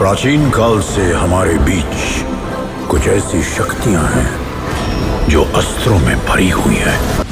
प्राचीन काल से हमारे बीच कुछ ऐसी शक्तियां हैं जो अस्त्रों में भरी हुई हैं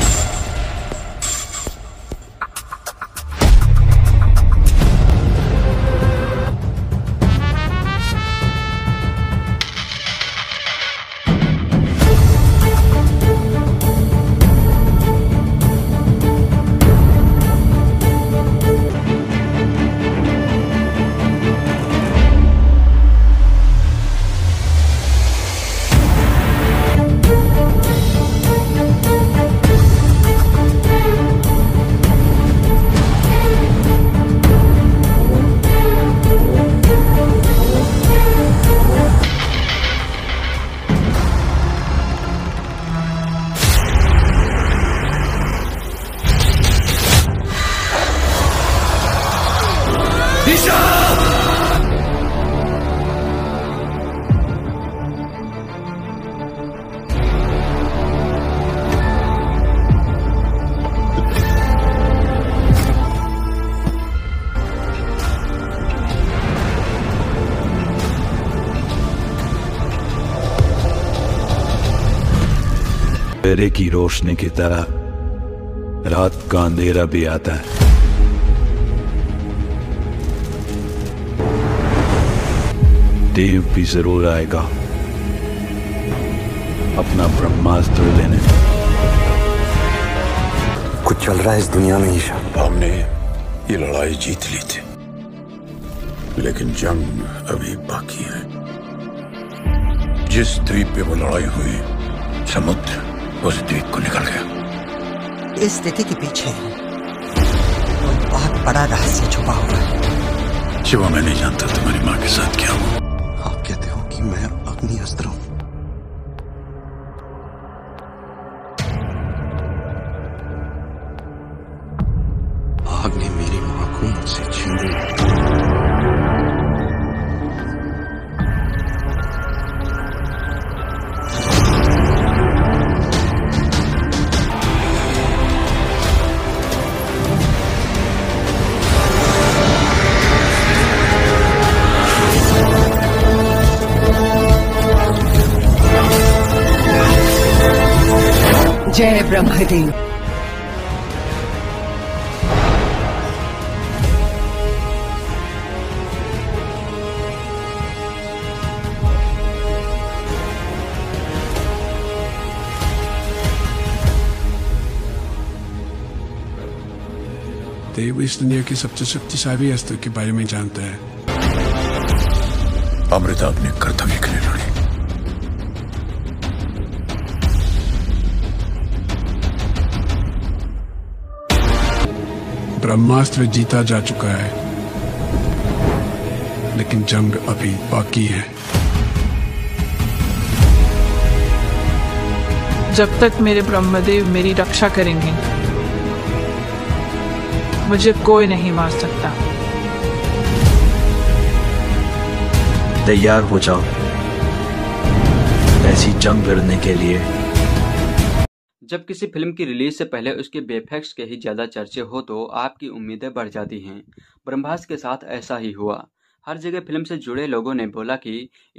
रोशनी की तरह रात का अंधेरा भी आता है देव भी जरूर आएगा अपना ब्रह्मास्त्र लेने कुछ चल रहा है इस दुनिया में ईशा हमने ये लड़ाई जीत ली थी लेकिन जंग अभी बाकी है जिस द्वीप पे वो लड़ाई हुई समुद्र उस द्वीप को निकल गया इस स्थिति के पीछे तो बहुत बड़ा रहस्य छुपा हुआ है शिवा मैं नहीं जानता तुम्हारी माँ के साथ क्या हुआ आप कहते हो कि मैं अग्नि अस्त्र हूँ city. देव तो इस दुनिया के सबसे शक्तिशाली अस्त्र के बारे में जानता है अमृता अपने कर्तव्य के लिए लड़े ब्रह्मास्त्र जीता जा चुका है लेकिन जंग अभी बाकी है जब तक मेरे ब्रह्मदेव मेरी रक्षा करेंगे मुझे कोई नहीं मार सकता तैयार हो जाओ ऐसी जंग लड़ने के लिए जब किसी फिल्म की रिलीज से पहले उसके बेफेक्स के ही ज़्यादा चर्चे हो तो आपकी उम्मीदें बढ़ जाती हैं ब्रह्मास के साथ ऐसा ही हुआ हर जगह फिल्म से जुड़े लोगों ने बोला कि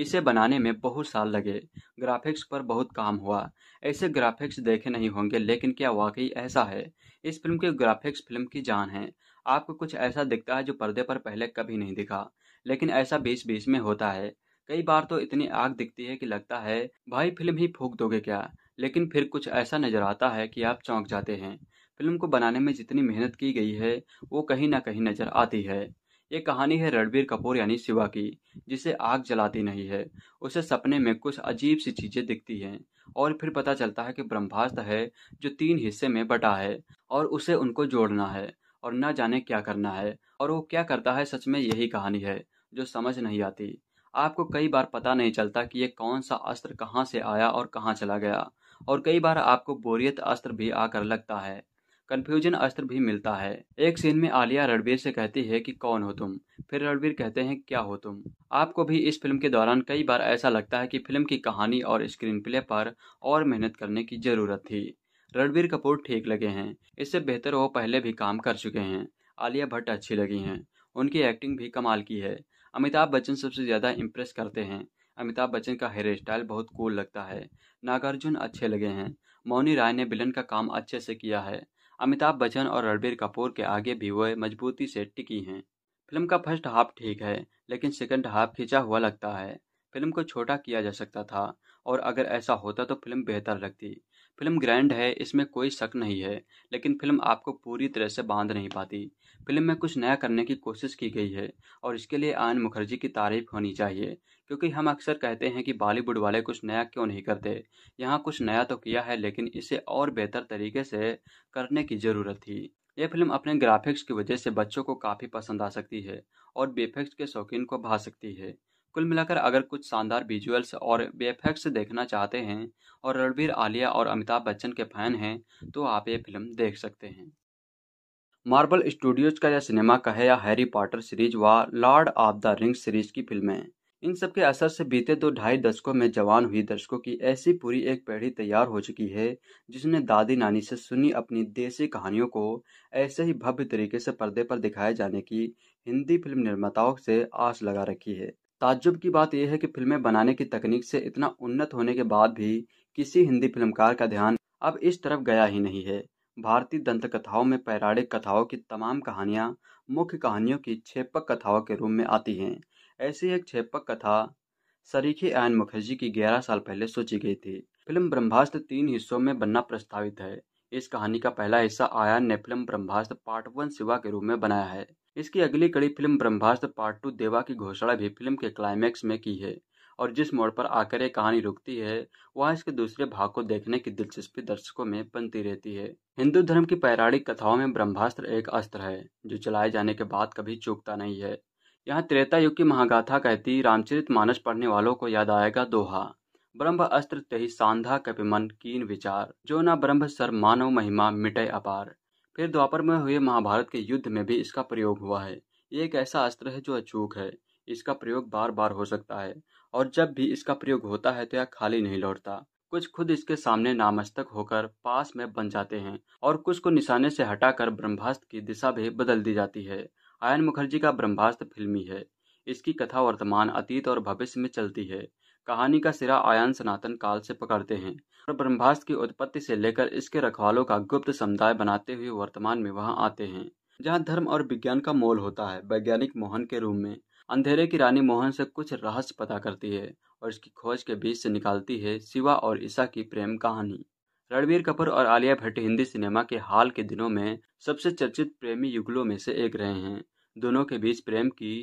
इसे बनाने में बहुत साल लगे ग्राफिक्स पर बहुत काम हुआ ऐसे ग्राफिक्स देखे नहीं होंगे लेकिन क्या वाकई ऐसा है इस फिल्म के ग्राफिक्स फिल्म की जान है आपको कुछ ऐसा दिखता है जो पर्दे पर पहले कभी नहीं दिखा लेकिन ऐसा बीच बीच में होता है कई बार तो इतनी आग दिखती है कि लगता है भाई फिल्म ही फूक दोगे क्या लेकिन फिर कुछ ऐसा नज़र आता है कि आप चौंक जाते हैं फिल्म को बनाने में जितनी मेहनत की गई है वो कहीं ना कहीं नज़र आती है ये कहानी है रणबीर कपूर यानी शिवा की जिसे आग जलाती नहीं है उसे सपने में कुछ अजीब सी चीज़ें दिखती हैं और फिर पता चलता है कि ब्रह्मास्त्र है जो तीन हिस्से में बटा है और उसे उनको जोड़ना है और न जाने क्या करना है और वो क्या करता है सच में यही कहानी है जो समझ नहीं आती आपको कई बार पता नहीं चलता कि ये कौन सा अस्त्र कहाँ से आया और कहाँ चला गया और कई बार आपको बोरियत अस्त्र भी आकर लगता है कन्फ्यूजन अस्त्र भी मिलता है एक सीन में आलिया रणबीर से कहती है कि कौन हो तुम फिर रणबीर कहते हैं क्या हो तुम आपको भी इस फिल्म के दौरान कई बार ऐसा लगता है कि फिल्म की कहानी और स्क्रीन प्ले पर और मेहनत करने की ज़रूरत थी रणबीर कपूर ठीक लगे हैं इससे बेहतर वो पहले भी काम कर चुके हैं आलिया भट्ट अच्छी लगी हैं उनकी एक्टिंग भी कमाल की है अमिताभ बच्चन सबसे ज़्यादा इम्प्रेस करते हैं अमिताभ बच्चन का हेयर स्टाइल बहुत कूल लगता है नागार्जुन अच्छे लगे हैं मौनी राय ने विलन का काम अच्छे से किया है अमिताभ बच्चन और रणबीर कपूर के आगे भी वह मजबूती से टिकी हैं फिल्म का फर्स्ट हाफ ठीक है लेकिन सेकंड हाफ खिंचा हुआ लगता है फिल्म को छोटा किया जा सकता था और अगर ऐसा होता तो फिल्म बेहतर लगती फिल्म ग्रैंड है इसमें कोई शक नहीं है लेकिन फिल्म आपको पूरी तरह से बांध नहीं पाती फिल्म में कुछ नया करने की कोशिश की गई है और इसके लिए आयन मुखर्जी की तारीफ होनी चाहिए क्योंकि हम अक्सर कहते हैं कि बॉलीवुड वाले कुछ नया क्यों नहीं करते यहाँ कुछ नया तो किया है लेकिन इसे और बेहतर तरीके से करने की ज़रूरत थी यह फिल्म अपने ग्राफिक्स की वजह से बच्चों को काफ़ी पसंद आ सकती है और बेफिक्स के शौकीन को भा सकती है कुल मिलाकर अगर कुछ शानदार विजुअल्स और बेफेक्ट्स देखना चाहते हैं और रणबीर आलिया और अमिताभ बच्चन के फैन हैं तो आप ये फिल्म देख सकते हैं मार्बल स्टूडियोज का यह सिनेमा कहे या हैरी पॉटर सीरीज व Lord of the ring series की फिल्में इन सब के असर से बीते दो ढाई दशकों में जवान हुई दर्शकों की ऐसी पूरी एक पीढ़ी तैयार हो चुकी है जिसने दादी नानी से सुनी अपनी देसी कहानियों को ऐसे ही भव्य तरीके से पर्दे पर दिखाए जाने की हिंदी फिल्म निर्माताओं से आस लगा रखी है ताज्जुब की बात यह है कि फिल्में बनाने की तकनीक से इतना उन्नत होने के बाद भी किसी हिंदी फिल्मकार का ध्यान अब इस तरफ गया ही नहीं है भारतीय दंत कथाओं में पैराडिक कथाओं की तमाम कहानियाँ मुख्य कहानियों की छेपक कथाओं के रूप में आती हैं ऐसी एक छेपक कथा सरीखी आयन मुखर्जी की ग्यारह साल पहले सोची गई थी फिल्म ब्रह्मास्त्र तीन हिस्सों में बनना प्रस्तावित है इस कहानी का पहला हिस्सा आया ने फिल्म ब्रह्मास्त्र पार्ट वन सिवा के रूप में बनाया है इसकी अगली कड़ी फिल्म ब्रह्मास्त्र पार्ट टू देवा की घोषणा भी फिल्म के क्लाइमैक्स में की है और जिस मोड़ पर आकर ये कहानी रुकती है वहाँ इसके दूसरे भाग को देखने की दिलचस्पी दर्शकों में बनती रहती है हिंदू धर्म की पैराणिक कथाओं में ब्रह्मास्त्र एक अस्त्र है जो चलाए जाने के बाद कभी चूकता नहीं है यहाँ त्रेता युग की महागाथा कहती रामचरित मानस पढ़ने वालों को याद आएगा दोहा ब्रह्म अस्त्र तेहि सांधा कपिमन कीन विचार जो ना ब्रह्म सर मानव महिमा मिटे अपार फिर द्वापर में हुए महाभारत के युद्ध में भी इसका प्रयोग हुआ है ये एक ऐसा अस्त्र है जो अचूक है इसका प्रयोग बार बार हो सकता है और जब भी इसका प्रयोग होता है तो यह खाली नहीं लौटता कुछ खुद इसके सामने नामस्तक होकर पास में बन जाते हैं और कुछ को निशाने से हटाकर ब्रह्मास्त्र की दिशा भी बदल दी जाती है आयन मुखर्जी का ब्रह्मास्त्र फिल्मी है इसकी कथा वर्तमान अतीत और भविष्य में चलती है कहानी का सिरा आयान सनातन काल से पकड़ते हैं और ब्रह्मास्त्र की उत्पत्ति से लेकर इसके रखवालों का गुप्त समुदाय बनाते हुए वर्तमान में वहां आते हैं जहां धर्म और विज्ञान का मोल होता है वैज्ञानिक मोहन के रूम में अंधेरे की रानी मोहन से कुछ रहस्य पता करती है और इसकी खोज के बीच से निकालती है शिवा और ईसा की प्रेम कहानी रणवीर कपूर और आलिया भट्ट हिंदी सिनेमा के हाल के दिनों में सबसे चर्चित प्रेमी युगलों में से एक रहे हैं दोनों के बीच प्रेम की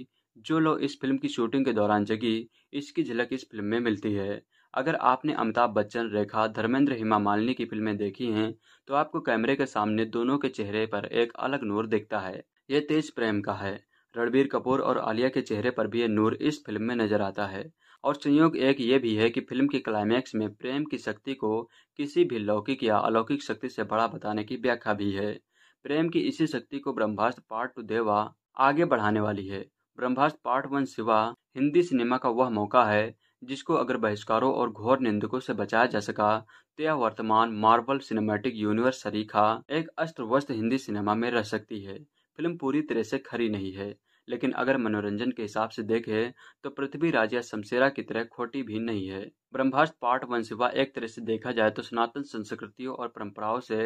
जो लोग इस फिल्म की शूटिंग के दौरान जगी इसकी झलक इस फिल्म में मिलती है अगर आपने अमिताभ बच्चन रेखा धर्मेंद्र हेमा मालिनी की फिल्में देखी हैं तो आपको कैमरे के सामने दोनों के चेहरे पर एक अलग नूर दिखता है यह तेज प्रेम का है रणबीर कपूर और आलिया के चेहरे पर भी यह नूर इस फिल्म में नजर आता है और संयोग एक ये भी है कि फिल्म के क्लाइमैक्स में प्रेम की शक्ति को किसी भी लौकिक या अलौकिक शक्ति से बड़ा बताने की व्याख्या भी है प्रेम की इसी शक्ति को ब्रह्मास्त्र पार्ट टू देवा आगे बढ़ाने वाली है ब्रह्मास्त्र पार्ट वन सिवा हिंदी सिनेमा का वह मौका है जिसको अगर बहिष्कारों और घोर निंदकों से बचाया जा सका तो यह वर्तमान मार्बल सिनेमैटिक यूनिवर्स सरीखा एक अस्त्र वस्त्र हिंदी सिनेमा में रह सकती है फिल्म पूरी तरह से खरी नहीं है लेकिन अगर मनोरंजन के हिसाब से देखें तो पृथ्वी राजा शमशेरा की तरह खोटी भी नहीं है ब्रह्मास्त्र पार्ट वन सिवा एक तरह से देखा जाए तो सनातन संस्कृतियों और परंपराओं से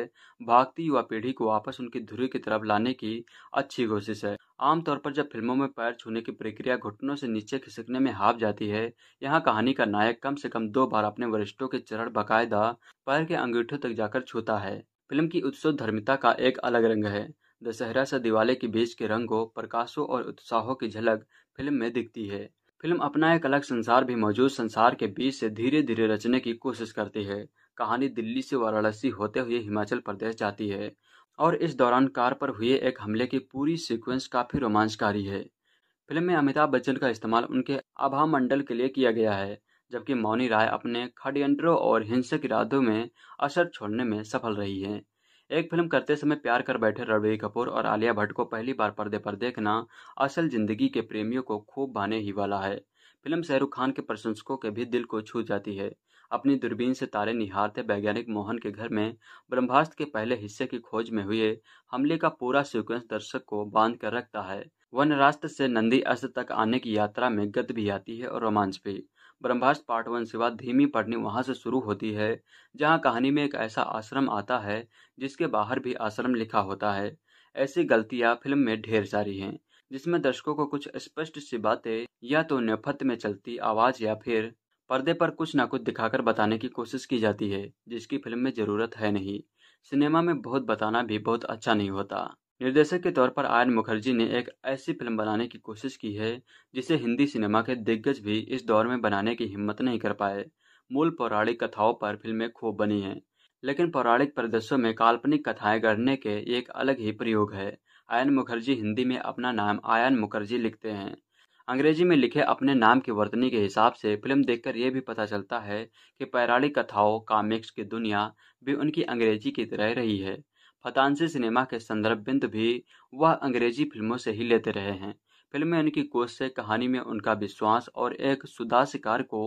भागती युवा पीढ़ी को वापस उनकी धुरी की तरफ लाने की अच्छी कोशिश है आमतौर पर जब फिल्मों में पैर छूने की प्रक्रिया घुटनों से नीचे खिसकने में हाफ जाती है यहाँ कहानी का नायक कम से कम दो बार अपने वरिष्ठों के चरण बाकायदा पैर के अंगूठों तक जाकर छूता है फिल्म की उत्सव धर्मिता का एक अलग रंग है दशहरा से दिवाली के बीच के रंगों प्रकाशों और उत्साहों की झलक फिल्म में दिखती है फिल्म अपना एक अलग संसार भी मौजूद संसार के बीच से धीरे धीरे रचने की कोशिश करती है कहानी दिल्ली से वाराणसी होते हुए हिमाचल प्रदेश जाती है और इस दौरान कार पर हुए एक हमले की पूरी सीक्वेंस काफ़ी रोमांचकारी है फिल्म में अमिताभ बच्चन का इस्तेमाल उनके आभा मंडल के लिए किया गया है जबकि मौनी राय अपने खडयंत्रों और हिंसक इरादों में असर छोड़ने में सफल रही हैं एक फिल्म करते समय प्यार कर बैठे रणवीर कपूर और आलिया भट्ट को पहली बार पर्दे पर देखना असल जिंदगी के प्रेमियों को खूब भाने ही वाला है फिल्म शाहरुख खान के प्रशंसकों के भी दिल को छू जाती है अपनी दूरबीन से तारे निहारते वैज्ञानिक मोहन के घर में ब्रह्मास्त्र के पहले हिस्से की खोज में हुए हमले का पूरा सीक्वेंस दर्शक को बांध कर रखता है वन रास्त से नंदी अस्त तक आने की यात्रा में गत भी आती है और रोमांच भी ब्रह्मास्त्र पार्ट वन से बाद धीमी पढ़नी वहाँ से शुरू होती है जहाँ कहानी में एक ऐसा आश्रम आता है जिसके बाहर भी आश्रम लिखा होता है ऐसी गलतियाँ फिल्म में ढेर सारी हैं जिसमें दर्शकों को कुछ स्पष्ट सी बातें या तो नफत में चलती आवाज या फिर पर्दे पर कुछ ना कुछ दिखाकर बताने की कोशिश की जाती है जिसकी फिल्म में ज़रूरत है नहीं सिनेमा में बहुत बताना भी बहुत अच्छा नहीं होता निर्देशक के तौर पर आर्यन मुखर्जी ने एक ऐसी फिल्म बनाने की कोशिश की है जिसे हिंदी सिनेमा के दिग्गज भी इस दौर में बनाने की हिम्मत नहीं कर पाए मूल पौराणिक कथाओं पर फिल्में खूब बनी हैं लेकिन पौराणिक प्रदर्शों में काल्पनिक कथाएं गढ़ने के एक अलग ही प्रयोग है आयन मुखर्जी हिंदी में अपना नाम आयन मुखर्जी लिखते हैं अंग्रेजी में लिखे अपने नाम की वर्तनी के हिसाब से फिल्म देखकर यह भी पता चलता है कि पैराड़ी कथाओं कामिक्स की दुनिया भी उनकी अंग्रेजी की तरह रही है फतानसी सिनेमा के संदर्भ बिंदु भी वह अंग्रेजी फिल्मों से ही लेते रहे हैं फिल्म में उनकी कोश से कहानी में उनका विश्वास और एक सुधा शिकार को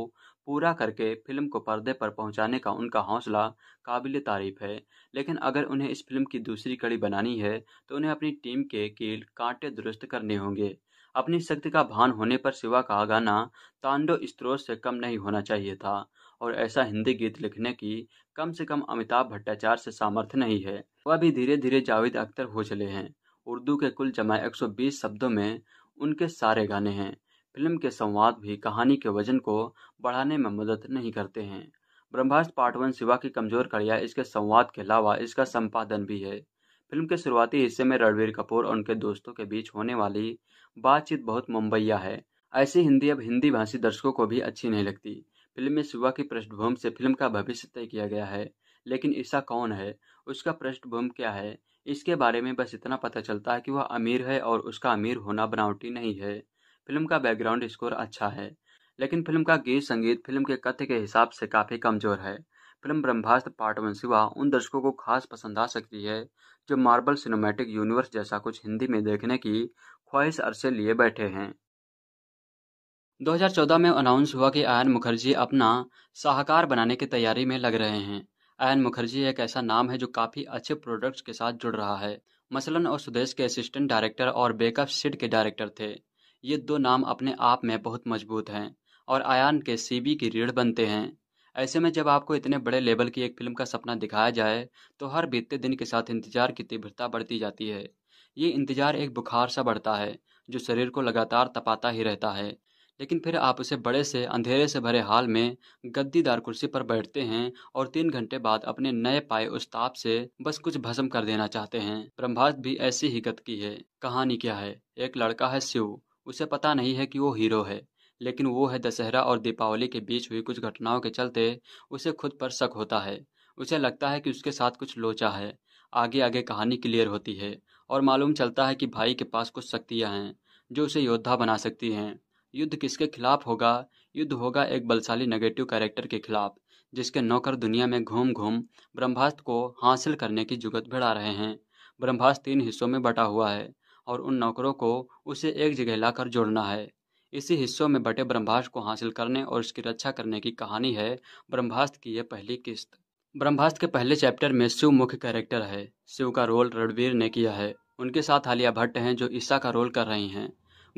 पूरा करके फिल्म को पर्दे पर पहुंचाने का उनका हौसला काबिल तारीफ है लेकिन अगर उन्हें इस फिल्म की दूसरी कड़ी बनानी है तो उन्हें अपनी टीम के कील कांटे दुरुस्त करने होंगे अपनी शक्ति का भान होने पर शिवा का गाना तांडो स्त्रोत से कम नहीं होना चाहिए था और ऐसा हिंदी गीत लिखने की कम से कम अमिताभ भट्टाचार्य से सामर्थ्य नहीं है वह भी धीरे धीरे जावेद अख्तर हो चले हैं उर्दू के कुल जमा 120 शब्दों में उनके सारे गाने हैं फिल्म के संवाद भी कहानी के वजन को बढ़ाने में मदद नहीं करते हैं ब्रह्मास्त्र पार्ट वन शिवा की कमजोर कड़िया इसके संवाद के अलावा इसका संपादन भी है फिल्म के शुरुआती हिस्से में रणवीर कपूर और उनके दोस्तों के बीच होने वाली बातचीत बहुत मुंबईया है ऐसी हिंदी अब हिंदी भाषी दर्शकों को भी अच्छी नहीं लगती फिल्म में सुबह की पृष्ठभूमि से फिल्म का भविष्य तय किया गया है लेकिन ईसा कौन है उसका पृष्ठभूमि क्या है इसके बारे में बस इतना पता चलता है कि वह अमीर है और उसका अमीर होना बनावटी नहीं है फिल्म का बैकग्राउंड स्कोर अच्छा है लेकिन फिल्म का गीत संगीत फिल्म के कथ्य के हिसाब से काफ़ी कमज़ोर है फिल्म ब्रह्मास्त्र पार्ट वन सिवा उन दर्शकों को खास पसंद आ सकती है जो मार्बल सिनेमैटिक यूनिवर्स जैसा कुछ हिंदी में देखने की ख्वाहिश अरसे लिए बैठे हैं 2014 में अनाउंस हुआ कि आयन मुखर्जी अपना साहकार बनाने की तैयारी में लग रहे हैं आयन मुखर्जी एक ऐसा नाम है जो काफ़ी अच्छे प्रोडक्ट्स के साथ जुड़ रहा है मसलन और सुदेश के असिस्टेंट डायरेक्टर और बेकअप सिड के डायरेक्टर थे ये दो नाम अपने आप में बहुत मजबूत हैं और आयान के सीबी की रीढ़ बनते हैं ऐसे में जब आपको इतने बड़े लेवल की एक फिल्म का सपना दिखाया जाए तो हर बीतते दिन के साथ इंतजार की तीव्रता बढ़ती जाती है ये इंतज़ार एक बुखार सा बढ़ता है जो शरीर को लगातार तपाता ही रहता है लेकिन फिर आप उसे बड़े से अंधेरे से भरे हाल में गद्दीदार कुर्सी पर बैठते हैं और तीन घंटे बाद अपने नए पाए उस ताप से बस कुछ भस्म कर देना चाहते हैं ब्रह्मास्त भी ऐसी ही गत की है कहानी क्या है एक लड़का है शिव उसे पता नहीं है कि वो हीरो है लेकिन वो है दशहरा और दीपावली के बीच हुई कुछ घटनाओं के चलते उसे खुद पर शक होता है उसे लगता है कि उसके साथ कुछ लोचा है आगे आगे कहानी क्लियर होती है और मालूम चलता है कि भाई के पास कुछ शक्तियाँ हैं जो उसे योद्धा बना सकती हैं युद्ध किसके खिलाफ होगा युद्ध होगा एक बलशाली नेगेटिव कैरेक्टर के खिलाफ जिसके नौकर दुनिया में घूम घूम ब्रह्मास्त्र को हासिल करने की जुगत भिड़ा रहे हैं ब्रह्मास्त्र तीन हिस्सों में बटा हुआ है और उन नौकरों को उसे एक जगह लाकर जोड़ना है इसी हिस्सों में बटे ब्रह्मास्त्र को हासिल करने और उसकी रक्षा करने की कहानी है ब्रह्मास्त्र की यह पहली किस्त ब्रह्मास्त्र के पहले चैप्टर में शिव मुख्य कैरेक्टर है शिव का रोल रणवीर ने किया है उनके साथ आलिया भट्ट हैं जो ईशा का रोल कर रही हैं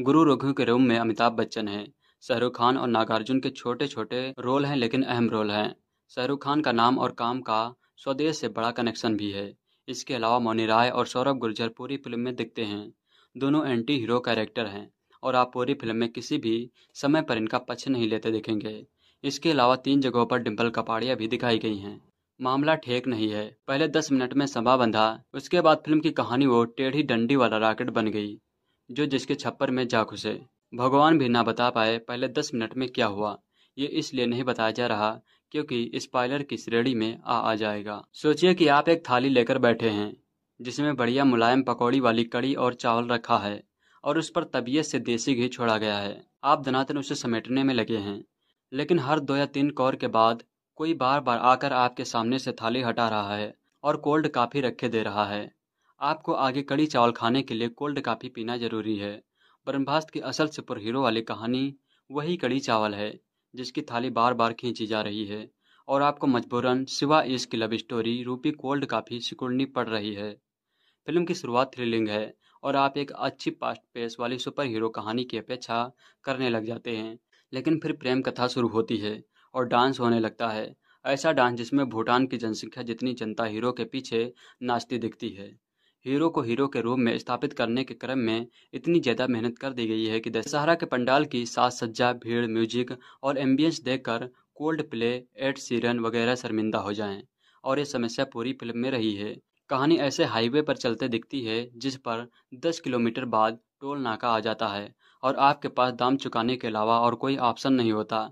गुरु रघु के रूम में अमिताभ बच्चन हैं शाहरुख खान और नागार्जुन के छोटे छोटे रोल हैं लेकिन अहम रोल हैं शाहरुख खान का नाम और काम का स्वदेश से बड़ा कनेक्शन भी है इसके अलावा मौनी राय और सौरभ गुर्जर पूरी फिल्म में दिखते हैं दोनों एंटी हीरो कैरेक्टर हैं और आप पूरी फिल्म में किसी भी समय पर इनका पक्ष नहीं लेते देखेंगे इसके अलावा तीन जगहों पर डिम्पल कपाड़िया भी दिखाई गई हैं मामला ठेक नहीं है पहले दस मिनट में समा बंधा उसके बाद फिल्म की कहानी वो टेढ़ी डंडी वाला रॉकेट बन गई जो जिसके छप्पर में जा घुसे भगवान भी ना बता पाए पहले दस मिनट में क्या हुआ ये इसलिए नहीं बताया जा रहा क्योंकि स्पाइलर की श्रेणी में आ आ जाएगा सोचिए कि आप एक थाली लेकर बैठे हैं जिसमें बढ़िया मुलायम पकौड़ी वाली कड़ी और चावल रखा है और उस पर तबीयत से देसी घी छोड़ा गया है आप धनातन उसे समेटने में लगे हैं लेकिन हर दो या तीन कौर के बाद कोई बार बार आकर आपके सामने से थाली हटा रहा है और कोल्ड काफ़ी रखे दे रहा है आपको आगे कड़ी चावल खाने के लिए कोल्ड काफ़ी पीना जरूरी है ब्रह्मभास्त्र की असल सुपर हीरो वाली कहानी वही कड़ी चावल है जिसकी थाली बार बार खींची जा रही है और आपको मजबूरन सिवा इसकी की लव स्टोरी रूपी कोल्ड काफ़ी सिकुड़नी पड़ रही है फिल्म की शुरुआत थ्रिलिंग है और आप एक अच्छी पास्ट पेस वाली सुपर हीरो कहानी की अपेक्षा करने लग जाते हैं लेकिन फिर प्रेम कथा शुरू होती है और डांस होने लगता है ऐसा डांस जिसमें भूटान की जनसंख्या जितनी जनता हीरो के पीछे नाचती दिखती है हीरो को हीरो के रूप में स्थापित करने के क्रम में इतनी ज़्यादा मेहनत कर दी गई है कि दशहरा के पंडाल की साज सज्जा भीड़ म्यूजिक और एम्बियंस देखकर कोल्ड प्ले एड सीरन वगैरह शर्मिंदा हो जाएं और ये समस्या पूरी फिल्म में रही है कहानी ऐसे हाईवे पर चलते दिखती है जिस पर दस किलोमीटर बाद टोल नाका आ जाता है और आपके पास दाम चुकाने के अलावा और कोई ऑप्शन नहीं होता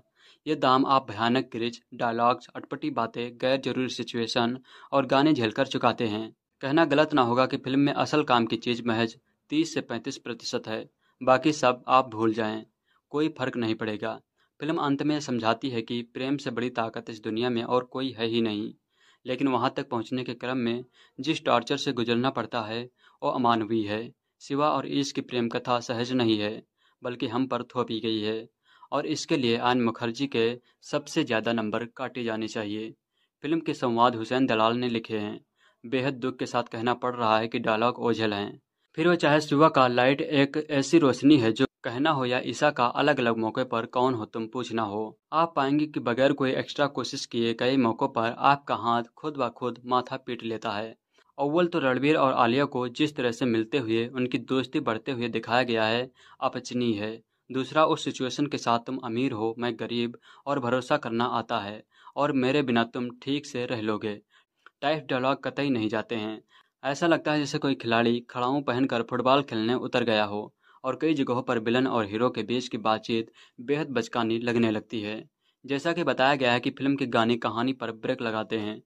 ये दाम आप भयानक क्रिज डायलॉग्स अटपटी बातें गैर जरूरी सिचुएशन और गाने झेलकर चुकाते हैं कहना गलत ना होगा कि फिल्म में असल काम की चीज़ महज तीस से पैंतीस प्रतिशत है बाकी सब आप भूल जाएं कोई फर्क नहीं पड़ेगा फिल्म अंत में समझाती है कि प्रेम से बड़ी ताकत इस दुनिया में और कोई है ही नहीं लेकिन वहाँ तक पहुँचने के क्रम में जिस टॉर्चर से गुजरना पड़ता है वो अमानवीय है सिवा और ईश की प्रेम कथा सहज नहीं है बल्कि हम पर थोपी गई है और इसके लिए आन मुखर्जी के सबसे ज़्यादा नंबर काटे जाने चाहिए फिल्म के संवाद हुसैन दलाल ने लिखे हैं बेहद दुख के साथ कहना पड़ रहा है कि डायलॉग ओझल हैं फिर वो चाहे सुबह का लाइट एक ऐसी रोशनी है जो कहना हो या ईसा का अलग अलग मौके पर कौन हो तुम पूछना हो आप पाएंगे कि बगैर कोई एक्स्ट्रा कोशिश किए कई मौक़ों पर आपका हाथ खुद ब खुद माथा पीट लेता है अव्वल तो रणवीर और आलिया को जिस तरह से मिलते हुए उनकी दोस्ती बढ़ते हुए दिखाया गया है अपचनी है दूसरा उस सिचुएशन के साथ तुम अमीर हो मैं गरीब और भरोसा करना आता है और मेरे बिना तुम ठीक से रह लोगे टाइप डायलॉग कतई नहीं जाते हैं ऐसा लगता है जैसे कोई खिलाड़ी खड़ाऊँ पहनकर फुटबॉल खेलने उतर गया हो और कई जगहों पर विलन और हीरो के बीच की बातचीत बेहद बचकानी लगने लगती है जैसा कि बताया गया है कि फिल्म के गाने कहानी पर ब्रेक लगाते हैं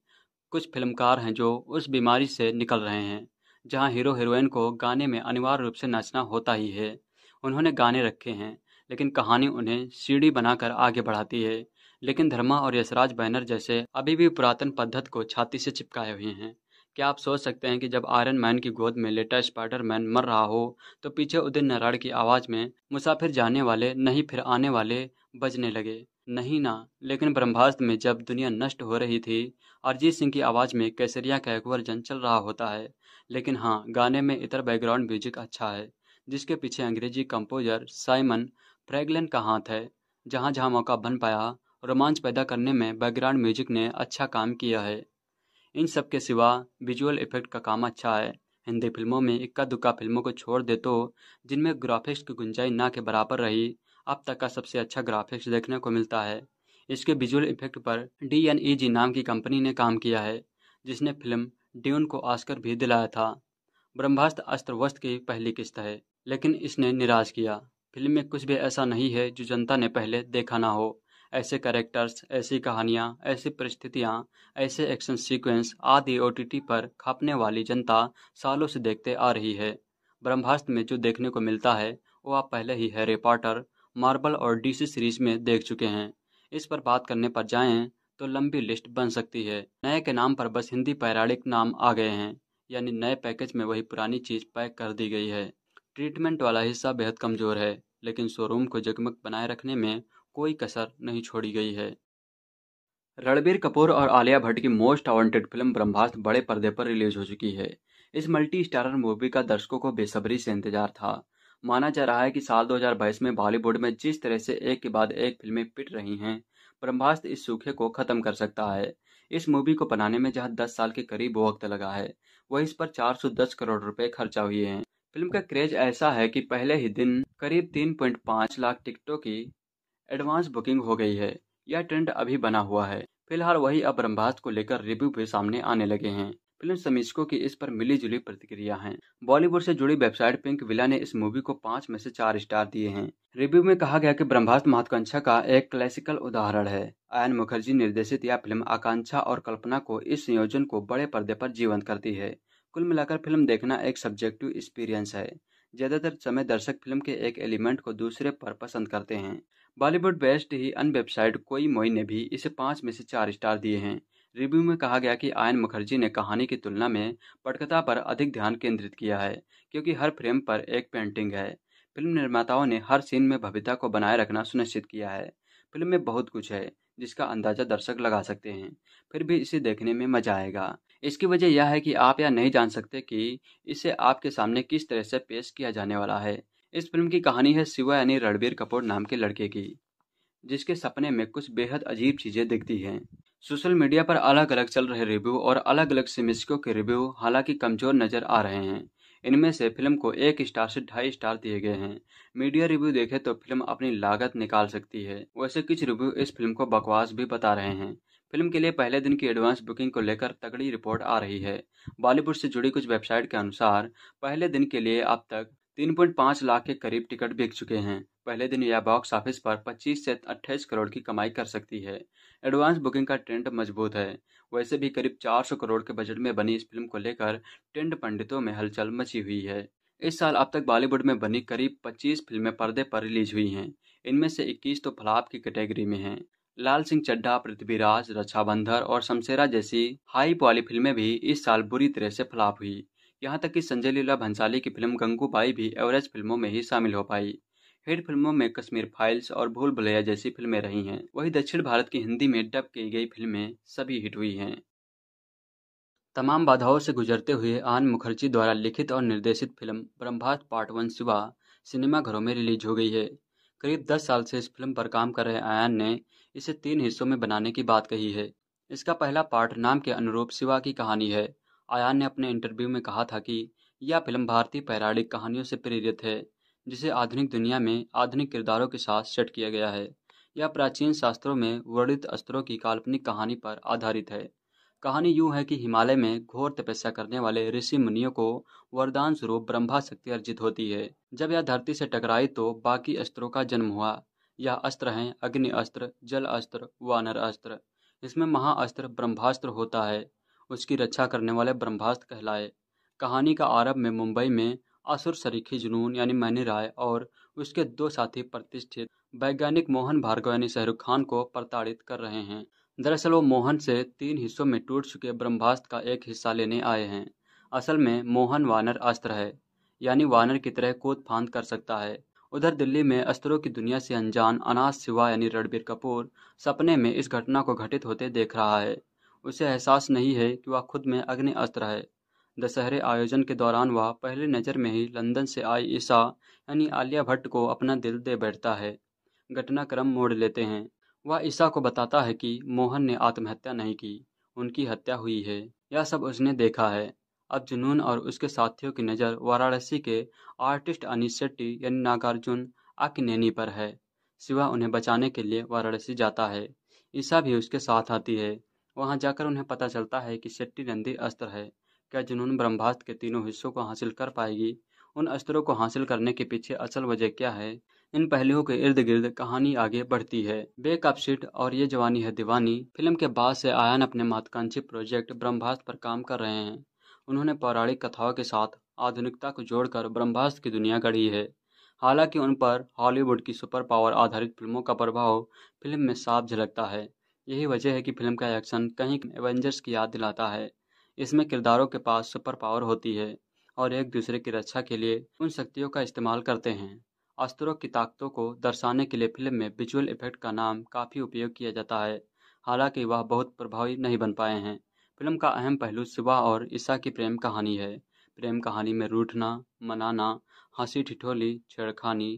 कुछ फिल्मकार हैं जो उस बीमारी से निकल रहे हैं जहां हीरो हीरोइन को गाने में अनिवार्य रूप से नाचना होता ही है उन्होंने गाने रखे हैं लेकिन कहानी उन्हें सीढ़ी बनाकर आगे बढ़ाती है लेकिन धर्मा और यशराज बैनर जैसे अभी भी पुरातन पद्धत को छाती से चिपकाए हुए हैं क्या आप सोच सकते हैं कि जब आयरन मैन की गोद में लेटा स्पाइडर मैन मर रहा हो तो पीछे उदय नारायण की आवाज़ में मुसाफिर जाने वाले नहीं फिर आने वाले बजने लगे नहीं ना लेकिन ब्रह्मास्त्र में जब दुनिया नष्ट हो रही थी अरिजीत सिंह की आवाज़ में कैसरिया का एक वर्जन चल रहा होता है लेकिन हाँ गाने में इतर बैकग्राउंड म्यूजिक अच्छा है जिसके पीछे अंग्रेजी कंपोजर साइमन फ्रैगलन का हाथ है जहाँ जहाँ मौका बन पाया रोमांच पैदा करने में बैकग्राउंड म्यूजिक ने अच्छा काम किया है इन सब के सिवा विजुअल इफेक्ट का काम अच्छा है हिंदी फिल्मों में इक्का दुक्का फिल्मों को छोड़ दे तो जिनमें ग्राफिक्स की गुंजाइश ना के बराबर रही अब तक का सबसे अच्छा ग्राफिक्स देखने को मिलता है इसके विजुअल इफेक्ट पर डी एन ई जी नाम की कंपनी ने काम किया है जिसने फिल्म ड्यून को आस्कर भी दिलाया था ब्रह्मास्त्र अस्त्र वस्त्र की पहली किस्त है लेकिन इसने निराश किया फिल्म में कुछ भी ऐसा नहीं है जो जनता ने पहले देखा ना हो ऐसे कैरेक्टर्स ऐसी कहानियाँ ऐसी परिस्थितियाँ ऐसे एक्शन सीक्वेंस आदि ओ पर खापने वाली जनता सालों से देखते आ रही है ब्रह्मास्त्र में जो देखने को मिलता है वो आप पहले ही हैरी पॉटर मार्बल और डीसी सीरीज में देख चुके हैं इस पर बात करने पर जाएं तो लंबी लिस्ट बन सकती है नए के नाम पर बस हिंदी पैराडिक नाम आ गए हैं यानी नए पैकेज में वही पुरानी चीज पैक कर दी गई है ट्रीटमेंट वाला हिस्सा बेहद कमज़ोर है लेकिन शोरूम को जगमग बनाए रखने में कोई कसर नहीं छोड़ी गई है रणबीर कपूर और आलिया भट्ट की मोस्ट वांटेड फिल्म ब्रह्मास्त्र बड़े पर्दे पर रिलीज हो चुकी है इस मल्टी स्टारर मूवी का दर्शकों को बेसब्री से इंतजार था माना जा रहा है कि साल 2022 में बॉलीवुड में जिस तरह से एक के बाद एक फिल्में पिट रही हैं ब्रह्मास्त्र इस सूखे को खत्म कर सकता है इस मूवी को बनाने में जहां 10 साल के करीब वक्त लगा है वह इस पर 410 करोड़ रुपए खर्चा हुए हैं फिल्म का क्रेज ऐसा है कि पहले ही दिन करीब 3.5 लाख टिकटों की एडवांस बुकिंग हो गई है यह ट्रेंड अभी बना हुआ है फिलहाल वही अब ब्रह्मास्त्र को लेकर रिव्यू भी सामने आने लगे हैं फिल्म समीक्षकों की इस पर मिली जुली प्रतिक्रिया है बॉलीवुड से जुड़ी वेबसाइट पिंक विला ने इस मूवी को पाँच में से चार स्टार दिए हैं रिव्यू में कहा गया कि ब्रह्मास्त्र महत्वाकांक्षा का एक क्लासिकल उदाहरण है आयन मुखर्जी निर्देशित यह फिल्म आकांक्षा और कल्पना को इस संयोजन को बड़े पर्दे पर जीवंत करती है कुल मिलाकर फिल्म देखना एक सब्जेक्टिव एक्सपीरियंस है ज़्यादातर समय दर्शक फिल्म के एक एलिमेंट को दूसरे पर पसंद करते हैं बॉलीवुड बेस्ट ही अन वेबसाइट कोई मोई ने भी इसे पाँच में से चार स्टार दिए हैं रिव्यू में कहा गया कि आयन मुखर्जी ने कहानी की तुलना में पटकथा पर अधिक ध्यान केंद्रित किया है क्योंकि हर फ्रेम पर एक पेंटिंग है फिल्म निर्माताओं ने हर सीन में भव्यता को बनाए रखना सुनिश्चित किया है फिल्म में बहुत कुछ है जिसका अंदाज़ा दर्शक लगा सकते हैं फिर भी इसे देखने में मज़ा आएगा इसकी वजह यह है कि आप यह नहीं जान सकते कि इसे आपके सामने किस तरह से पेश किया जाने वाला है इस फिल्म की कहानी है शिवा यानी रणबीर कपूर नाम के लड़के की जिसके सपने में कुछ बेहद अजीब चीज़ें दिखती हैं सोशल मीडिया पर अलग अलग चल रहे रिव्यू और अलग अलग सिमिस्को के रिव्यू हालांकि कमज़ोर नज़र आ रहे हैं इनमें से फिल्म को एक स्टार से ढाई स्टार दिए गए हैं मीडिया रिव्यू देखे तो फिल्म अपनी लागत निकाल सकती है वैसे कुछ रिव्यू इस फिल्म को बकवास भी बता रहे हैं फिल्म के लिए पहले दिन की एडवांस बुकिंग को लेकर तगड़ी रिपोर्ट आ रही है बॉलीवुड से जुड़ी कुछ वेबसाइट के अनुसार पहले दिन के लिए अब तक 3.5 लाख के करीब टिकट बिक चुके हैं पहले दिन यह बॉक्स ऑफिस पर 25 से 28 करोड़ की कमाई कर सकती है एडवांस बुकिंग का ट्रेंड मजबूत है वैसे भी करीब 400 करोड़ के बजट में बनी इस फिल्म को लेकर टेंड पंडितों में हलचल मची हुई है इस साल अब तक बॉलीवुड में बनी करीब 25 फिल्में पर्दे पर रिलीज हुई हैं इनमें से 21 तो फ्लॉप की कैटेगरी में हैं लाल सिंह चड्ढा पृथ्वीराज रक्षाबंधर और शमशेरा जैसी हाइप वाली फिल्में भी इस साल बुरी तरह से फलाप हुई यहाँ तक कि संजय लीला भंसाली की फिल्म गंगूबाई भी एवरेज फिल्मों में ही शामिल हो पाई हिट फिल्मों में कश्मीर फाइल्स और भूल भुलैया जैसी फिल्में रही हैं वहीं दक्षिण भारत की हिंदी में डब की गई फिल्में सभी हिट हुई हैं तमाम बाधाओं से गुजरते हुए आन मुखर्जी द्वारा लिखित और निर्देशित film Brahmastra part one Shiva सिनेमाघरों में रिलीज हो गई है करीब दस साल से इस फिल्म पर काम कर रहे आयान ने इसे तीन हिस्सों में बनाने की बात कही है इसका पहला पार्ट नाम के अनुरूप शिवा की कहानी है आयान ने अपने इंटरव्यू में कहा था कि यह फिल्म भारतीय पैराडिक कहानियों से प्रेरित है जिसे आधुनिक दुनिया में आधुनिक किरदारों के साथ सेट किया गया है यह प्राचीन शास्त्रों में वर्णित अस्त्रों की काल्पनिक कहानी पर आधारित है कहानी यूँ है कि हिमालय में घोर तपस्या करने वाले ऋषि मुनियों को वरदान स्वरूप ब्रह्मा शक्ति अर्जित होती है जब यह धरती से टकराई तो बाकी अस्त्रों का जन्म हुआ यह अस्त्र हैं अग्नि अस्त्र जल अस्त्र वानर अस्त्र इसमें महाअस्त्र ब्रह्मास्त्र होता है उसकी रक्षा करने वाले ब्रह्मास्त्र कहलाए कहानी का आरंभ में मुंबई में असुर शरीखी जुनून यानी मैनी राय और उसके दो साथी प्रतिष्ठित वैज्ञानिक मोहन भार्गव यानी शाहरुख खान को प्रताड़ित कर रहे हैं दरअसल वो मोहन से तीन हिस्सों में टूट चुके ब्रह्मास्त्र का एक हिस्सा लेने आए हैं असल में मोहन वानर अस्त्र है यानी वानर की तरह कूद फांद कर सकता है उधर दिल्ली में अस्त्रों की दुनिया से अनजान अनाज सिवा यानी रणबीर कपूर सपने में इस घटना को घटित होते देख रहा है उसे एहसास नहीं है कि वह खुद में अग्नि अस्त्र है दशहरे आयोजन के दौरान वह पहले नज़र में ही लंदन से आई ईशा यानी आलिया भट्ट को अपना दिल दे बैठता है घटनाक्रम मोड़ लेते हैं वह ईसा को बताता है कि मोहन ने आत्महत्या नहीं की उनकी हत्या हुई है यह सब उसने देखा है अब जुनून और उसके साथियों की नज़र वाराणसी के आर्टिस्ट अनिश शेट्टी यानी नागार्जुन आकिनेनी पर है शिवा उन्हें बचाने के लिए वाराणसी जाता है ईसा भी उसके साथ आती है वहां जाकर उन्हें पता चलता है कि शेट्टी नंदी अस्त्र है क्या जुनून ब्रह्मास्त्र के तीनों हिस्सों को हासिल कर पाएगी उन अस्त्रों को हासिल करने के पीछे असल वजह क्या है इन पहलुओं के इर्द गिर्द कहानी आगे बढ़ती है बेकअप और ये जवानी है दीवानी फिल्म के बाद से आयान अपने महत्वाकांक्षी प्रोजेक्ट ब्रह्मास्त्र पर काम कर रहे हैं उन्होंने पौराणिक कथाओं के साथ आधुनिकता को जोड़कर ब्रह्मास्त्र की दुनिया गढ़ी है हालांकि उन पर हॉलीवुड की सुपर पावर आधारित फिल्मों का प्रभाव फिल्म में साफ झलकता है यही वजह है कि फिल्म का एक्शन कहीं एवेंजर्स की याद दिलाता है इसमें किरदारों के पास सुपर पावर होती है और एक दूसरे की रक्षा के लिए उन शक्तियों का इस्तेमाल करते हैं अस्त्रों की ताकतों को दर्शाने के लिए फिल्म में विजुअल इफेक्ट का नाम काफ़ी उपयोग किया जाता है हालांकि वह बहुत प्रभावी नहीं बन पाए हैं फिल्म का अहम पहलू सुबह और ईसा की प्रेम कहानी है प्रेम कहानी में रूठना मनाना हंसी ठिठोली छेड़खानी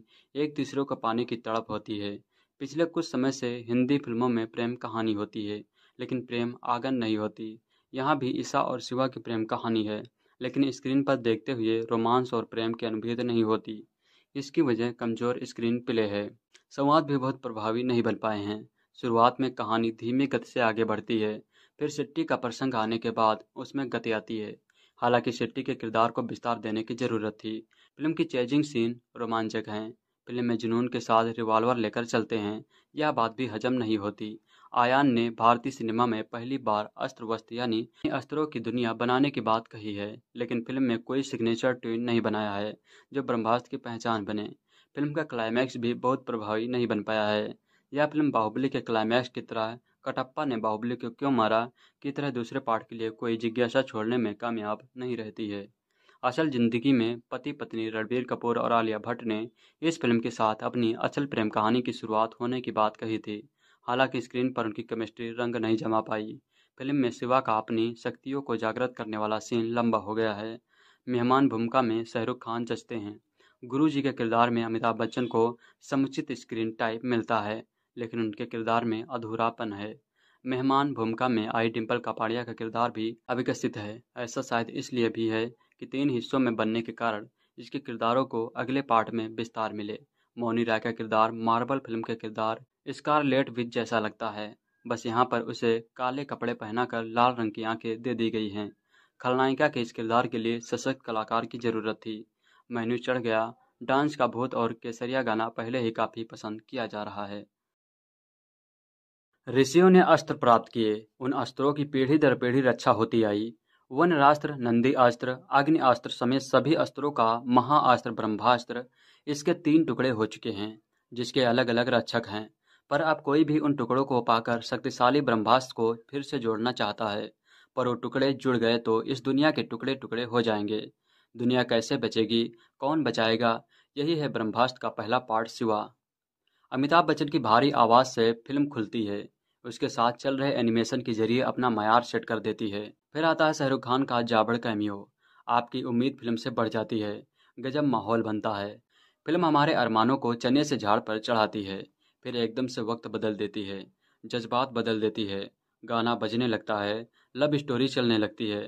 एक दूसरे को पाने की तड़प होती है पिछले कुछ समय से हिंदी फिल्मों में प्रेम कहानी होती है लेकिन प्रेम आगन नहीं होती यहाँ भी ईसा और शिवा के प्रेम कहानी है लेकिन स्क्रीन पर देखते हुए रोमांस और प्रेम की अनुभूति नहीं होती इसकी वजह कमज़ोर स्क्रीन प्ले है संवाद भी बहुत प्रभावी नहीं बन पाए हैं शुरुआत में कहानी धीमी गति से आगे बढ़ती है फिर सिट्टी का प्रसंग आने के बाद उसमें गति आती है हालांकि सिट्टी के किरदार को विस्तार देने की ज़रूरत थी फिल्म की चेजिंग सीन रोमांचक हैं फिल्म में जुनून के साथ रिवॉल्वर लेकर चलते हैं यह बात भी हजम नहीं होती आयान ने भारतीय सिनेमा में पहली बार अस्त्र वस्त्र यानी अस्त्रों की दुनिया बनाने की बात कही है लेकिन फिल्म में कोई सिग्नेचर ट्विन नहीं बनाया है जो ब्रह्मास्त्र की पहचान बने फिल्म का क्लाइमैक्स भी बहुत प्रभावी नहीं बन पाया है यह फिल्म बाहुबली के क्लाइमैक्स की तरह कटप्पा ने बाहुबली को क्यों मारा की तरह दूसरे पार्ट के लिए कोई जिज्ञासा छोड़ने में कामयाब नहीं रहती है असल जिंदगी में पति पत्नी रणबीर कपूर और आलिया भट्ट ने इस फिल्म के साथ अपनी असल प्रेम कहानी की शुरुआत होने की बात कही थी हालांकि स्क्रीन पर उनकी केमिस्ट्री रंग नहीं जमा पाई फिल्म में शिवा का अपनी शक्तियों को जागृत करने वाला सीन लंबा हो गया है मेहमान भूमिका में शाहरुख खान जचते हैं गुरु जी के किरदार में अमिताभ बच्चन को समुचित स्क्रीन टाइप मिलता है लेकिन उनके किरदार में अधूरापन है मेहमान भूमिका में आई डिम्पल कपाड़िया का किरदार भी अविकसित है ऐसा शायद इसलिए भी है कि तीन हिस्सों में बनने के कारण इसके किरदारों को अगले पार्ट में विस्तार मिले मौनी राय का किरदार मार्बल फिल्म के किरदार स्कारलेट विच जैसा लगता है बस यहाँ पर उसे काले कपड़े पहनाकर लाल रंग की आंखें दे दी गई हैं खलनायिका के इस किरदार के लिए सशक्त कलाकार की ज़रूरत थी मेन्यू चढ़ गया डांस का भूत और केसरिया गाना पहले ही काफ़ी पसंद किया जा रहा है ऋषियों ने अस्त्र प्राप्त किए उन अस्त्रों की पीढ़ी दर पीढ़ी रक्षा होती आई वन रास्त्र नंदी अस्त्र अग्नि अस्त्र समेत सभी अस्त्रों का महाअस्त्र ब्रह्मास्त्र इसके तीन टुकड़े हो चुके हैं जिसके अलग अलग रक्षक हैं पर अब कोई भी उन टुकड़ों को पाकर शक्तिशाली ब्रह्मास्त्र को फिर से जोड़ना चाहता है पर वो टुकड़े जुड़ गए तो इस दुनिया के टुकड़े टुकड़े हो जाएंगे दुनिया कैसे बचेगी कौन बचाएगा यही है ब्रह्मास्त्र का पहला पार्ट शिवा अमिताभ बच्चन की भारी आवाज़ से फिल्म खुलती है उसके साथ चल रहे एनिमेशन के जरिए अपना मैार सेट कर देती है फिर आता है शाहरुख खान का जाबड़ कैमियो आपकी उम्मीद फिल्म से बढ़ जाती है गजब माहौल बनता है फिल्म हमारे अरमानों को चने से झाड़ पर चढ़ाती है फिर एकदम से वक्त बदल देती है जज्बात बदल देती है गाना बजने लगता है लव स्टोरी चलने लगती है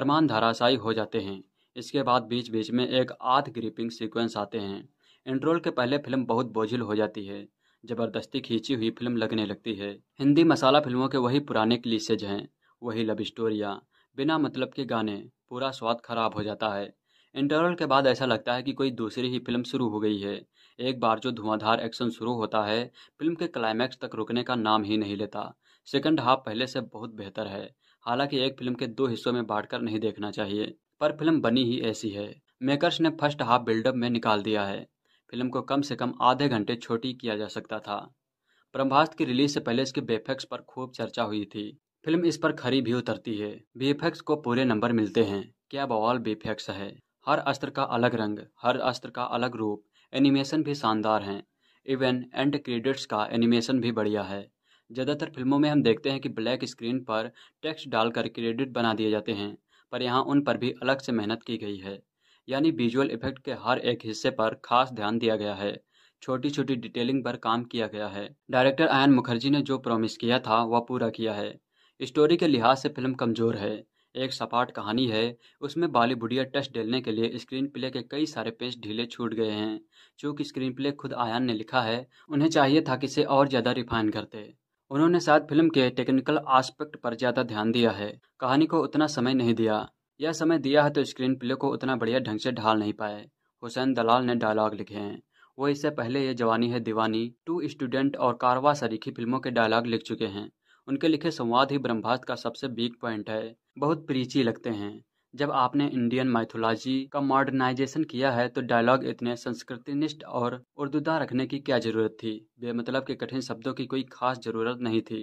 अरमान धाराशायी हो जाते हैं इसके बाद बीच बीच में एक आध ग्रिपिंग सीक्वेंस आते हैं इंट्रोल के पहले फिल्म बहुत बोझिल हो जाती है ज़बरदस्ती खींची हुई फिल्म लगने लगती है हिंदी मसाला फिल्मों के वही पुराने क्लीसेज हैं वही लव स्टोरियाँ बिना मतलब के गाने पूरा स्वाद खराब हो जाता है इंटरवल के बाद ऐसा लगता है कि कोई दूसरी ही फिल्म शुरू हो गई है एक बार जो धुआंधार एक्शन शुरू होता है फिल्म के क्लाइमैक्स तक रुकने का नाम ही नहीं लेता सेकंड हाफ पहले से बहुत बेहतर है हालांकि एक फिल्म के दो हिस्सों में बांटकर नहीं देखना चाहिए पर फिल्म बनी ही ऐसी है मेकर्स ने फर्स्ट हाफ बिल्डअप में निकाल दिया है फिल्म को कम से कम आधे घंटे छोटी किया जा सकता था ब्रह्मास्त की रिलीज से पहले इसके बेफेक्स पर खूब चर्चा हुई थी फिल्म इस पर खरी भी उतरती है बीएफएक्स को पूरे नंबर मिलते हैं क्या बवाल बीएफएक्स है हर अस्त्र का अलग रंग हर अस्त्र का अलग रूप एनिमेशन भी शानदार हैं इवन एंड क्रेडिट्स का एनिमेशन भी बढ़िया है ज़्यादातर फिल्मों में हम देखते हैं कि ब्लैक स्क्रीन पर टेक्स्ट डालकर क्रेडिट बना दिए जाते हैं पर यहाँ उन पर भी अलग से मेहनत की गई है यानी विजुअल इफेक्ट के हर एक हिस्से पर खास ध्यान दिया गया है छोटी छोटी डिटेलिंग पर काम किया गया है डायरेक्टर आयन मुखर्जी ने जो प्रॉमिस किया था वह पूरा किया है स्टोरी के लिहाज से फिल्म कमज़ोर है एक सपाट कहानी है उसमें बॉलीवुडिया टच डेलने के लिए स्क्रीन प्ले के कई सारे पेज ढीले छूट गए हैं जो कि स्क्रीन प्ले खुद आयान ने लिखा है उन्हें चाहिए था कि इसे और ज़्यादा रिफाइन करते उन्होंने साथ फिल्म के टेक्निकल आस्पेक्ट पर ज़्यादा ध्यान दिया है कहानी को उतना समय नहीं दिया यह समय दिया है तो स्क्रीन प्ले को उतना बढ़िया ढंग से ढाल नहीं पाए हुसैन दलाल ने डायलॉग लिखे हैं वो इससे पहले ये जवानी है दीवानी टू स्टूडेंट और कारवा सरीखी फिल्मों के डायलॉग लिख चुके हैं उनके लिखे संवाद ही ब्रह्मास्त्र का सबसे बीक पॉइंट है बहुत प्रीची लगते हैं जब आपने इंडियन माइथोलॉजी का मॉडर्नाइजेशन किया है तो डायलॉग इतने संस्कृतिनिष्ठ और उर्दुदा रखने की क्या ज़रूरत थी बेमतलब के कठिन शब्दों की कोई खास ज़रूरत नहीं थी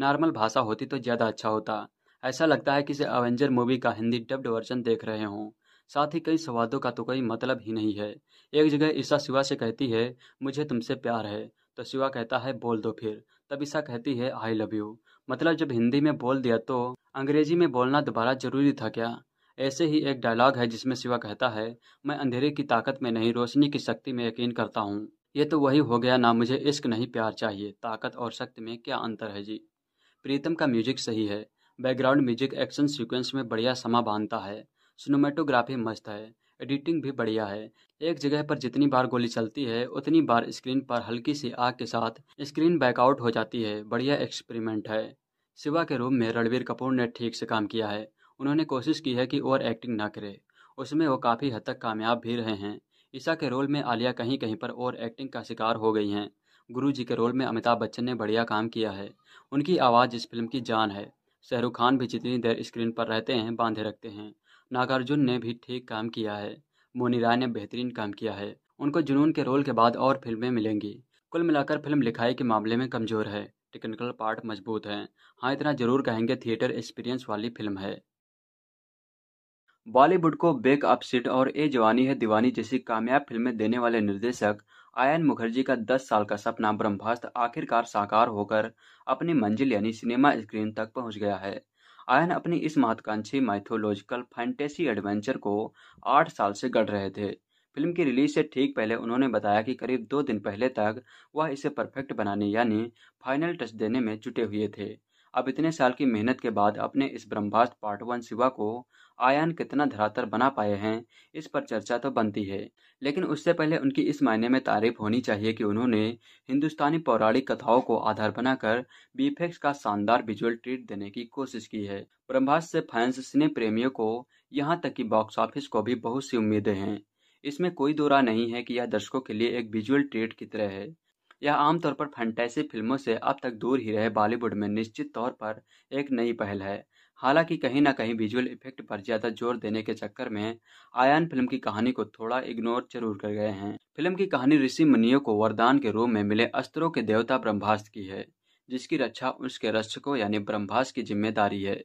नॉर्मल भाषा होती तो ज़्यादा अच्छा होता ऐसा लगता है किसी एवेंजर मूवी का हिंदी डब्ड वर्जन देख रहे हों साथ ही कई संवादों का तो कोई मतलब ही नहीं है एक जगह ईसा शिवा से कहती है मुझे तुमसे प्यार है तो शिवा कहता है बोल दो फिर तब ईसा कहती है आई लव यू मतलब जब हिंदी में बोल दिया तो अंग्रेजी में बोलना दोबारा जरूरी था क्या ऐसे ही एक डायलॉग है जिसमें शिवा कहता है मैं अंधेरे की ताकत में नहीं रोशनी की शक्ति में यकीन करता हूँ ये तो वही हो गया ना मुझे इश्क नहीं प्यार चाहिए ताकत और शक्ति में क्या अंतर है जी प्रीतम का म्यूजिक सही है बैकग्राउंड म्यूजिक एक्शन सीक्वेंस में बढ़िया समा बांधता है सिनेमेटोग्राफी मस्त है एडिटिंग भी बढ़िया है एक जगह पर जितनी बार गोली चलती है उतनी बार स्क्रीन पर हल्की सी आग के साथ स्क्रीन बैकआउट हो जाती है बढ़िया एक्सपेरिमेंट है शिवा के रूम में रणवीर कपूर ने ठीक से काम किया है उन्होंने कोशिश की है कि ओवर एक्टिंग ना करे उसमें वो काफ़ी हद तक कामयाब भी रहे हैं ईशा के रोल में आलिया कहीं कहीं पर ओवर एक्टिंग का शिकार हो गई हैं गुरु जी के रोल में अमिताभ बच्चन ने बढ़िया काम किया है उनकी आवाज़ इस फिल्म की जान है शाहरुख खान भी जितनी देर स्क्रीन पर रहते हैं बांधे रखते हैं नागार्जुन ने भी ठीक काम किया है मोनी राय ने बेहतरीन काम किया है उनको जुनून के रोल के बाद और फिल्में मिलेंगी कुल मिलाकर फिल्म लिखाई के मामले में कमज़ोर है टेक्निकल पार्ट मजबूत हैं हाँ इतना ज़रूर कहेंगे थिएटर एक्सपीरियंस वाली फिल्म है बॉलीवुड को बेक अप और ए जवानी है दीवानी जैसी कामयाब फिल्में देने वाले निर्देशक आयन मुखर्जी का 10 साल का सपना ब्रह्मास्त्र आखिरकार साकार होकर अपनी मंजिल यानी सिनेमा स्क्रीन तक पहुंच गया है आयन अपनी इस महत्वाकांक्षी माइथोलॉजिकल फैंटेसी एडवेंचर को आठ साल से गढ़ रहे थे फिल्म की रिलीज से ठीक पहले उन्होंने बताया कि करीब दो दिन पहले तक वह इसे परफेक्ट बनाने यानी फाइनल टच देने में जुटे हुए थे अब इतने साल की मेहनत के बाद अपने इस ब्रह्मास्त्र पार्ट वन शिवा को आयान कितना धरातल बना पाए हैं इस पर चर्चा तो बनती है लेकिन उससे पहले उनकी इस मायने में तारीफ होनी चाहिए कि उन्होंने हिंदुस्तानी पौराणिक कथाओं को आधार बनाकर बीफेक्स का शानदार विजुअल ट्रीट देने की कोशिश की है ब्रह्मास्त्र से फैंस सिने प्रेमियों को यहाँ तक कि बॉक्स ऑफिस को भी बहुत सी उम्मीदें हैं इसमें कोई दो राय नहीं है कि यह दर्शकों के लिए एक विजुअल ट्रीट की तरह है यह आमतौर पर फैंटेसी फिल्मों से अब तक दूर ही रहे बॉलीवुड में निश्चित तौर पर एक नई पहल है हालांकि कहीं ना कहीं विजुअल इफेक्ट पर ज़्यादा जोर देने के चक्कर में आयान फिल्म की कहानी को थोड़ा इग्नोर जरूर कर गए हैं फिल्म की कहानी ऋषि मुनियों को वरदान के रूप में मिले अस्त्रों के देवता ब्रह्मास्त्र की है जिसकी रक्षा उसके रक्षकों यानी ब्रह्मास्त्र की जिम्मेदारी है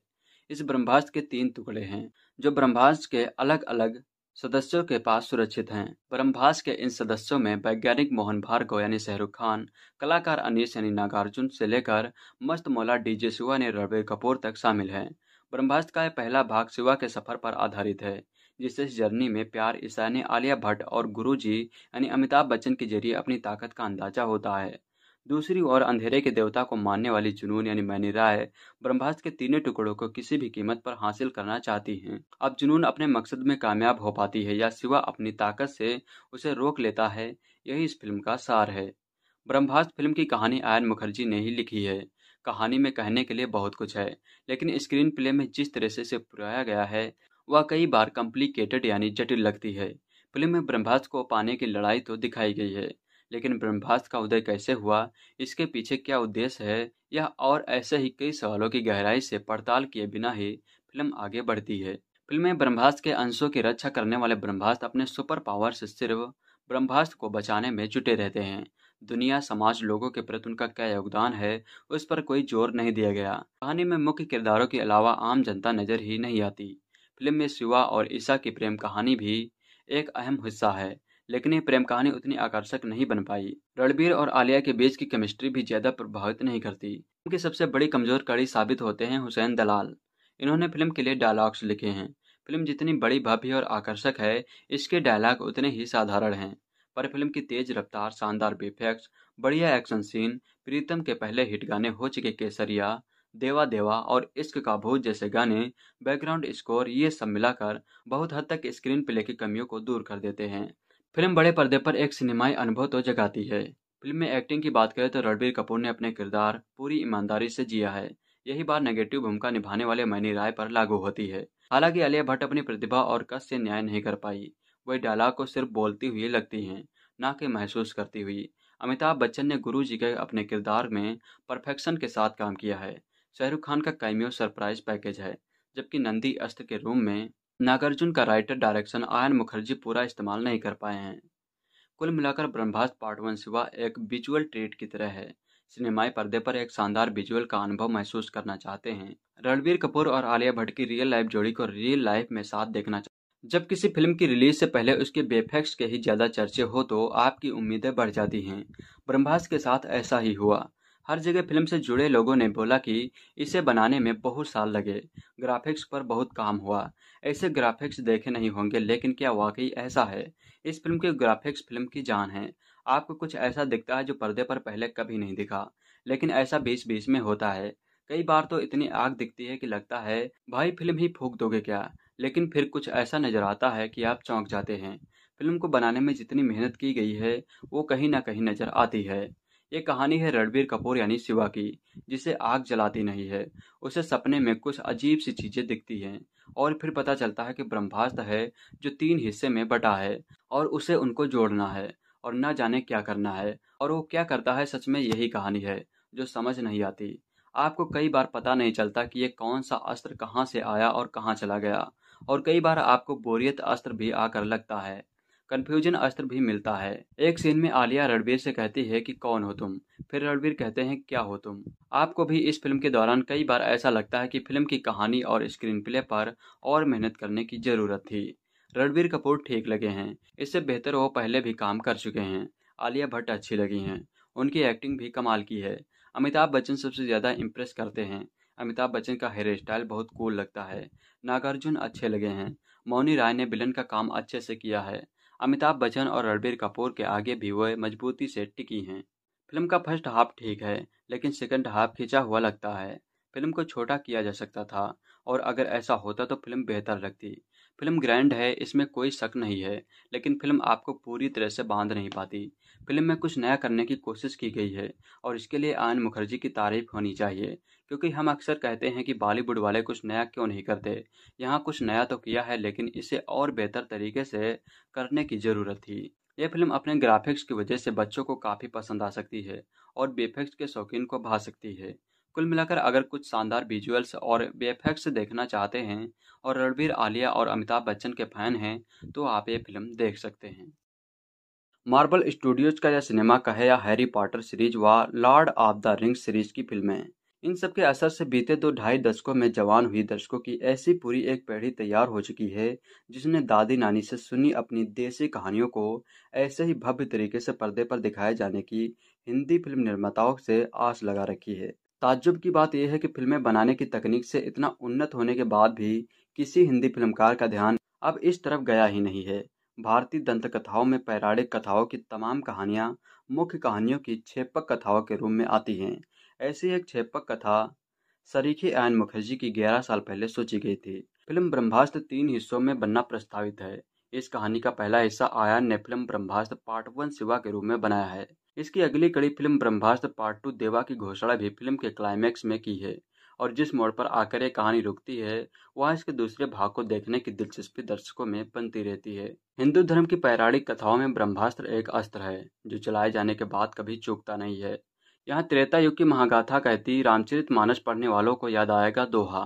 इस ब्रह्मास्त्र के तीन टुकड़े हैं जो ब्रह्मास्त्र के अलग अलग सदस्यों के पास सुरक्षित हैं परमभास के इन सदस्यों में वैज्ञानिक मोहन भार्गव यानी शाहरुख खान कलाकार अनिश यानी नागार्जुन से लेकर मस्त मौला डीजे शिवा ने रणवीर कपूर तक शामिल हैं ब्रह्मास्त्र का पहला भाग सिवा के सफर पर आधारित है जिसे इस जर्नी में प्यार ईसा ने आलिया भट्ट और गुरुजी यानी अमिताभ बच्चन के जरिए अपनी ताकत का अंदाजा होता है दूसरी ओर अंधेरे के देवता को मानने वाली जुनून यानी मैनी राय ब्रह्मास्त्र के तीनों टुकड़ों को किसी भी कीमत पर हासिल करना चाहती हैं अब जुनून अपने मकसद में कामयाब हो पाती है या सिवा अपनी ताकत से उसे रोक लेता है यही इस फिल्म का सार है ब्रह्मास्त्र फिल्म की कहानी आयन मुखर्जी ने ही लिखी है कहानी में कहने के लिए बहुत कुछ है लेकिन स्क्रीन प्ले में जिस तरह से इसे पुराया गया है वह कई बार कॉम्प्लिकेटेड यानी जटिल लगती है फिल्म में ब्रह्मास्त्र को पाने की लड़ाई तो दिखाई गई है लेकिन ब्रह्मास्त्र का उदय कैसे हुआ इसके पीछे क्या उद्देश्य है यह और ऐसे ही कई सवालों की गहराई से पड़ताल किए बिना ही फिल्म आगे बढ़ती है फिल्म में ब्रह्मास्त्र के अंशों की रक्षा करने वाले ब्रह्मास्त्र अपने सुपर पावर से सिर्फ ब्रह्मास्त्र को बचाने में जुटे रहते हैं दुनिया समाज लोगों के प्रति उनका क्या योगदान है उस पर कोई जोर नहीं दिया गया कहानी में मुख्य किरदारों के अलावा आम जनता नजर ही नहीं आती फिल्म में शिवा और ईसा की प्रेम कहानी भी एक अहम हिस्सा है लेकिन ये प्रेम कहानी उतनी आकर्षक नहीं बन पाई रणबीर और आलिया के बीच की केमिस्ट्री भी ज्यादा प्रभावित नहीं करती उनकी सबसे बड़ी कमजोर कड़ी साबित होते हैं हुसैन दलाल इन्होंने फिल्म के लिए डायलॉग्स लिखे हैं फिल्म जितनी बड़ी भव्य और आकर्षक है इसके डायलॉग उतने ही साधारण हैं पर फिल्म की तेज रफ्तार शानदार बीफेक्स बढ़िया एक्शन सीन प्रीतम के पहले हिट गाने हो चुके केसरिया देवा देवा और इश्क का भूत जैसे गाने बैकग्राउंड स्कोर ये सब मिलाकर बहुत हद तक स्क्रीन प्ले की कमियों को दूर कर देते हैं फिल्म बड़े पर्दे पर एक सिनेमाई अनुभव तो जगाती है फिल्म में एक्टिंग की बात करें तो रणबीर कपूर ने अपने किरदार पूरी ईमानदारी से जिया है यही बात नेगेटिव भूमिका निभाने वाले मैनी राय पर लागू होती है हालांकि आलिया भट्ट अपनी प्रतिभा और कस से न्याय नहीं कर पाई वह डायलॉग को सिर्फ बोलती हुई लगती हैं ना कि महसूस करती हुई अमिताभ बच्चन ने गुरु जी के अपने किरदार में परफेक्शन के साथ काम किया है शाहरुख खान का कैमियो सरप्राइज पैकेज है जबकि नंदी अस्त के रूम में नागार्जुन का राइटर डायरेक्शन आयन मुखर्जी पूरा इस्तेमाल नहीं कर पाए हैं कुल मिलाकर ब्रह्मास्त्र पार्ट वन सिवा एक विजुअल ट्रीट की तरह है सिनेमाई पर्दे पर एक शानदार विजुअल का अनुभव महसूस करना चाहते हैं रणबीर कपूर और आलिया भट्ट की रियल लाइफ जोड़ी को रियल लाइफ में साथ देखना चाहते जब किसी फिल्म की रिलीज से पहले उसके बेफेक्ट्स के ही ज़्यादा चर्चे हो तो आपकी उम्मीदें बढ़ जाती हैं ब्रह्मास के साथ ऐसा ही हुआ हर जगह फिल्म से जुड़े लोगों ने बोला कि इसे बनाने में बहुत साल लगे ग्राफिक्स पर बहुत काम हुआ ऐसे ग्राफिक्स देखे नहीं होंगे लेकिन क्या वाकई ऐसा है इस फिल्म के ग्राफिक्स फिल्म की जान है आपको कुछ ऐसा दिखता है जो पर्दे पर पहले कभी नहीं दिखा लेकिन ऐसा बीच बीच में होता है कई बार तो इतनी आग दिखती है कि लगता है भाई फिल्म ही फूक दोगे क्या लेकिन फिर कुछ ऐसा नजर आता है कि आप चौंक जाते हैं फिल्म को बनाने में जितनी मेहनत की गई है वो कहीं ना कहीं नजर आती है ये कहानी है रणबीर कपूर यानी शिवा की जिसे आग जलाती नहीं है उसे सपने में कुछ अजीब सी चीजें दिखती हैं और फिर पता चलता है कि ब्रह्मास्त्र है जो तीन हिस्से में बटा है और उसे उनको जोड़ना है और न जाने क्या करना है और वो क्या करता है सच में यही कहानी है जो समझ नहीं आती आपको कई बार पता नहीं चलता कि ये कौन सा अस्त्र कहाँ से आया और कहाँ चला गया और कई बार आपको बोरियत अस्त्र भी आकर लगता है कन्फ्यूजन अस्त्र भी मिलता है एक सीन में आलिया रणबीर से कहती है कि कौन हो तुम फिर रणबीर कहते हैं क्या हो तुम आपको भी इस फिल्म के दौरान कई बार ऐसा लगता है कि फिल्म की कहानी और स्क्रीन प्ले पर और मेहनत करने की जरूरत थी रणबीर कपूर ठीक लगे हैं इससे बेहतर वो पहले भी काम कर चुके हैं आलिया भट्ट अच्छी लगी हैं उनकी एक्टिंग भी कमाल की है अमिताभ बच्चन सबसे ज़्यादा इम्प्रेस करते हैं अमिताभ बच्चन का हेयर स्टाइल बहुत कूल लगता है नागार्जुन अच्छे लगे हैं मौनी राय ने विलन का काम अच्छे से किया है अमिताभ बच्चन और रणबीर कपूर के आगे भी वह मजबूती से टिकी हैं फिल्म का फर्स्ट हाफ ठीक है लेकिन सेकंड हाफ खिंचा हुआ लगता है फिल्म को छोटा किया जा सकता था और अगर ऐसा होता तो फिल्म बेहतर लगती फिल्म ग्रैंड है इसमें कोई शक नहीं है लेकिन फिल्म आपको पूरी तरह से बांध नहीं पाती फिल्म में कुछ नया करने की कोशिश की गई है और इसके लिए आयन मुखर्जी की तारीफ होनी चाहिए क्योंकि हम अक्सर कहते हैं कि बॉलीवुड वाले कुछ नया क्यों नहीं करते यहाँ कुछ नया तो किया है लेकिन इसे और बेहतर तरीके से करने की ज़रूरत थी ये फिल्म अपने ग्राफिक्स की वजह से बच्चों को काफ़ी पसंद आ सकती है और बेफेक्स के शौकीन को भा सकती है कुल मिलाकर अगर कुछ शानदार विजुअल्स और बेफेक्स देखना चाहते हैं और रणबीर आलिया और अमिताभ बच्चन के फैन हैं तो आप ये फिल्म देख सकते हैं मार्बल स्टूडियोज का यह सिनेमा कहे या हैरी पॉटर सीरीज व Lord of the rings series की फिल्में इन सब के असर से बीते दो ढाई दशकों में जवान हुई दर्शकों की ऐसी पूरी एक पीढ़ी तैयार हो चुकी है जिसने दादी नानी से सुनी अपनी देसी कहानियों को ऐसे ही भव्य तरीके से पर्दे पर दिखाए जाने की हिंदी फिल्म निर्माताओं से आस लगा रखी है ताज्जुब की बात यह है कि फिल्में बनाने की तकनीक से इतना उन्नत होने के बाद भी किसी हिंदी फिल्मकार का ध्यान अब इस तरफ गया ही नहीं है भारतीय दंतकथाओं में पैराणिक कथाओं की तमाम कहानियां मुख्य कहानियों की छेपक कथाओं के रूप में आती हैं ऐसी एक छेपक कथा सरीखी आयन मुखर्जी की 11 साल पहले सोची गई थी फिल्म ब्रह्मास्त्र तीन हिस्सों में बनना प्रस्तावित है इस कहानी का पहला हिस्सा आयन ने फिल्म ब्रह्मास्त्र पार्ट वन सिवा के रूप में बनाया है इसकी अगली कड़ी फिल्म ब्रह्मास्त्र पार्ट टू देवा की घोषणा भी फिल्म के क्लाइमैक्स में की है और जिस मोड़ पर आकर यह कहानी रुकती है वह इसके दूसरे भाग को देखने की दिलचस्पी दर्शकों में बनती रहती है हिंदू धर्म की पैराणिक कथाओं में ब्रह्मास्त्र एक अस्त्र है जो चलाए जाने के बाद कभी चूकता नहीं है यहाँ त्रेता युग की महागाथा कहती रामचरित मानस पढ़ने वालों को याद आएगा दोहा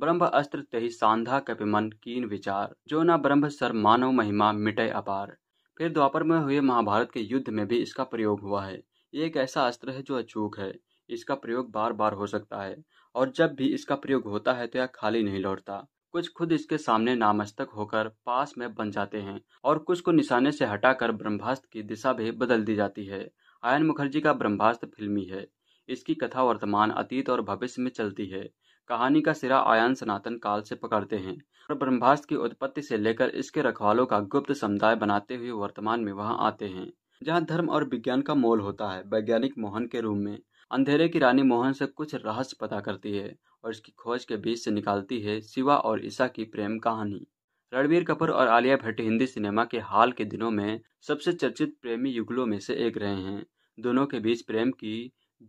ब्रह्म अस्त्र तेहि सांधा कपिमन कीन विचार जो ना ब्रह्म सर मानव महिमा मिटे अपार फिर द्वापर में हुए महाभारत के युद्ध में भी इसका प्रयोग हुआ है ये एक ऐसा अस्त्र है जो अचूक है इसका प्रयोग बार बार हो सकता है और जब भी इसका प्रयोग होता है तो यह खाली नहीं लौटता कुछ खुद इसके सामने नामस्तक होकर पास में बन जाते हैं और कुछ को निशाने से हटाकर ब्रह्मास्त्र की दिशा भी बदल दी जाती है आयन मुखर्जी का ब्रह्मास्त्र फिल्मी है इसकी कथा वर्तमान अतीत और भविष्य में चलती है कहानी का सिरा आयन सनातन काल से पकड़ते हैं और ब्रह्मास्त्र की उत्पत्ति से लेकर इसके रखवालों का गुप्त समुदाय बनाते हुए वर्तमान में वहां आते हैं जहां धर्म और विज्ञान का मोल होता है वैज्ञानिक मोहन के रूम में अंधेरे की रानी मोहन से कुछ रहस्य पता करती है और इसकी खोज के बीच से निकालती है शिवा और ईसा की प्रेम कहानी रणबीर कपूर और आलिया भट्ट हिंदी सिनेमा के हाल के दिनों में सबसे चर्चित प्रेमी युगलों में से एक रहे हैं दोनों के बीच प्रेम की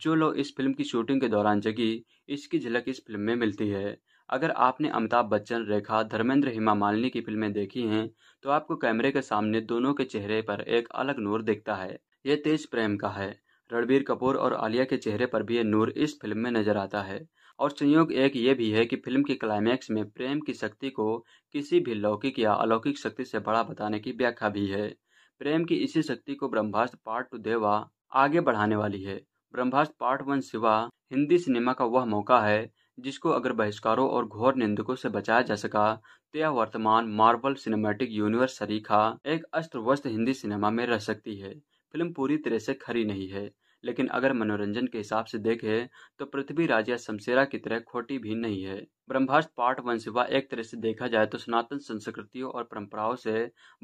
जो लोग इस फिल्म की शूटिंग के दौरान जगी इसकी झलक इस फिल्म में मिलती है अगर आपने अमिताभ बच्चन रेखा धर्मेंद्र हिमा मालिनी की फिल्में देखी हैं तो आपको कैमरे के सामने दोनों के चेहरे पर एक अलग नूर दिखता है यह तेज प्रेम का है रणबीर कपूर और आलिया के चेहरे पर भी यह नूर इस फिल्म में नजर आता है और संयोग एक ये भी है कि फिल्म के क्लाइमैक्स में प्रेम की शक्ति को किसी भी लौकिक या अलौकिक शक्ति से बड़ा बताने की व्याख्या भी है प्रेम की इसी शक्ति को ब्रह्मास्त्र पार्ट टू देवा आगे बढ़ाने वाली है Brahmastra part one Shiva Hindi cinema का वह मौका है जिसको अगर बहिष्कारों और घोर निंदकों से बचाया जा सका तो यह वर्तमान मार्बल सिनेमैटिक यूनिवर्स शरीखा एक अस्त्र वस्त्र हिंदी सिनेमा में रह सकती है फिल्म पूरी तरह से खरी नहीं है लेकिन अगर मनोरंजन के हिसाब से देखें तो पृथ्वी राज या शमशेरा की तरह खोटी भी नहीं है ब्रह्मास्त्र पार्ट वन सिवा एक तरह से देखा जाए तो सनातन संस्कृतियों और परंपराओं से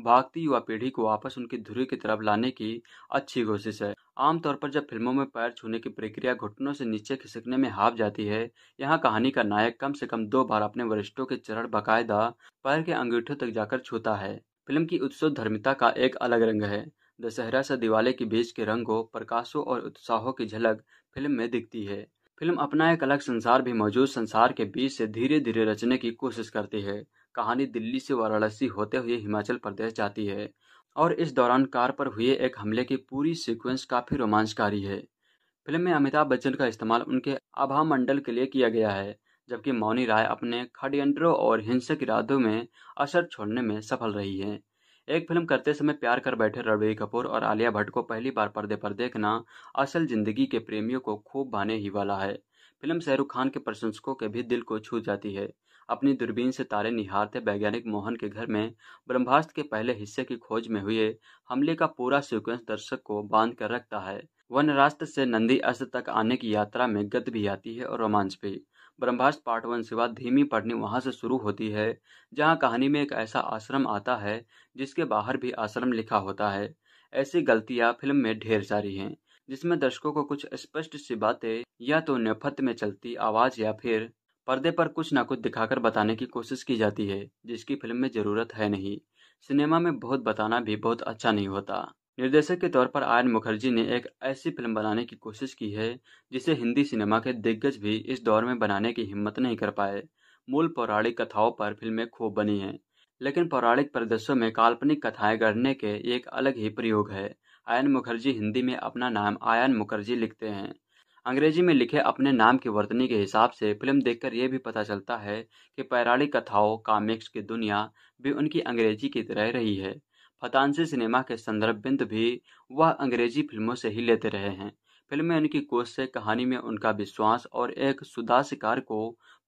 भागती युवा पीढ़ी को वापस उनकी धुरी की तरफ लाने की अच्छी कोशिश है आमतौर पर जब फिल्मों में पैर छूने की प्रक्रिया घुटनों से नीचे खिसकने में हाफ जाती है यहाँ कहानी का नायक कम से कम दो बार अपने वरिष्ठों के चरण बाकायदा पैर के अंगूठों तक जाकर छूता है फिल्म की उत्सव धर्मिता का एक अलग रंग है दशहरा से दिवाली के बीच के रंगों प्रकाशों और उत्साहों की झलक फिल्म में दिखती है फिल्म अपना एक अलग संसार भी मौजूद संसार के बीच से धीरे धीरे रचने की कोशिश करती है कहानी दिल्ली से वाराणसी होते हुए हिमाचल प्रदेश जाती है और इस दौरान कार पर हुए एक हमले की पूरी सीक्वेंस काफ़ी रोमांचकारी है फिल्म में अमिताभ बच्चन का इस्तेमाल उनके आभा मंडल के लिए किया गया है जबकि मौनी राय अपने षडयंत्रों और हिंसक इरादों में असर छोड़ने में सफल रही हैं एक फिल्म करते समय प्यार कर बैठे रणवीर कपूर और आलिया भट्ट को पहली बार पर्दे पर देखना असल जिंदगी के प्रेमियों को खूब भाने ही वाला है फिल्म शाहरुख खान के प्रशंसकों के भी दिल को छू जाती है अपनी दूरबीन से तारे निहारते वैज्ञानिक मोहन के घर में ब्रह्मास्त्र के पहले हिस्से की खोज में हुए हमले का पूरा सीक्वेंस दर्शक को बांध कर रखता है वन रास्त से नंदी अस्त तक आने की यात्रा में गद भी आती है और रोमांच भी ब्रह्मास्त्र पार्ट वन के बाद धीमी पढ़नी वहाँ से शुरू होती है जहाँ कहानी में एक ऐसा आश्रम आता है जिसके बाहर भी आश्रम लिखा होता है ऐसी गलतियाँ फिल्म में ढेर सारी हैं जिसमें दर्शकों को कुछ स्पष्ट सी बातें या तो नफत में चलती आवाज़ या फिर पर्दे पर कुछ ना कुछ दिखाकर बताने की कोशिश की जाती है जिसकी फिल्म में ज़रूरत है नहीं सिनेमा में बहुत बताना भी बहुत अच्छा नहीं होता निर्देशक के तौर पर आर्यन मुखर्जी ने एक ऐसी फिल्म बनाने की कोशिश की है जिसे हिंदी सिनेमा के दिग्गज भी इस दौर में बनाने की हिम्मत नहीं कर पाए मूल पौराणिक कथाओं पर फिल्में खूब बनी हैं लेकिन पौराणिक प्रदर्शों में काल्पनिक कथाएं गढ़ने के एक अलग ही प्रयोग है आयन मुखर्जी हिंदी में अपना नाम आयन मुखर्जी लिखते हैं अंग्रेजी में लिखे अपने नाम की वर्तनी के हिसाब से फिल्म देखकर यह भी पता चलता है कि पौराणिक कथाओं कामिक्स की दुनिया भी उनकी अंग्रेजी की तरह रही है फतानसी सिनेमा के संदर्भ बिंदु भी वह अंग्रेजी फिल्मों से ही लेते रहे हैं फिल्म में उनकी कोच से कहानी में उनका विश्वास और एक सुधा शिकार को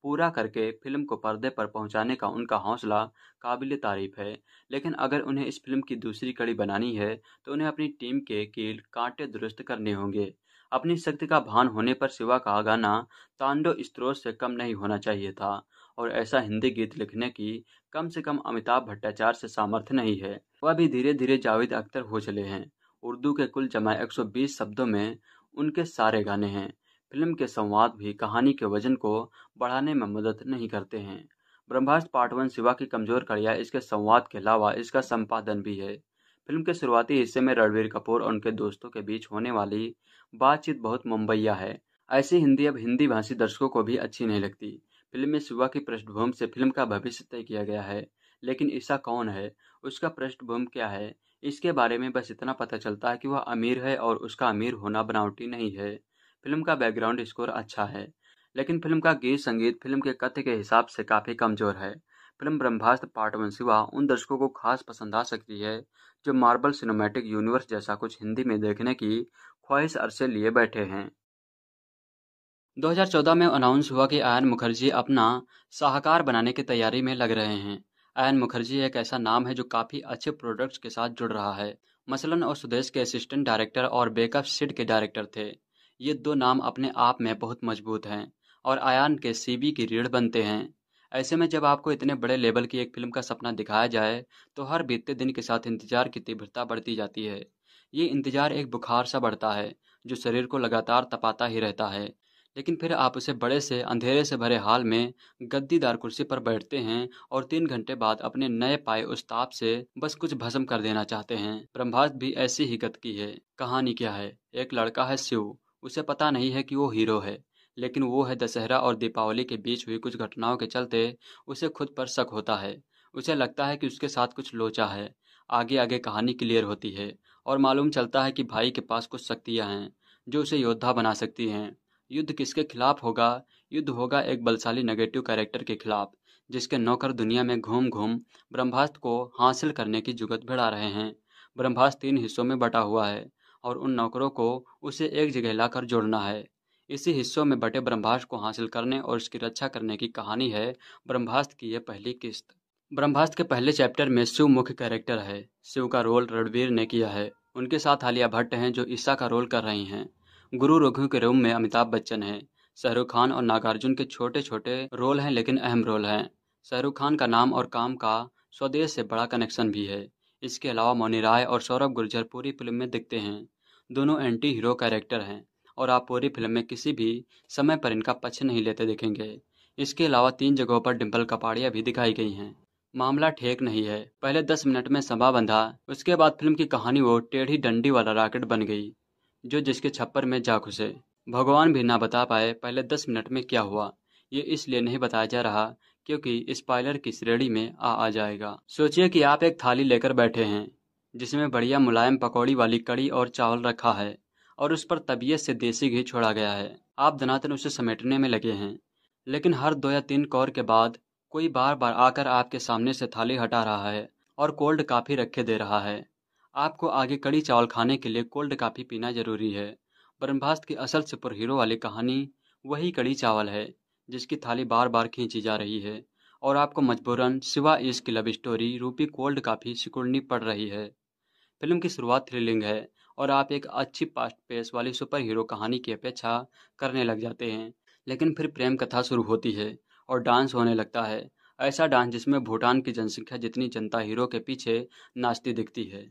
पूरा करके फिल्म को पर्दे पर पहुंचाने का उनका हौसला काबिल तारीफ है लेकिन अगर उन्हें इस फिल्म की दूसरी कड़ी बनानी है तो उन्हें अपनी टीम के कील कांटे दुरुस्त करने होंगे अपनी शक्ति का भान होने पर शिवा का गाना तांडो स्त्रोत से कम नहीं होना चाहिए था और ऐसा हिंदी गीत लिखने की कम से कम अमिताभ भट्टाचार्य से सामर्थ्य नहीं है वह भी धीरे धीरे जावेद अख्तर हो चले हैं उर्दू के कुल जमा 120 शब्दों में उनके सारे गाने हैं फिल्म के संवाद भी कहानी के वजन को बढ़ाने में मदद नहीं करते हैं ब्रह्मास्त्र पार्ट वन शिवा की कमजोर कड़िया इसके संवाद के अलावा इसका संपादन भी है फिल्म के शुरुआती हिस्से में रणवीर कपूर और उनके दोस्तों के बीच होने वाली बातचीत बहुत मुंबईया है ऐसी हिंदी अब हिंदी भाषी दर्शकों को भी अच्छी नहीं लगती फिल्म में शिवा की पृष्ठभूमि से फिल्म का भविष्य तय किया गया है लेकिन ईसा कौन है उसका पृष्ठभूमि क्या है इसके बारे में बस इतना पता चलता है कि वह अमीर है और उसका अमीर होना बनावटी नहीं है फिल्म का बैकग्राउंड स्कोर अच्छा है लेकिन फिल्म का गीत संगीत फिल्म के कथ्य के हिसाब से काफ़ी कमज़ोर है फिल्म ब्रह्मास्त्र पार्ट वन सिवा उन दर्शकों को खास पसंद आ सकती है जो मार्बल सिनेमैटिक यूनिवर्स जैसा कुछ हिंदी में देखने की ख्वाहिश अरसे लिए बैठे हैं 2014 में अनाउंस हुआ कि आयन मुखर्जी अपना सहाकार बनाने की तैयारी में लग रहे हैं आयन मुखर्जी एक ऐसा नाम है जो काफ़ी अच्छे प्रोडक्ट्स के साथ जुड़ रहा है मसलन और सुदेश के असिस्टेंट डायरेक्टर और बेकअप सिड के डायरेक्टर थे ये दो नाम अपने आप में बहुत मजबूत हैं और आयान के सीबी की रीढ़ बनते हैं ऐसे में जब आपको इतने बड़े लेवल की एक फिल्म का सपना दिखाया जाए तो हर बीतते दिन के साथ इंतजार की तीव्रता बढ़ती जाती है ये इंतजार एक बुखार सा बढ़ता है जो शरीर को लगातार तपाता ही रहता है लेकिन फिर आप उसे बड़े से अंधेरे से भरे हाल में गद्दीदार कुर्सी पर बैठते हैं और तीन घंटे बाद अपने नए पाए उस ताप से बस कुछ भस्म कर देना चाहते हैं ब्रह्मास्त भी ऐसी ही गत की है कहानी क्या है एक लड़का है शिव उसे पता नहीं है कि वो हीरो है लेकिन वो है दशहरा और दीपावली के बीच हुई कुछ घटनाओं के चलते उसे खुद पर शक होता है उसे लगता है कि उसके साथ कुछ लोचा है आगे आगे कहानी क्लियर होती है और मालूम चलता है कि भाई के पास कुछ शक्तियाँ हैं जो उसे योद्धा बना सकती हैं युद्ध किसके खिलाफ होगा युद्ध होगा एक बलशाली नेगेटिव कैरेक्टर के खिलाफ जिसके नौकर दुनिया में घूम घूम ब्रह्मास्त्र को हासिल करने की जुगत भिड़ा रहे हैं ब्रह्मास्त्र तीन हिस्सों में बटा हुआ है और उन नौकरों को उसे एक जगह लाकर जोड़ना है इसी हिस्सों में बटे ब्रह्मास्त्र को हासिल करने और उसकी रक्षा करने की कहानी है ब्रह्मास्त्र की यह पहली किस्त ब्रह्मास्त्र के पहले चैप्टर में शिव मुख्य कैरेक्टर है शिव का रोल रणवीर ने किया है उनके साथ आलिया भट्ट हैं जो ईसा का रोल कर रही हैं गुरु रघु के रूम में अमिताभ बच्चन हैं शाहरुख खान और नागार्जुन के छोटे छोटे रोल हैं लेकिन अहम रोल हैं शाहरुख खान का नाम और काम का स्वदेश से बड़ा कनेक्शन भी है इसके अलावा मौनी राय और सौरभ गुर्जर पूरी फिल्म में दिखते हैं दोनों एंटी हीरो कैरेक्टर हैं और आप पूरी फिल्म में किसी भी समय पर इनका पक्ष नहीं लेते देखेंगे इसके अलावा तीन जगहों पर डिम्पल कपाड़िया भी दिखाई गई हैं मामला ठेक नहीं है पहले दस मिनट में सभा बंधा उसके बाद फिल्म की कहानी वो टेढ़ी डंडी वाला राकेट बन गई जो जिसके छप्पर में जा घुसे भगवान भी ना बता पाए पहले दस मिनट में क्या हुआ ये इसलिए नहीं बताया जा रहा क्योंकि स्पॉयलर की श्रेणी में आ आ जाएगा सोचिए कि आप एक थाली लेकर बैठे हैं जिसमें बढ़िया मुलायम पकौड़ी वाली कड़ी और चावल रखा है और उस पर तबीयत से देसी घी छोड़ा गया है आप धनातन उसे समेटने में लगे हैं लेकिन हर दो या तीन कौर के बाद कोई बार बार आकर आपके सामने से थाली हटा रहा है और कोल्ड काफ़ी रखे दे रहा है आपको आगे कड़ी चावल खाने के लिए कोल्ड काफ़ी पीना जरूरी है ब्रह्मास्त्र की असल सुपर हीरो वाली कहानी वही कड़ी चावल है जिसकी थाली बार बार खींची जा रही है और आपको मजबूरन सिवा इसकी लव स्टोरी रूपी कोल्ड काफ़ी सिकुड़नी पड़ रही है फिल्म की शुरुआत थ्रिलिंग है और आप एक अच्छी पास्ट पेस वाली सुपर हीरो कहानी की अपेक्षा करने लग जाते हैं लेकिन फिर प्रेम कथा शुरू होती है और डांस होने लगता है ऐसा डांस जिसमें भूटान की जनसंख्या जितनी जनता हीरो के पीछे नाचती दिखती है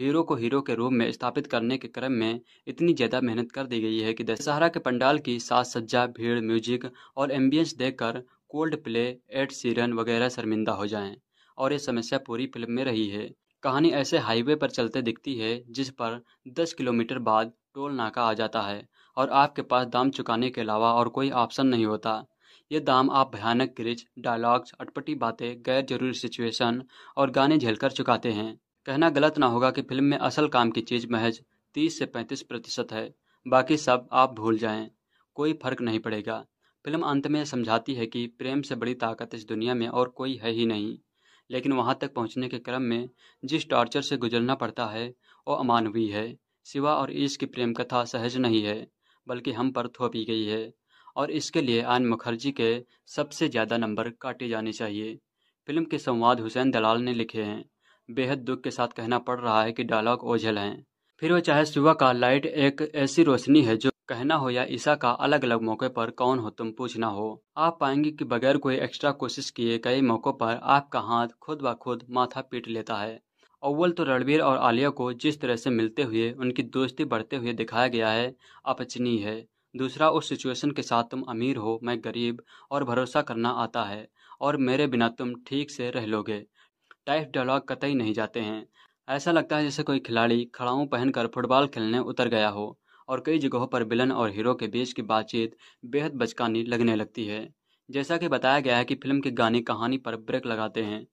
हीरो को हीरो के रूप में स्थापित करने के क्रम में इतनी ज़्यादा मेहनत कर दी गई है कि दशहरा के पंडाल की साज सज्जा भीड़ म्यूजिक और एम्बियंस देखकर कोल्ड प्ले एड सीरन वगैरह शर्मिंदा हो जाएं और ये समस्या पूरी फिल्म में रही है कहानी ऐसे हाईवे पर चलते दिखती है जिस पर दस किलोमीटर बाद टोल नाका आ जाता है और आपके पास दाम चुकाने के अलावा और कोई ऑप्शन नहीं होता ये दाम आप भयानक क्रिज डायलॉग्स अटपटी बातें गैर जरूरी सिचुएशन और गाने झेलकर चुकाते हैं कहना गलत ना होगा कि फिल्म में असल काम की चीज़ महज 30 से 35 प्रतिशत है बाकी सब आप भूल जाएं कोई फर्क नहीं पड़ेगा फिल्म अंत में समझाती है कि प्रेम से बड़ी ताकत इस दुनिया में और कोई है ही नहीं लेकिन वहाँ तक पहुँचने के क्रम में जिस टॉर्चर से गुजरना पड़ता है वो अमानवीय है सिवा और ईश की प्रेम कथा सहज नहीं है बल्कि हम पर थोपी गई है और इसके लिए आन मुखर्जी के सबसे ज़्यादा नंबर काटे जाने चाहिए फिल्म के संवाद हुसैन दलाल ने लिखे हैं बेहद दुख के साथ कहना पड़ रहा है कि डायलॉग ओझल हैं फिर वो चाहे सुबह का लाइट एक ऐसी रोशनी है जो कहना हो या ईसा का अलग अलग मौके पर कौन हो तुम पूछना हो आप पाएंगे कि बगैर कोई एक्स्ट्रा कोशिश किए कई मौक़ों पर आपका हाथ खुद ब खुद माथा पीट लेता है अव्वल तो रणबीर और आलिया को जिस तरह से मिलते हुए उनकी दोस्ती बढ़ते हुए दिखाया गया है अपचनी है दूसरा उस सिचुएशन के साथ तुम अमीर हो मैं गरीब और भरोसा करना आता है और मेरे बिना तुम ठीक से रह लोगे टाइप डायलॉग कतई नहीं जाते हैं ऐसा लगता है जैसे कोई खिलाड़ी खड़ाऊँ पहनकर फुटबॉल खेलने उतर गया हो और कई जगहों पर विलन और हीरो के बीच की बातचीत बेहद बचकानी लगने लगती है जैसा कि बताया गया है कि फिल्म के गाने कहानी पर ब्रेक लगाते हैं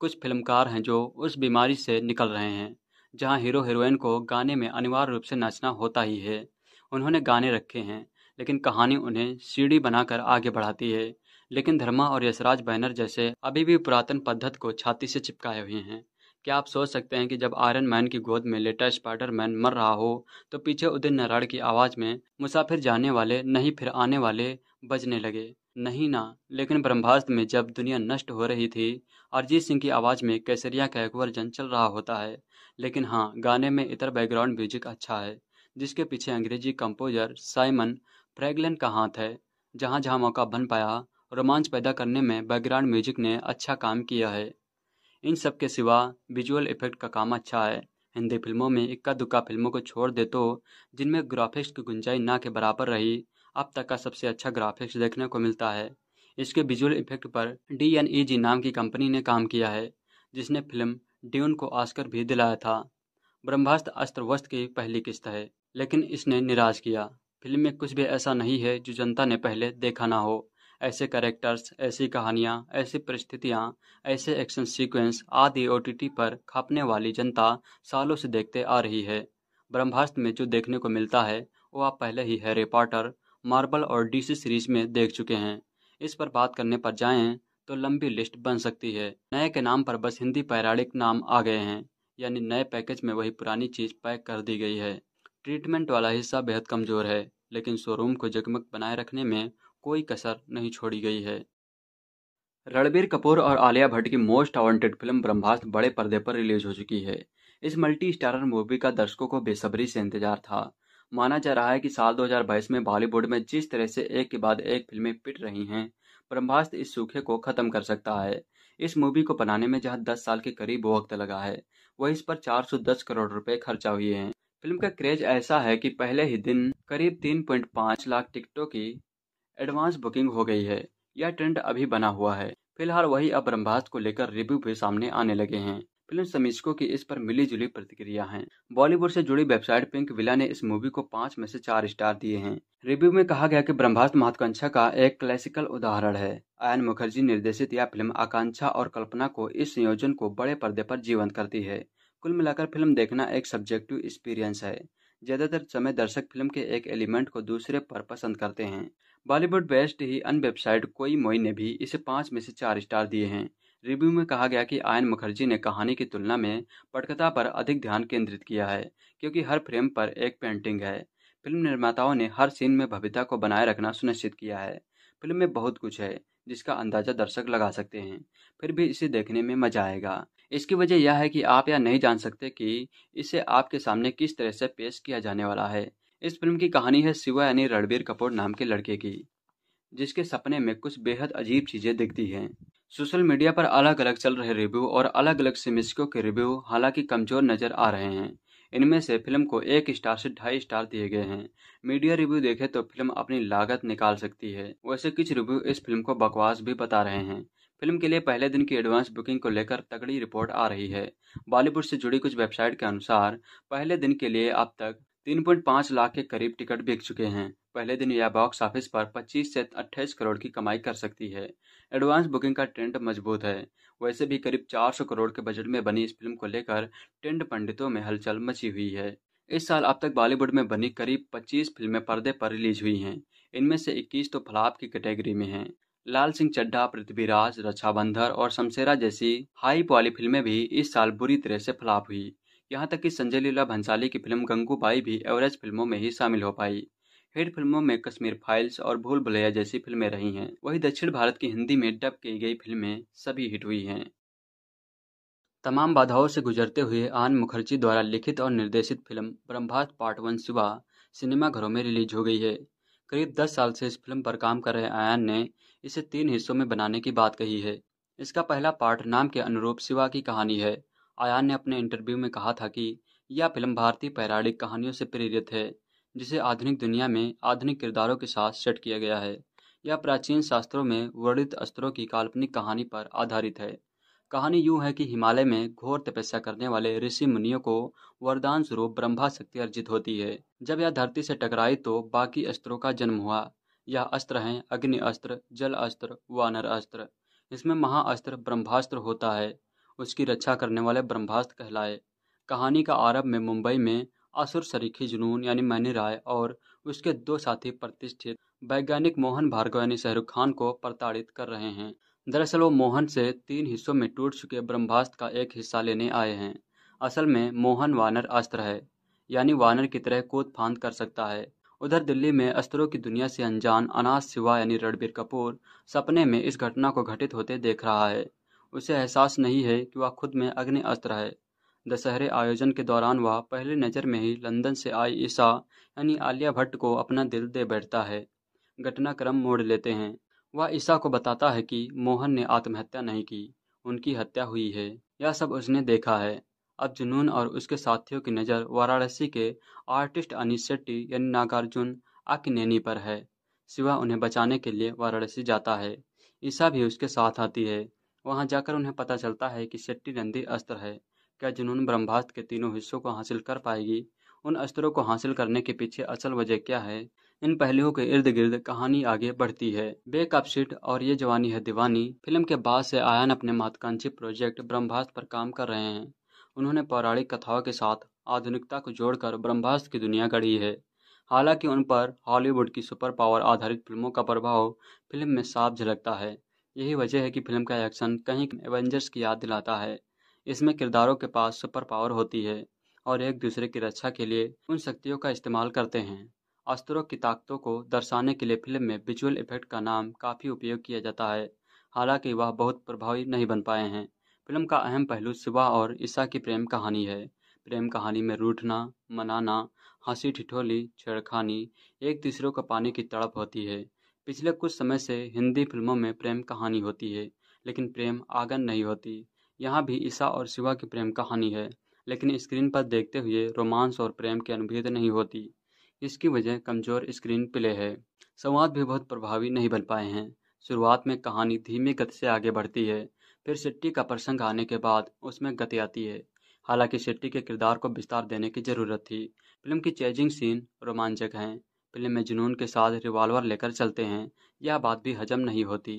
कुछ फिल्मकार हैं जो उस बीमारी से निकल रहे हैं जहां हीरो हीरोइन को गाने में अनिवार्य रूप से नाचना होता ही है उन्होंने गाने रखे हैं लेकिन कहानी उन्हें सीढ़ी बनाकर आगे बढ़ाती है लेकिन धर्मा और यशराज बैनर जैसे अभी भी पुरातन पद्धत को छाती से चिपकाए हुए हैं क्या आप सोच सकते हैं कि जब आयरन मैन की गोद में लेटा स्पाइडर मैन मर रहा हो तो पीछे उदिन नारायण की आवाज़ में मुसाफिर जाने वाले नहीं फिर आने वाले बजने लगे नहीं ना लेकिन ब्रह्मास्त्र में जब दुनिया नष्ट हो रही थी अरिजीत सिंह की आवाज़ में कैसरिया का एक वर्जन चल रहा होता है लेकिन हाँ गाने में इतर बैकग्राउंड म्यूजिक अच्छा है जिसके पीछे अंग्रेजी कंपोजर साइमन फ्रैगलन का हाथ है जहाँ जहाँ मौका बन पाया रोमांच पैदा करने में बैकग्राउंड म्यूजिक ने अच्छा काम किया है इन सब के सिवा विजुअल इफेक्ट का काम अच्छा है हिंदी फिल्मों में इक्का दुक्का फिल्मों को छोड़ दे तो जिनमें ग्राफिक्स की गुंजाइश ना के बराबर रही अब तक का सबसे अच्छा ग्राफिक्स देखने को मिलता है इसके विजुअल इफेक्ट पर डी एन ई जी नाम की कंपनी ने काम किया है जिसने फिल्म ड्यून को आस्कर भी दिलाया था ब्रह्मास्त्र अस्त्र वस्त्र की पहली किस्त है लेकिन इसने निराश किया फिल्म में कुछ भी ऐसा नहीं है जो जनता ने पहले देखा ना हो ऐसे कैरेक्टर्स ऐसी कहानियाँ ऐसी परिस्थितियाँ ऐसे एक्शन सीक्वेंस आदि ओ पर खपने वाली जनता सालों से देखते आ रही है ब्रह्मास्त्र में जो देखने को मिलता है वो आप पहले ही हैरी पॉटर मार्बल और डीसी सीरीज में देख चुके हैं इस पर बात करने पर जाएं तो लंबी लिस्ट बन सकती है नए के नाम पर बस हिंदी पैराडिक नाम आ गए हैं यानी नए पैकेज में वही पुरानी चीज़ पैक कर दी गई है ट्रीटमेंट वाला हिस्सा बेहद कमज़ोर है लेकिन शोरूम को जगमग बनाए रखने में कोई कसर नहीं छोड़ी गई है रणबीर कपूर और आलिया भट्ट की मोस्ट वांटेड फिल्म ब्रह्मास्त्र बड़े पर्दे पर रिलीज हो चुकी है इस मल्टी स्टारर मूवी का दर्शकों को बेसब्री से इंतजार था माना जा रहा है कि साल 2022 में बॉलीवुड में जिस तरह से एक के बाद एक फिल्में पिट रही हैं ब्रह्मास्त्र इस सूखे को खत्म कर सकता है इस मूवी को बनाने में जहां 10 साल के करीब वक्त लगा है वह इस पर 410 करोड़ रुपए खर्चा हुए हैं फिल्म का क्रेज ऐसा है कि पहले ही दिन करीब 3.5 लाख टिकटों की एडवांस बुकिंग हो गई है यह ट्रेंड अभी बना हुआ है फिलहाल वही अब ब्रह्मास्त्र को लेकर रिव्यू भी सामने आने लगे हैं फिल्म समीक्षकों की इस पर मिली जुली प्रतिक्रिया है बॉलीवुड से जुड़ी वेबसाइट पिंक विला ने इस मूवी को पाँच में से चार स्टार दिए हैं रिव्यू में कहा गया कि ब्रह्मास्त्र महत्वाकांक्षा का एक क्लासिकल उदाहरण है आयन मुखर्जी निर्देशित यह फिल्म आकांक्षा और कल्पना को इस संयोजन को बड़े पर्दे पर जीवंत करती है कुल मिलाकर फिल्म देखना एक सब्जेक्टिव एक्सपीरियंस है ज्यादातर समय दर्शक फिल्म के एक एलिमेंट को दूसरे पर पसंद करते हैं बॉलीवुड बेस्ट ही अन वेबसाइट कोई मोई ने भी इसे पाँच में से चार स्टार दिए हैं रिव्यू में कहा गया कि आयन मुखर्जी ने कहानी की तुलना में पटकथा पर अधिक ध्यान केंद्रित किया है क्योंकि हर फ्रेम पर एक पेंटिंग है फिल्म निर्माताओं ने हर सीन में भव्यता को बनाए रखना सुनिश्चित किया है फिल्म में बहुत कुछ है जिसका अंदाजा दर्शक लगा सकते हैं फिर भी इसे देखने में मजा आएगा इसकी वजह यह है कि आप यह नहीं जान सकते कि इसे आपके सामने किस तरह से पेश किया जाने वाला है इस फिल्म की कहानी है शिवा यानी रणबीर कपूर नाम के लड़के की जिसके सपने में कुछ बेहद अजीब चीज़ें दिखती हैं सोशल मीडिया पर अलग अलग चल रहे रिव्यू और अलग अलग सिमिस्कों के रिव्यू हालांकि कमजोर नज़र आ रहे हैं इनमें से फिल्म को एक स्टार से ढाई स्टार दिए गए हैं मीडिया रिव्यू देखे तो फिल्म अपनी लागत निकाल सकती है वैसे कुछ रिव्यू इस फिल्म को बकवास भी बता रहे हैं फिल्म के लिए पहले दिन की एडवांस बुकिंग को लेकर तगड़ी रिपोर्ट आ रही है बॉलीवुड से जुड़ी कुछ वेबसाइट के अनुसार पहले दिन के लिए अब तक 3.5 लाख के करीब टिकट बिक चुके हैं पहले दिन यह बॉक्स ऑफिस पर 25 से 28 करोड़ की कमाई कर सकती है एडवांस बुकिंग का ट्रेंड मजबूत है वैसे भी करीब 400 करोड़ के बजट में बनी इस फिल्म को लेकर ट्रेंड पंडितों में हलचल मची हुई है इस साल अब तक बॉलीवुड में बनी करीब 25 फिल्में पर्दे पर रिलीज हुई हैं इनमें से 21 तो फ्लाप की कैटेगरी में हैं लाल सिंह चड्ढा पृथ्वीराज रक्षाबंधर और शमशेरा जैसी हाई वाली फिल्में भी इस साल बुरी तरह से फ्लाप हुई यहाँ तक कि संजय लीला भंसाली की फिल्म गंगूबाई भी एवरेज फिल्मों में ही शामिल हो पाई हिट फिल्मों में कश्मीर फाइल्स और भूल भुलैया जैसी फिल्में रही हैं वही दक्षिण भारत की हिंदी में डब की गई फिल्में सभी हिट हुई हैं तमाम बाधाओं से गुजरते हुए आन मुखर्जी द्वारा लिखित और निर्देशित फिल्म ब्रह्मास्त पार्ट वन सुबह सिनेमाघरों में रिलीज हो गई है करीब दस साल से इस फिल्म पर काम कर रहे आयान ने इसे तीन हिस्सों में बनाने की बात कही है इसका पहला पार्ट नाम के अनुरूप शिवा की कहानी है आयान ने अपने इंटरव्यू में कहा था कि यह फिल्म भारतीय पैराडिक कहानियों से प्रेरित है जिसे आधुनिक दुनिया में आधुनिक किरदारों के साथ सेट किया गया है यह प्राचीन शास्त्रों में वर्णित अस्त्रों की काल्पनिक कहानी पर आधारित है कहानी यूँ है कि हिमालय में घोर तपस्या करने वाले ऋषि मुनियों को वरदान स्वरूप ब्रह्मा शक्ति अर्जित होती है जब यह धरती से टकराई तो बाकी अस्त्रों का जन्म हुआ यह अस्त्र हैं अग्नि अस्त्र जल अस्त्र वानर अस्त्र इसमें महाअस्त्र ब्रह्मास्त्र होता है उसकी रक्षा करने वाले ब्रह्मास्त्र कहलाए कहानी का आरंभ में मुंबई में असुर सरीखी जुनून यानी मैनी राय और उसके दो साथी प्रतिष्ठित वैज्ञानिक मोहन भार्गव यानी शाहरुख खान को प्रताड़ित कर रहे हैं दरअसल वो मोहन से तीन हिस्सों में टूट चुके ब्रह्मास्त्र का एक हिस्सा लेने आए हैं असल में मोहन वानर अस्त्र है यानी वानर की तरह कूद फांद कर सकता है उधर दिल्ली में अस्त्रों की दुनिया से अनजान अनाज सिवा यानी रणबीर कपूर सपने में इस घटना को घटित होते देख रहा है उसे एहसास नहीं है कि वह खुद में अग्नि अस्त्र है दशहरे आयोजन के दौरान वह पहले नज़र में ही लंदन से आई ईसा यानी आलिया भट्ट को अपना दिल दे बैठता है घटनाक्रम मोड़ लेते हैं वह ईसा को बताता है कि मोहन ने आत्महत्या नहीं की उनकी हत्या हुई है यह सब उसने देखा है अब जुनून और उसके साथियों की नज़र वाराणसी के आर्टिस्ट अनिस शेट्टी यानी नागार्जुन अकनैनी पर है शिवा उन्हें बचाने के लिए वाराणसी जाता है ईसा भी उसके साथ आती है वहां जाकर उन्हें पता चलता है कि शेट्टी नंदी अस्त्र है क्या जुनून ब्रह्मास्त्र के तीनों हिस्सों को हासिल कर पाएगी उन अस्त्रों को हासिल करने के पीछे असल वजह क्या है इन पहलुओं के इर्द गिर्द कहानी आगे बढ़ती है बेकअपशीट और ये जवानी है दीवानी फिल्म के बाद से आयान अपने महत्वाकांक्षी प्रोजेक्ट ब्रह्मास्त्र पर काम कर रहे हैं उन्होंने पौराणिक कथाओं के साथ आधुनिकता को जोड़कर ब्रह्मास्त्र की दुनिया गढ़ी है हालांकि उन पर हॉलीवुड की सुपर पावर आधारित फिल्मों का प्रभाव फिल्म में साफ झलकता है यही वजह है कि फिल्म का एक्शन कहीं एवेंजर्स की याद दिलाता है इसमें किरदारों के पास सुपर पावर होती है और एक दूसरे की रक्षा के लिए उन शक्तियों का इस्तेमाल करते हैं अस्त्रों की ताकतों को दर्शाने के लिए फिल्म में विजुअल इफेक्ट का नाम काफ़ी उपयोग किया जाता है हालांकि वह बहुत प्रभावी नहीं बन पाए हैं फिल्म का अहम पहलू सुबह और ईसा की प्रेम कहानी है प्रेम कहानी में रूठना मनाना हंसी ठिठोली छेड़खानी एक दूसरे को पाने की तड़प होती है पिछले कुछ समय से हिंदी फिल्मों में प्रेम कहानी होती है लेकिन प्रेम आगन नहीं होती यहाँ भी ईसा और शिवा की प्रेम कहानी है लेकिन स्क्रीन पर देखते हुए रोमांस और प्रेम की अनुभूति नहीं होती इसकी वजह कमज़ोर स्क्रीन प्ले है संवाद भी बहुत प्रभावी नहीं बन पाए हैं शुरुआत में कहानी धीमी गति से आगे बढ़ती है फिर शेट्टी का प्रसंग आने के बाद उसमें गति आती है हालांकि शेट्टी के किरदार को विस्तार देने की ज़रूरत थी फिल्म की चेजिंग सीन रोमांचक हैं पहले मजनून के साथ रिवॉल्वर लेकर चलते हैं यह बात भी हजम नहीं होती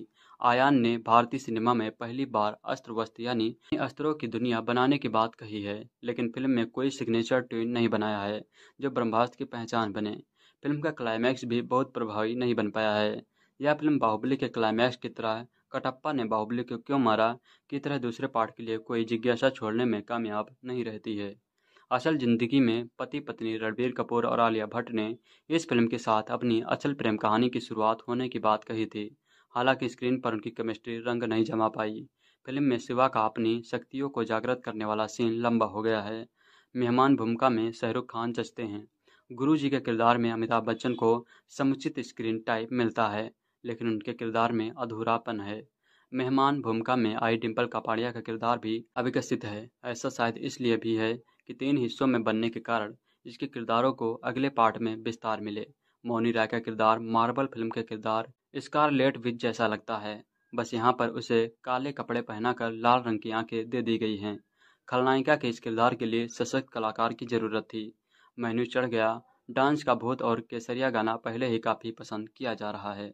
आयान ने भारतीय सिनेमा में पहली बार अस्त्र वस्त्र यानी अस्त्रों की दुनिया बनाने की बात कही है लेकिन फिल्म में कोई सिग्नेचर ट्यून नहीं बनाया है जो ब्रह्मास्त्र की पहचान बने फिल्म का क्लाइमैक्स भी बहुत प्रभावी नहीं बन पाया है यह फिल्म बाहुबली के क्लाइमैक्स की तरह कटप्पा ने बाहुबली को क्यों मारा की तरह दूसरे पार्ट के लिए कोई जिज्ञासा छोड़ने में कामयाब नहीं रहती है असल जिंदगी में पति पत्नी रणबीर कपूर और आलिया भट्ट ने इस फिल्म के साथ अपनी असल प्रेम कहानी की शुरुआत होने की बात कही थी हालांकि स्क्रीन पर उनकी केमिस्ट्री रंग नहीं जमा पाई फिल्म में शिवा का अपनी शक्तियों को जागृत करने वाला सीन लंबा हो गया है मेहमान भूमिका में शाहरुख खान जचते हैं गुरु जी के किरदार में अमिताभ बच्चन को समुचित स्क्रीन टाइप मिलता है लेकिन उनके किरदार में अधूरापन है मेहमान भूमिका में आई डिम्पल कपाड़िया का किरदार भी अविकसित है ऐसा शायद इसलिए भी है के तीन हिस्सों में बनने के कारण इसके किरदारों को अगले पार्ट में विस्तार मिले मौनी राय का किरदार मार्बल फिल्म के किरदार लेट विच जैसा लगता है बस यहाँ पर उसे काले कपड़े पहनाकर लाल रंग की आंखें दे दी गई हैं खलनायिका के इस किरदार के लिए सशक्त कलाकार की ज़रूरत थी मेन्यू चढ़ गया डांस का भूत और केसरिया गाना पहले ही काफ़ी पसंद किया जा रहा है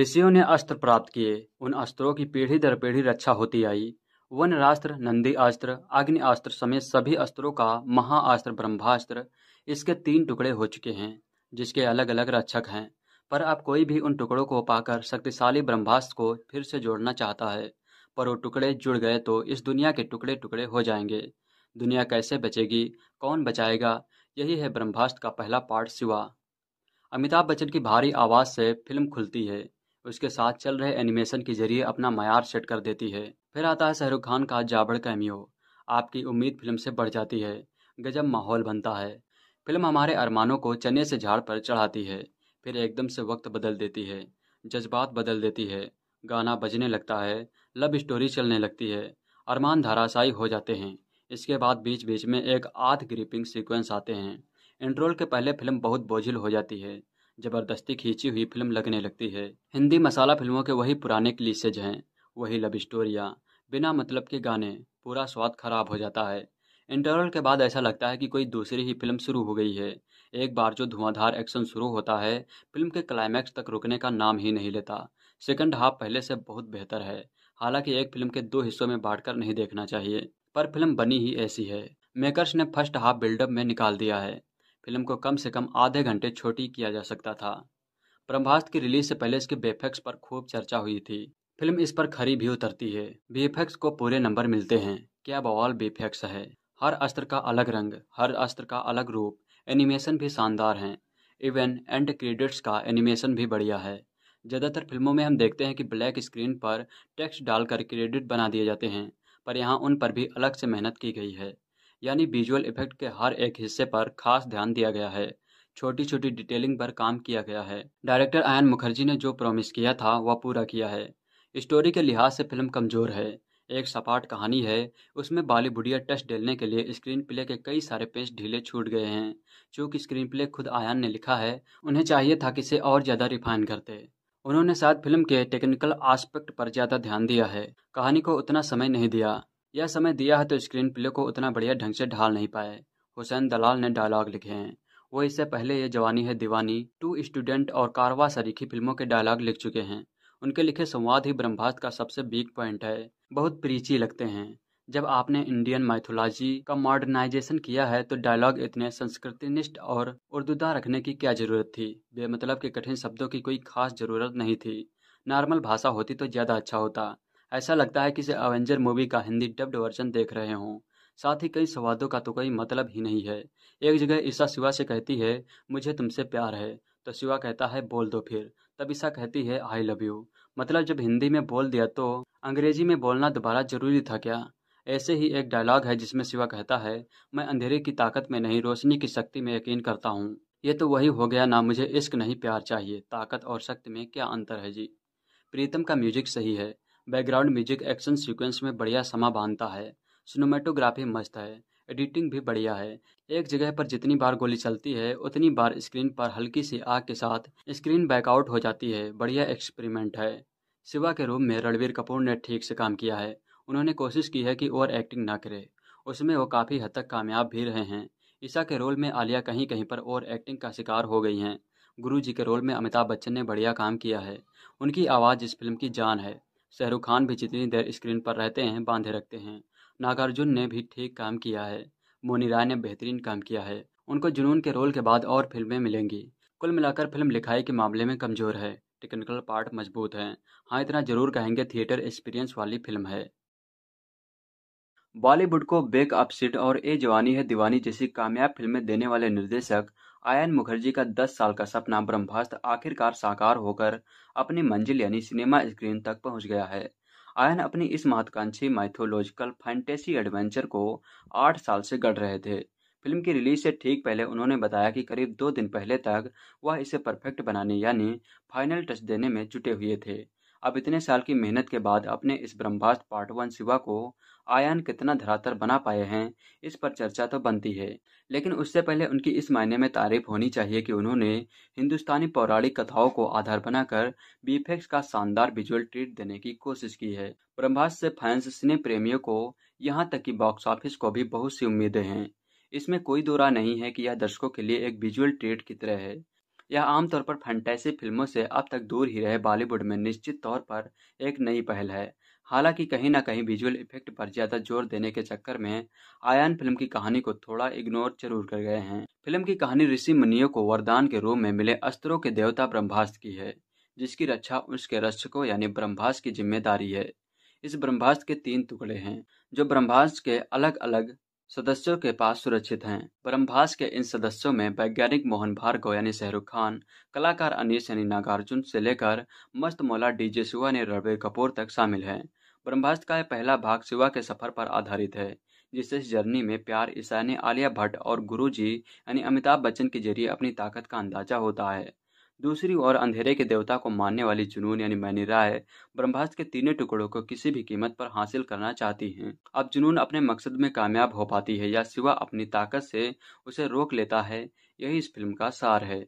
ऋषियों ने अस्त्र प्राप्त किए उन अस्त्रों की पीढ़ी दर पीढ़ी रक्षा होती आई वनरास्त्र नंदीआस्त्र अग्निअस्त्र समेत सभी अस्त्रों का महाअस्त्र ब्रह्मास्त्र इसके तीन टुकड़े हो चुके हैं जिसके अलग अलग रक्षक हैं पर आप कोई भी उन टुकड़ों को पाकर शक्तिशाली ब्रह्मास्त्र को फिर से जोड़ना चाहता है पर वो टुकड़े जुड़ गए तो इस दुनिया के टुकड़े टुकड़े हो जाएंगे दुनिया कैसे बचेगी कौन बचाएगा यही है ब्रह्मास्त्र का पहला पार्ट सिवा अमिताभ बच्चन की भारी आवाज़ से फिल्म खुलती है उसके साथ चल रहे एनिमेशन के जरिए अपना मैार सेट कर देती है फिर आता है शाहरुख खान का जाबड़ कैमियो आपकी उम्मीद फिल्म से बढ़ जाती है गजब माहौल बनता है फिल्म हमारे अरमानों को चने से झाड़ पर चढ़ाती है फिर एकदम से वक्त बदल देती है जज्बात बदल देती है गाना बजने लगता है लव स्टोरी चलने लगती है अरमान धाराशायी हो जाते हैं इसके बाद बीच बीच में एक आध ग्रिपिंग सीक्वेंस आते हैं इंट्रोल के पहले फिल्म बहुत बोझिल हो जाती है ज़बरदस्ती खींची हुई फिल्म लगने लगती है हिंदी मसाला फिल्मों के वही पुराने क्लीसेज हैं वही लव स्टोरियाँ बिना मतलब के गाने पूरा स्वाद खराब हो जाता है इंटरवल के बाद ऐसा लगता है कि कोई दूसरी ही फिल्म शुरू हो गई है एक बार जो धुआंधार एक्शन शुरू होता है फिल्म के क्लाइमैक्स तक रुकने का नाम ही नहीं लेता सेकंड हाफ पहले से बहुत बेहतर है हालांकि एक फिल्म के दो हिस्सों में बांटकर नहीं देखना चाहिए पर फिल्म बनी ही ऐसी है मेकर्स ने फर्स्ट हाफ बिल्डअप में निकाल दिया है फिल्म को कम से कम आधे घंटे छोटी किया जा सकता था ब्रह्मास्त्र की रिलीज से पहले इसके बेफेक्स पर खूब चर्चा हुई थी फिल्म इस पर खरी भी उतरती है बीएफएक्स को पूरे नंबर मिलते हैं क्या बवाल बीएफएक्स है हर अस्त्र का अलग रंग हर अस्त्र का अलग रूप एनिमेशन भी शानदार हैं इवन एंड क्रेडिट्स का एनिमेशन भी बढ़िया है ज़्यादातर फिल्मों में हम देखते हैं कि ब्लैक स्क्रीन पर टेक्स्ट डालकर क्रेडिट बना दिए जाते हैं पर यहाँ उन पर भी अलग से मेहनत की गई है यानी विजुअल इफेक्ट के हर एक हिस्से पर खास ध्यान दिया गया है छोटी छोटी डिटेलिंग पर काम किया गया है डायरेक्टर आयन मुखर्जी ने जो प्रॉमिस किया था वह पूरा किया है स्टोरी के लिहाज से फिल्म कमज़ोर है एक सपाट कहानी है उसमें बॉलीवुडिया टच डेलने के लिए स्क्रीन प्ले के कई सारे पेज ढीले छूट गए हैं चूँकि स्क्रीन प्ले खुद आयान ने लिखा है उन्हें चाहिए था कि इसे और ज़्यादा रिफाइन करते उन्होंने साथ फिल्म के टेक्निकल आस्पेक्ट पर ज़्यादा ध्यान दिया है कहानी को उतना समय नहीं दिया यह समय दिया है तो स्क्रीन प्ले को उतना बढ़िया ढंग से ढाल नहीं पाए हुसैन दलाल ने डायलॉग लिखे हैं वो इससे पहले ये जवानी है दीवानी टू स्टूडेंट और कारवा सरीखी फिल्मों के डायलॉग लिख चुके हैं उनके लिखे संवाद ही ब्रह्मास्त्र का सबसे बिग पॉइंट है बहुत प्रीची लगते हैं जब आपने इंडियन माइथोलॉजी का मॉडर्नाइजेशन किया है तो डायलॉग इतने संस्कृतिनिष्ठ और उर्दूदा रखने की क्या जरूरत थी बेमतलब के कठिन शब्दों की कोई खास जरूरत नहीं थी नॉर्मल भाषा होती तो ज़्यादा अच्छा होता ऐसा लगता है कि इसे अवेंजर मूवी का हिंदी डब्ड वर्जन देख रहे हों साथ ही कई संवादों का तो कोई मतलब ही नहीं है एक जगह ईशा शिवा से कहती है मुझे तुमसे प्यार है तो शिवा कहता है बोल दो फिर तब ईसा कहती है आई लव यू मतलब जब हिंदी में बोल दिया तो अंग्रेजी में बोलना दोबारा जरूरी था क्या ऐसे ही एक डायलॉग है जिसमें शिवा कहता है मैं अंधेरे की ताकत में नहीं रोशनी की शक्ति में यकीन करता हूँ ये तो वही हो गया ना मुझे इश्क नहीं प्यार चाहिए ताकत और शक्ति में क्या अंतर है जी प्रीतम का म्यूजिक सही है बैकग्राउंड म्यूजिक एक्शन सीक्वेंस में बढ़िया समा बांधता है सिनेमेटोग्राफी मस्त है एडिटिंग भी बढ़िया है एक जगह पर जितनी बार गोली चलती है उतनी बार स्क्रीन पर हल्की सी आग के साथ स्क्रीन बैकआउट हो जाती है बढ़िया एक्सपेरिमेंट है शिवा के रूप में रणवीर कपूर ने ठीक से काम किया है उन्होंने कोशिश की है कि ओवर एक्टिंग ना करे उसमें वो काफ़ी हद तक कामयाब भी रहे हैं ईशा के रोल में आलिया कहीं कहीं पर ओवर एक्टिंग का शिकार हो गई हैं गुरु जी के रोल में अमिताभ बच्चन ने बढ़िया काम किया है उनकी आवाज़ इस फिल्म की जान है शाहरुख खान भी जितनी देर स्क्रीन पर रहते हैं बांधे रखते हैं नागार्जुन ने भी ठीक काम किया है मोनी राय ने बेहतरीन काम किया है उनको जुनून के रोल के बाद और फिल्में मिलेंगी कुल मिलाकर फिल्म लिखाई के मामले में कमज़ोर है टेक्निकल पार्ट मजबूत हैं हाँ इतना जरूर कहेंगे थिएटर एक्सपीरियंस वाली फिल्म है बॉलीवुड को बेक अप और ए जवानी है दीवानी जैसी कामयाब फिल्में देने वाले निर्देशक आयन मुखर्जी का 10 साल का सपना ब्रह्मास्त्र आखिरकार साकार होकर अपनी मंजिल यानी सिनेमा स्क्रीन तक पहुंच गया है आयन अपनी इस महत्वाकांक्षी माइथोलॉजिकल फैंटेसी एडवेंचर को आठ साल से गढ़ रहे थे फिल्म की रिलीज से ठीक पहले उन्होंने बताया कि करीब दो दिन पहले तक वह इसे परफेक्ट बनाने यानी फाइनल टच देने में जुटे हुए थे अब इतने साल की मेहनत के बाद अपने इस ब्रह्मास्त्र पार्ट वन शिवा को आयान कितना धरातर बना पाए हैं इस पर चर्चा तो बनती है लेकिन उससे पहले उनकी इस मायने में तारीफ होनी चाहिए कि उन्होंने हिंदुस्तानी पौराणिक कथाओं को आधार बनाकर बीफेक्स का शानदार विजुअल ट्रीट देने की कोशिश की है ब्रह्मास्त्र फैंस सिने प्रेमियों को यहाँ तक कि बॉक्स ऑफिस को भी बहुत सी उम्मीदें हैं इसमें कोई दौरा नहीं है कि यह दर्शकों के लिए एक विजुअल ट्रीट की तरह है यह आमतौर पर फैंटेसी फिल्मों से अब तक दूर ही रहे बॉलीवुड में निश्चित तौर पर एक नई पहल है हालांकि कहीं ना कहीं विजुअल इफेक्ट पर ज़्यादा जोर देने के चक्कर में आयान फिल्म की कहानी को थोड़ा इग्नोर जरूर कर गए हैं फिल्म की कहानी ऋषि मुनियों को वरदान के रूप में मिले अस्त्रों के देवता ब्रह्मास्त्र की है जिसकी रक्षा उसके रक्षकों यानी ब्रह्मास्त्र की जिम्मेदारी है इस ब्रह्मास्त्र के तीन टुकड़े हैं जो ब्रह्मास्त्र के अलग अलग सदस्यों के पास सुरक्षित हैं परमभास के इन सदस्यों में वैज्ञानिक मोहन भार्गव यानी शहरुख खान कलाकार अनिश यानी नागार्जुन से लेकर मस्त मौला डीजे शिवा यानी रणवीर कपूर तक शामिल हैं ब्रह्मभास्त का पहला भाग शिवा के सफर पर आधारित है जिस इस जर्नी में प्यार ईसा ने आलिया भट्ट और गुरु जी यानी अमिताभ बच्चन के जरिए अपनी ताकत का अंदाजा होता है दूसरी ओर अंधेरे के देवता को मानने वाली जुनून यानी मैनी राय ब्रह्मास्त्र के तीनों टुकड़ों को किसी भी कीमत पर हासिल करना चाहती हैं अब जुनून अपने मकसद में कामयाब हो पाती है या सिवा अपनी ताकत से उसे रोक लेता है यही इस फिल्म का सार है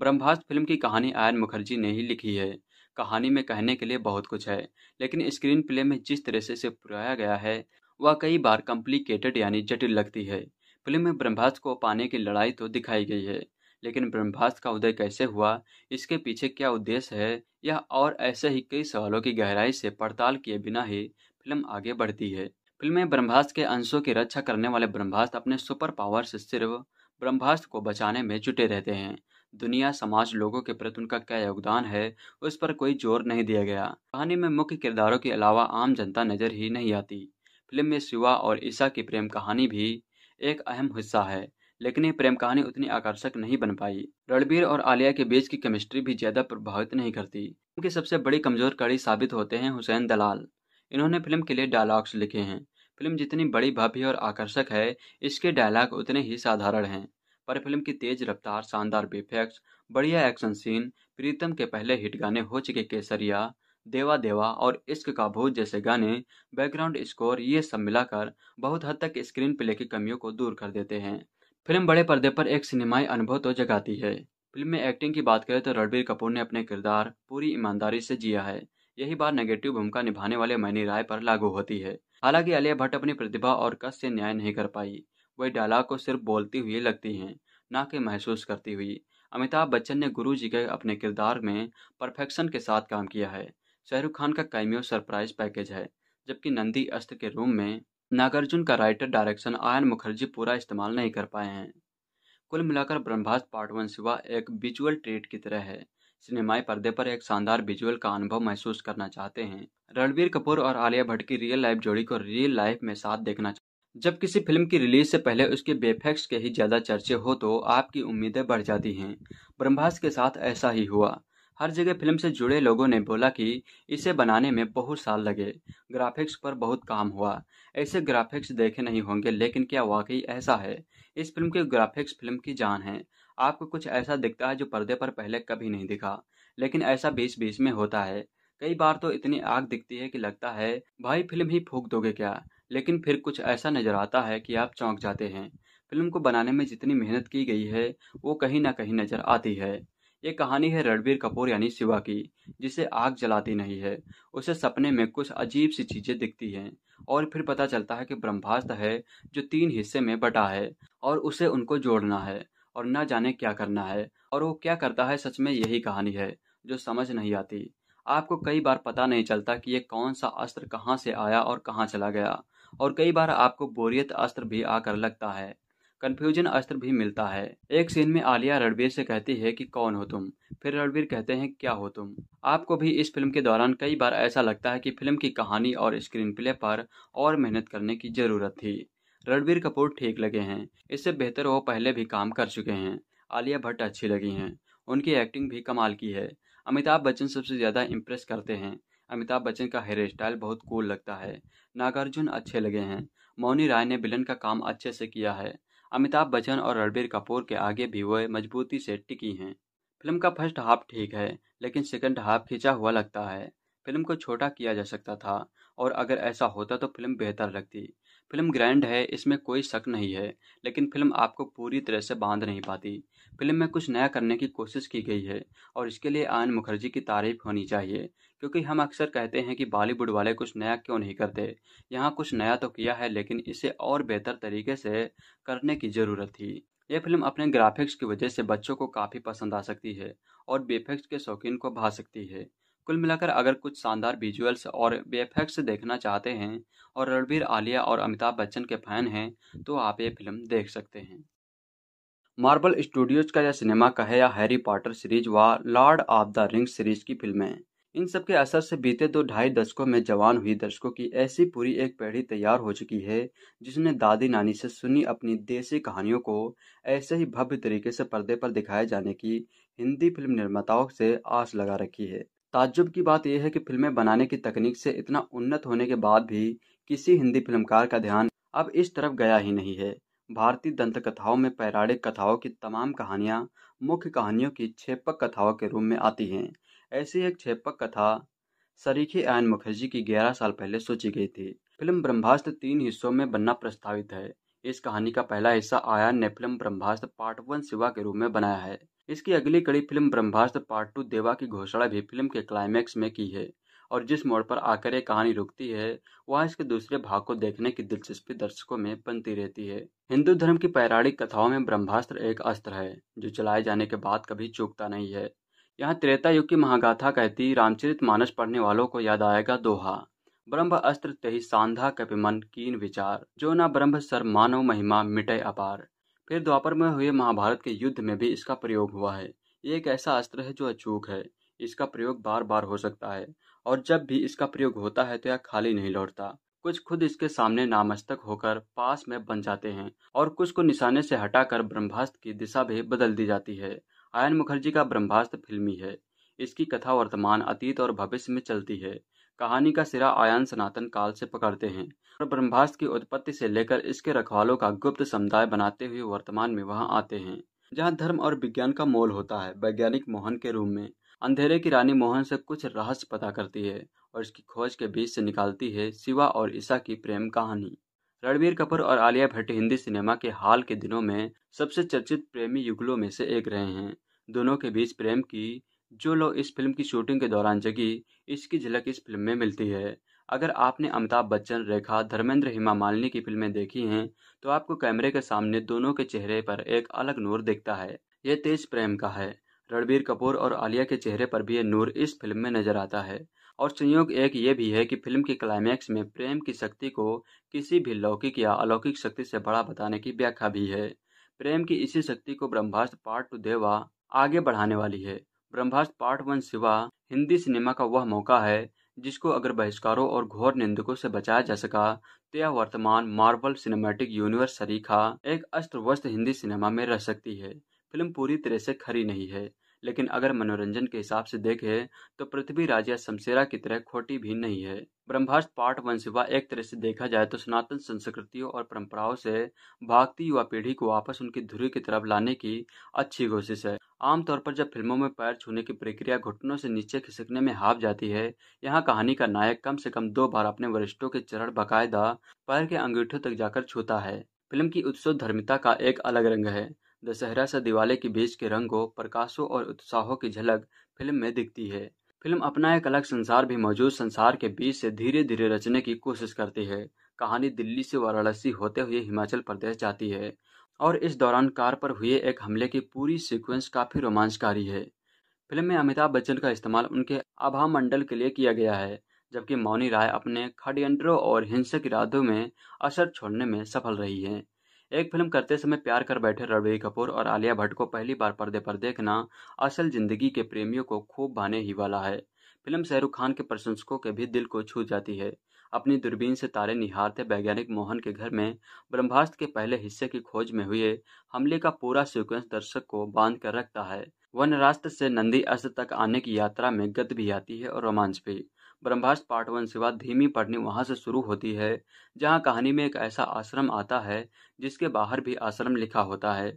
ब्रह्मास्त्र फिल्म की कहानी आयन मुखर्जी ने ही लिखी है कहानी में कहने के लिए बहुत कुछ है लेकिन स्क्रीन प्ले में जिस तरह से इसे पुराया गया है वह कई बार कॉम्प्लिकेटेड यानी जटिल लगती है फिल्म में ब्रह्मास्त्र को पाने की लड़ाई तो दिखाई गई है लेकिन ब्रह्मास्त्र का उदय कैसे हुआ इसके पीछे क्या उद्देश्य है यह और ऐसे ही कई सवालों की गहराई से पड़ताल किए बिना ही फिल्म आगे बढ़ती है फिल्म में ब्रह्मास्त्र के अंशों की रक्षा करने वाले ब्रह्मास्त्र अपने सुपर पावर से सिर्फ ब्रह्मास्त्र को बचाने में जुटे रहते हैं दुनिया समाज लोगों के प्रति उनका क्या योगदान है उस पर कोई जोर नहीं दिया गया कहानी में मुख्य किरदारों के अलावा आम जनता नजर ही नहीं आती फिल्म में शिवा और ईसा की प्रेम कहानी भी एक अहम हिस्सा है लेकिन ये प्रेम कहानी उतनी आकर्षक नहीं बन पाई रणबीर और आलिया के बीच की केमिस्ट्री भी ज्यादा प्रभावित नहीं करती उनकी सबसे बड़ी कमजोर कड़ी साबित होते हैं हुसैन दलाल इन्होंने फिल्म के लिए डायलॉग्स लिखे हैं फिल्म जितनी बड़ी भाभी और आकर्षक है इसके डायलॉग उतने ही साधारण हैं पर फिल्म की तेज रफ्तार शानदार बेफेक्स बढ़िया एक्शन सीन प्रीतम के पहले हिट गाने हो चुके केसरिया देवा देवा और इश्क का भूत जैसे गाने बैकग्राउंड स्कोर ये सब मिलाकर बहुत हद तक स्क्रीन प्ले की कमियों को दूर कर देते हैं फिल्म बड़े पर्दे पर एक सिनेमाई अनुभव तो जगाती है फिल्म में एक्टिंग की बात करें तो रणबीर कपूर ने अपने किरदार पूरी ईमानदारी से जिया है यही बात नेगेटिव भूमिका निभाने वाले मैनी राय पर लागू होती है हालांकि आलिया भट्ट अपनी प्रतिभा और कस से न्याय नहीं कर पाई वह डायलॉग को सिर्फ बोलती हुई लगती हैं ना कि महसूस करती हुई अमिताभ बच्चन ने गुरु जी के अपने किरदार में परफेक्शन के साथ काम किया है शाहरुख खान का कैमियो सरप्राइज पैकेज है जबकि नंदी अस्त के रूम में नागार्जुन का राइटर डायरेक्शन आयन मुखर्जी पूरा इस्तेमाल नहीं कर पाए हैं कुल मिलाकर ब्रह्मास्त्र पार्ट वन सिवा एक विजुअल ट्रीट की तरह है सिनेमाई पर्दे पर एक शानदार विजुअल का अनुभव महसूस करना चाहते हैं रणबीर कपूर और आलिया भट्ट की रियल लाइफ जोड़ी को रियल लाइफ में साथ देखना जब किसी फिल्म की रिलीज से पहले उसके बेफेक्स के ही ज़्यादा चर्चे हो तो आपकी उम्मीदें बढ़ जाती हैं ब्रह्मास्त्र के साथ ऐसा ही हुआ हर जगह फिल्म से जुड़े लोगों ने बोला कि इसे बनाने में बहुत साल लगे ग्राफिक्स पर बहुत काम हुआ ऐसे ग्राफिक्स देखे नहीं होंगे लेकिन क्या वाकई ऐसा है इस फिल्म के ग्राफिक्स फिल्म की जान है आपको कुछ ऐसा दिखता है जो पर्दे पर पहले कभी नहीं दिखा लेकिन ऐसा बीच बीच में होता है कई बार तो इतनी आग दिखती है कि लगता है भाई फिल्म ही फूक दोगे क्या लेकिन फिर कुछ ऐसा नजर आता है कि आप चौंक जाते हैं फिल्म को बनाने में जितनी मेहनत की गई है वो कहीं ना कहीं नजर आती है ये कहानी है रणबीर कपूर यानी शिवा की जिसे आग जलाती नहीं है उसे सपने में कुछ अजीब सी चीजें दिखती हैं और फिर पता चलता है कि ब्रह्मास्त्र है जो तीन हिस्से में बटा है और उसे उनको जोड़ना है और न जाने क्या करना है और वो क्या करता है सच में यही कहानी है जो समझ नहीं आती आपको कई बार पता नहीं चलता कि ये कौन सा अस्त्र कहाँ से आया और कहाँ चला गया और कई बार आपको बोरियत अस्त्र भी आकर लगता है कन्फ्यूजन अस्त्र भी मिलता है एक सीन में आलिया रणबीर से कहती है कि कौन हो तुम फिर रणबीर कहते हैं क्या हो तुम आपको भी इस फिल्म के दौरान कई बार ऐसा लगता है कि फिल्म की कहानी और स्क्रीन प्ले पर और मेहनत करने की जरूरत थी रणबीर कपूर ठीक लगे हैं इससे बेहतर वो पहले भी काम कर चुके हैं आलिया भट्ट अच्छी लगी हैं उनकी एक्टिंग भी कमाल की है अमिताभ बच्चन सबसे ज़्यादा इम्प्रेस करते हैं अमिताभ बच्चन का हेयर स्टाइल बहुत कूल लगता है नागार्जुन अच्छे लगे हैं मौनी राय ने विलन का काम अच्छे से किया है अमिताभ बच्चन और रणबीर कपूर के आगे भी वह मजबूती से टिकी हैं फिल्म का फर्स्ट हाफ ठीक है लेकिन सेकंड हाफ खिंचा हुआ लगता है फिल्म को छोटा किया जा सकता था और अगर ऐसा होता तो फिल्म बेहतर लगती फिल्म ग्रैंड है इसमें कोई शक नहीं है लेकिन फिल्म आपको पूरी तरह से बांध नहीं पाती फिल्म में कुछ नया करने की कोशिश की गई है और इसके लिए आयन मुखर्जी की तारीफ होनी चाहिए क्योंकि हम अक्सर कहते हैं कि बॉलीवुड वाले कुछ नया क्यों नहीं करते यहाँ कुछ नया तो किया है लेकिन इसे और बेहतर तरीके से करने की ज़रूरत थी यह फिल्म अपने ग्राफिक्स की वजह से बच्चों को काफ़ी पसंद आ सकती है और बेफेक्स के शौकीन को भा सकती है कुल मिलाकर अगर कुछ शानदार विजुअल्स और बेफेक्स देखना चाहते हैं और रणबीर आलिया और अमिताभ बच्चन के फैन हैं तो आप ये फिल्म देख सकते हैं मार्बल स्टूडियोज का यह सिनेमा कहे या हैरी पॉटर सीरीज व Lord of the rings series की फिल्में इन सबके असर से बीते दो ढाई दशकों में जवान हुई दर्शकों की ऐसी पूरी एक पीढ़ी तैयार हो चुकी है जिसने दादी नानी से सुनी अपनी देसी कहानियों को ऐसे ही भव्य तरीके से पर्दे पर दिखाए जाने की हिंदी फिल्म निर्माताओं से आस लगा रखी है ताज्जुब की बात यह है कि फिल्में बनाने की तकनीक से इतना उन्नत होने के बाद भी किसी हिंदी फिल्मकार का ध्यान अब इस तरफ गया ही नहीं है भारतीय दंत कथाओं में पैराणिक कथाओं की तमाम कहानियां मुख्य कहानियों की छेपक कथाओं के रूप में आती हैं ऐसी एक छेपक कथा सरीखी आयन मुखर्जी की 11 साल पहले सोची गई थी फिल्म ब्रह्मास्त्र तीन हिस्सों में बनना प्रस्तावित है इस कहानी का पहला हिस्सा आयन ने फिल्म ब्रह्मास्त्र पार्ट वन सिवा के रूप में बनाया है इसकी अगली कड़ी फिल्म ब्रह्मास्त्र पार्ट टू देवा की घोषणा भी फिल्म के क्लाइमैक्स में की है और जिस मोड़ पर आकर ये कहानी रुकती है वह इसके दूसरे भाग को देखने की दिलचस्पी दर्शकों में बनती रहती है हिंदू धर्म की पैराणिक कथाओं में ब्रह्मास्त्र एक अस्त्र है जो चलाए जाने के बाद कभी चूकता नहीं है यहाँ त्रेता युग की महागाथा कहती रामचरित मानस पढ़ने वालों को याद आएगा दोहा ब्रह्म अस्त्र तेहि सांधा कपिमन कीन विचार जो ना ब्रह्म सर मानव महिमा मिटे अपार फिर द्वापर में हुए महाभारत के युद्ध में भी इसका प्रयोग हुआ है ये एक ऐसा अस्त्र है जो अचूक है इसका प्रयोग बार बार हो सकता है और जब भी इसका प्रयोग होता है तो यह खाली नहीं लौटता कुछ खुद इसके सामने नामस्तक होकर पास में बन जाते हैं और कुछ को निशाने से हटाकर ब्रह्मास्त्र की दिशा भी बदल दी जाती है आयन मुखर्जी का ब्रह्मास्त्र फिल्मी है इसकी कथा वर्तमान अतीत और भविष्य में चलती है कहानी का सिरा आयन सनातन काल से पकड़ते हैं और ब्रह्मास्त्र की उत्पत्ति से लेकर इसके रखवालों का गुप्त समुदाय बनाते हुए वर्तमान में वहां आते हैं जहां धर्म और विज्ञान का मोल होता है वैज्ञानिक मोहन के रूम में अंधेरे की रानी मोहन से कुछ रहस्य पता करती है और इसकी खोज के बीच से निकालती है शिवा और ईसा की प्रेम कहानी रणबीर कपूर और आलिया भट्ट हिंदी सिनेमा के हाल के दिनों में सबसे चर्चित प्रेमी युगलों में से एक रहे हैं दोनों के बीच प्रेम की जो लो इस फिल्म की शूटिंग के दौरान जगी इसकी झलक इस फिल्म में मिलती है अगर आपने अमिताभ बच्चन रेखा धर्मेंद्र हिमा मालिनी की फिल्में देखी हैं तो आपको कैमरे के सामने दोनों के चेहरे पर एक अलग नूर दिखता है यह तेज प्रेम का है रणबीर कपूर और आलिया के चेहरे पर भी यह नूर इस फिल्म में नजर आता है और संयोग एक ये भी है कि फिल्म की क्लाइमैक्स में प्रेम की शक्ति को किसी भी लौकिक या अलौकिक शक्ति से बड़ा बताने की व्याख्या भी है प्रेम की इसी शक्ति को ब्रह्मास्त्र पार्ट टू देवा आगे बढ़ाने वाली है Brahmastra part one Shiva Hindi cinema का वह मौका है जिसको अगर बहिष्कारों और घोर निंदकों से बचाया जा सका तो यह वर्तमान मार्बल सिनेमैटिक यूनिवर्स सरीखा एक अस्त्र वस्त्र हिंदी सिनेमा में रह सकती है फिल्म पूरी तरह से खरी नहीं है लेकिन अगर मनोरंजन के हिसाब से देखें तो पृथ्वी राजा शमशेरा की तरह खोटी भी नहीं है ब्रह्मास्त्र पार्ट वन सिवा एक तरह से देखा जाए तो सनातन संस्कृतियों और परंपराओं से भागती युवा पीढ़ी को वापस उनकी धुरी की तरफ लाने की अच्छी कोशिश है आमतौर पर जब फिल्मों में पैर छूने की प्रक्रिया घुटनों से नीचे खिसकने में हाफ जाती है यहाँ कहानी का नायक कम से कम दो बार अपने वरिष्ठों के चरण बाकायदा पैर के अंगूठों तक जाकर छूता है फिल्म की उत्सव धर्मिता का एक अलग रंग है दशहरा से दिवाली के बीच के रंगों प्रकाशों और उत्साहों की झलक फिल्म में दिखती है फिल्म अपना एक अलग संसार भी मौजूद संसार के बीच से धीरे धीरे रचने की कोशिश करती है कहानी दिल्ली से वाराणसी होते हुए हिमाचल प्रदेश जाती है और इस दौरान कार पर हुए एक हमले की पूरी सीक्वेंस काफ़ी रोमांचकारी है फिल्म में अमिताभ बच्चन का इस्तेमाल उनके आभा मंडल के लिए किया गया है जबकि मौनी राय अपने खडयंत्रों और हिंसक इरादों में असर छोड़ने में सफल रही हैं एक फिल्म करते समय प्यार कर बैठे रणवीर कपूर और आलिया भट्ट को पहली बार पर्दे पर देखना असल जिंदगी के प्रेमियों को खूब भाने ही वाला है फिल्म शाहरुख खान के प्रशंसकों के भी दिल को छू जाती है अपनी दूरबीन से तारे निहारते वैज्ञानिक मोहन के घर में ब्रह्मास्त्र के पहले हिस्से की खोज में हुए हमले का पूरा सीक्वेंस दर्शक को बांध कर रखता है वन रास्ते से नंदी अस्त तक आने की यात्रा में गद भी आती है और रोमांच भी ब्रह्मास्त्र पार्ट वन से बाद धीमी पढ़नी वहाँ से शुरू होती है जहाँ कहानी में एक ऐसा आश्रम आता है जिसके बाहर भी आश्रम लिखा होता है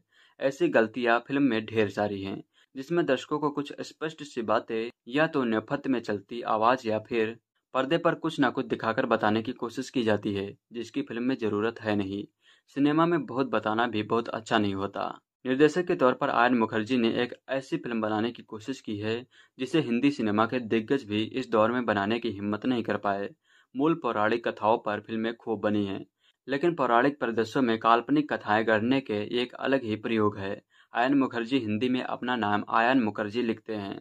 ऐसी गलतियाँ फिल्म में ढेर सारी हैं जिसमें दर्शकों को कुछ स्पष्ट सी बातें या तो नफत में चलती आवाज़ या फिर पर्दे पर कुछ ना कुछ दिखाकर बताने की कोशिश की जाती है जिसकी फिल्म में ज़रूरत है नहीं सिनेमा में बहुत बताना भी बहुत अच्छा नहीं होता निर्देशक के तौर पर आर्यन मुखर्जी ने एक ऐसी फिल्म बनाने की कोशिश की है जिसे हिंदी सिनेमा के दिग्गज भी इस दौर में बनाने की हिम्मत नहीं कर पाए मूल पौराणिक कथाओं पर फिल्में खूब बनी हैं लेकिन पौराणिक प्रदर्शों में काल्पनिक कथाएं गढ़ने के एक अलग ही प्रयोग है आयन मुखर्जी हिंदी में अपना नाम आयन मुखर्जी लिखते हैं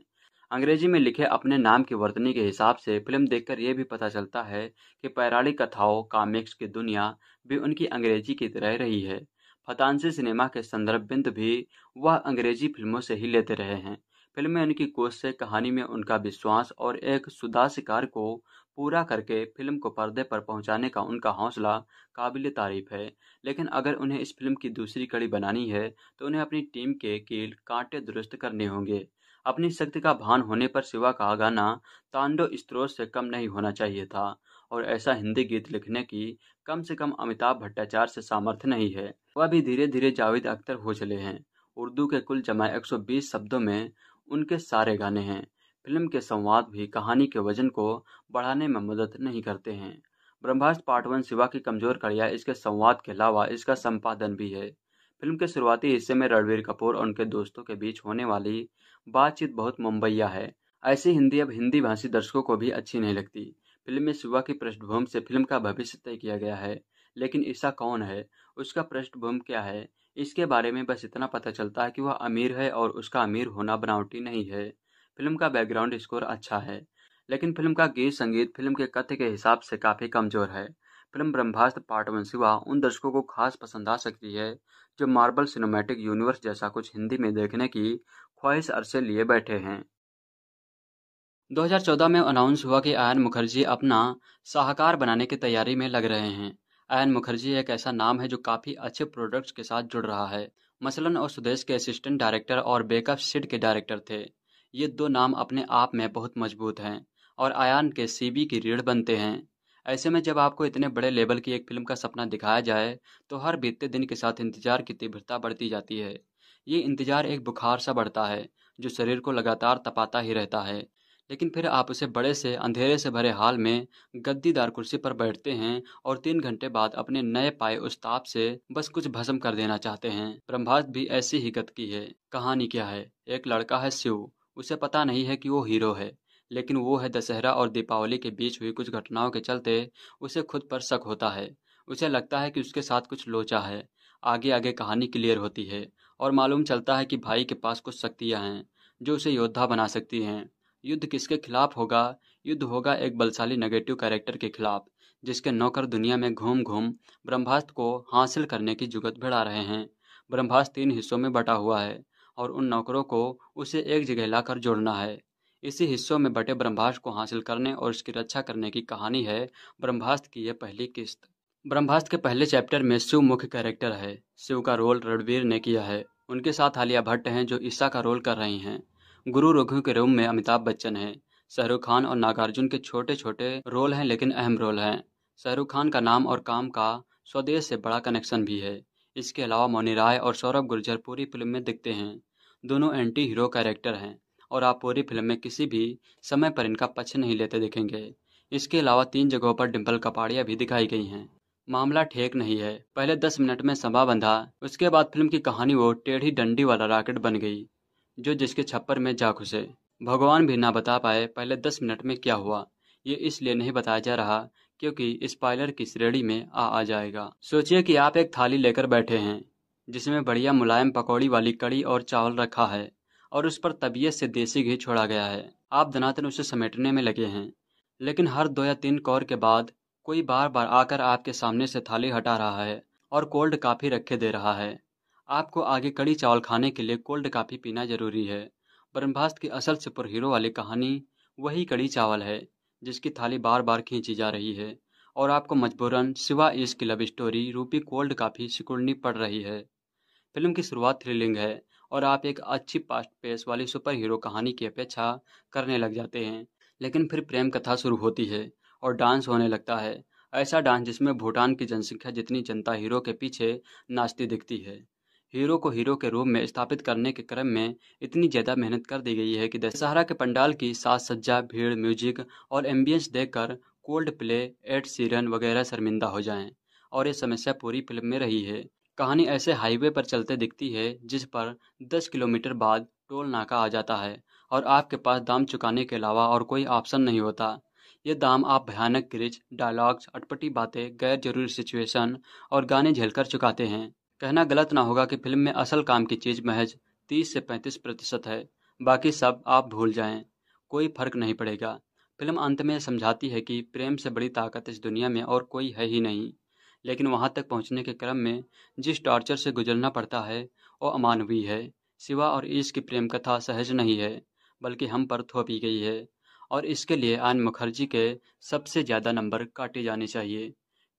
अंग्रेजी में लिखे अपने नाम की वर्तनी के हिसाब से फिल्म देखकर यह भी पता चलता है कि पौराणिक कथाओं कामिक्स की दुनिया भी उनकी अंग्रेजी की तरह रही है फतानसी सिनेमा के संदर्भ बिंदु भी वह अंग्रेजी फिल्मों से ही लेते रहे हैं फिल्में उनकी कोच से कहानी में उनका विश्वास और एक सुदास कार्य को पूरा करके फिल्म को पर्दे पर पहुंचाने का उनका हौसला काबिल तारीफ है लेकिन अगर उन्हें इस फिल्म की दूसरी कड़ी बनानी है तो उन्हें अपनी टीम के कील कांटे दुरुस्त करने होंगे अपनी शक्ति का भान होने पर शिवा का गाना तांडो स्त्रोत से कम नहीं होना चाहिए था और ऐसा हिंदी गीत लिखने की कम से कम अमिताभ भट्टाचार्य से सामर्थ्य नहीं है वह भी धीरे धीरे जावेद अख्तर हो चले हैं उर्दू के कुल जमा 120 शब्दों में उनके सारे गाने हैं फिल्म के संवाद भी कहानी के वजन को बढ़ाने में मदद नहीं करते हैं ब्रह्मास्त्र पार्ट वन शिवा की कमजोर कड़िया इसके संवाद के अलावा इसका संपादन भी है फिल्म के शुरुआती हिस्से में रणवीर कपूर और उनके दोस्तों के बीच होने वाली बातचीत बहुत मुंबईया है ऐसी हिंदी अब हिंदी भाषी दर्शकों को भी अच्छी नहीं लगती फिल्म में शिवा की पृष्ठभूमि से फिल्म का भविष्य तय किया गया है लेकिन ईसा कौन है उसका पृष्ठभूमि क्या है इसके बारे में बस इतना पता चलता है कि वह अमीर है और उसका अमीर होना बनावटी नहीं है फिल्म का बैकग्राउंड स्कोर अच्छा है लेकिन फिल्म का गीत संगीत फिल्म के कथ्य के हिसाब से काफ़ी कमज़ोर है फिल्म ब्रह्मास्त्र पार्ट वन सिवा उन दर्शकों को खास पसंद आ सकती है जो मार्बल सिनेमैटिक यूनिवर्स जैसा कुछ हिंदी में देखने की ख्वाहिश अरसे लिए बैठे हैं 2014 में अनाउंस हुआ कि आयन मुखर्जी अपना साहकार बनाने की तैयारी में लग रहे हैं आयन मुखर्जी एक ऐसा नाम है जो काफ़ी अच्छे प्रोडक्ट्स के साथ जुड़ रहा है मसलन और सुदेश के असिस्टेंट डायरेक्टर और बेकअप सिड के डायरेक्टर थे ये दो नाम अपने आप में बहुत मजबूत हैं और आयान के सीबी की रीढ़ बनते हैं ऐसे में जब आपको इतने बड़े लेवल की एक फिल्म का सपना दिखाया जाए तो हर बीतते दिन के साथ इंतजार की तीव्रता बढ़ती जाती है ये इंतजार एक बुखार सा बढ़ता है जो शरीर को लगातार तपाता ही रहता है लेकिन फिर आप उसे बड़े से अंधेरे से भरे हाल में गद्दीदार कुर्सी पर बैठते हैं और तीन घंटे बाद अपने नए पाए उस ताप से बस कुछ भस्म कर देना चाहते हैं ब्रह्मास्त्र भी ऐसी ही गत की है कहानी क्या है एक लड़का है शिव उसे पता नहीं है कि वो हीरो है लेकिन वो है दशहरा और दीपावली के बीच हुई कुछ घटनाओं के चलते उसे खुद पर शक होता है उसे लगता है कि उसके साथ कुछ लोचा है आगे आगे कहानी क्लियर होती है और मालूम चलता है कि भाई के पास कुछ शक्तियाँ हैं जो उसे योद्धा बना सकती हैं युद्ध किसके खिलाफ होगा युद्ध होगा एक बलशाली नेगेटिव कैरेक्टर के खिलाफ जिसके नौकर दुनिया में घूम घूम ब्रह्मास्त्र को हासिल करने की जुगत भिड़ा रहे हैं ब्रह्मास्त्र तीन हिस्सों में बटा हुआ है और उन नौकरों को उसे एक जगह लाकर जोड़ना है इसी हिस्सों में बटे ब्रह्मास्त्र को हासिल करने और उसकी रक्षा करने की कहानी है ब्रह्मास्त्र की यह पहली किस्त ब्रह्मास्त्र के पहले चैप्टर में शिव मुख्य कैरेक्टर है शिव का रोल रणवीर ने किया है उनके साथ आलिया भट्ट हैं जो ईसा का रोल कर रही हैं गुरु रघु के रूम में अमिताभ बच्चन हैं शाहरुख खान और नागार्जुन के छोटे छोटे रोल हैं लेकिन अहम रोल हैं शाहरुख खान का नाम और काम का स्वदेश से बड़ा कनेक्शन भी है इसके अलावा मौनी राय और सौरभ गुर्जर पूरी फिल्म में दिखते हैं दोनों एंटी हीरो कैरेक्टर हैं और आप पूरी फिल्म में किसी भी समय पर इनका पक्ष नहीं लेते दिखेंगे इसके अलावा तीन जगहों पर डिम्पल कपाड़िया भी दिखाई गई हैं मामला ठेक नहीं है पहले दस मिनट में समा बंधा उसके बाद फिल्म की कहानी वो टेढ़ी डंडी वाला रॉकेट बन गई जो जिसके छप्पर में जा घुसे भगवान भी ना बता पाए पहले दस मिनट में क्या हुआ ये इसलिए नहीं बताया जा रहा क्योंकि स्पॉयलर की श्रेणी में आ आ जाएगा सोचिए कि आप एक थाली लेकर बैठे हैं जिसमें बढ़िया मुलायम पकौड़ी वाली कड़ी और चावल रखा है और उस पर तबीयत से देसी घी छोड़ा गया है आप धनातन उसे समेटने में लगे हैं लेकिन हर दो या तीन कौर के बाद कोई बार बार आकर आपके सामने से थाली हटा रहा है और कोल्ड काफ़ी रखे दे रहा है आपको आगे कड़ी चावल खाने के लिए कोल्ड कॉफ़ी पीना जरूरी है ब्रह्मास्त्र की असल सुपर हीरो वाली कहानी वही कड़ी चावल है जिसकी थाली बार बार खींची जा रही है और आपको मजबूरन सिवा की लव स्टोरी रूपी कोल्ड काफ़ी सिकुड़नी पड़ रही है फिल्म की शुरुआत थ्रिलिंग है और आप एक अच्छी पास्ट पेस वाली सुपर हीरो कहानी की अपेक्षा करने लग जाते हैं लेकिन फिर प्रेम कथा शुरू होती है और डांस होने लगता है ऐसा डांस जिसमें भूटान की जनसंख्या जितनी जनता हीरो के पीछे नाचती दिखती है हीरो को हीरो के रूप में स्थापित करने के क्रम में इतनी ज़्यादा मेहनत कर दी गई है कि दशहरा के पंडाल की साज सज्जा भीड़ म्यूजिक और एम्बियंस देखकर कोल्ड प्ले एड सीरन वगैरह शर्मिंदा हो जाएं और ये समस्या पूरी फिल्म में रही है कहानी ऐसे हाईवे पर चलते दिखती है जिस पर दस किलोमीटर बाद टोल नाका आ जाता है और आपके पास दाम चुकाने के अलावा और कोई ऑप्शन नहीं होता ये दाम आप भयानक क्रिज डायलॉग्स अटपटी बातें गैर जरूरी सिचुएशन और गाने झेलकर चुकाते हैं कहना गलत ना होगा कि फिल्म में असल काम की चीज महज 30 से 35 प्रतिशत है बाकी सब आप भूल जाएं कोई फर्क नहीं पड़ेगा फिल्म अंत में समझाती है कि प्रेम से बड़ी ताकत इस दुनिया में और कोई है ही नहीं लेकिन वहाँ तक पहुँचने के क्रम में जिस टॉर्चर से गुजरना पड़ता है वो अमानवीय है सिवा और ईश की प्रेम कथा सहज नहीं है बल्कि हम पर थोपी गई है और इसके लिए आन मुखर्जी के सबसे ज़्यादा नंबर काटे जाने चाहिए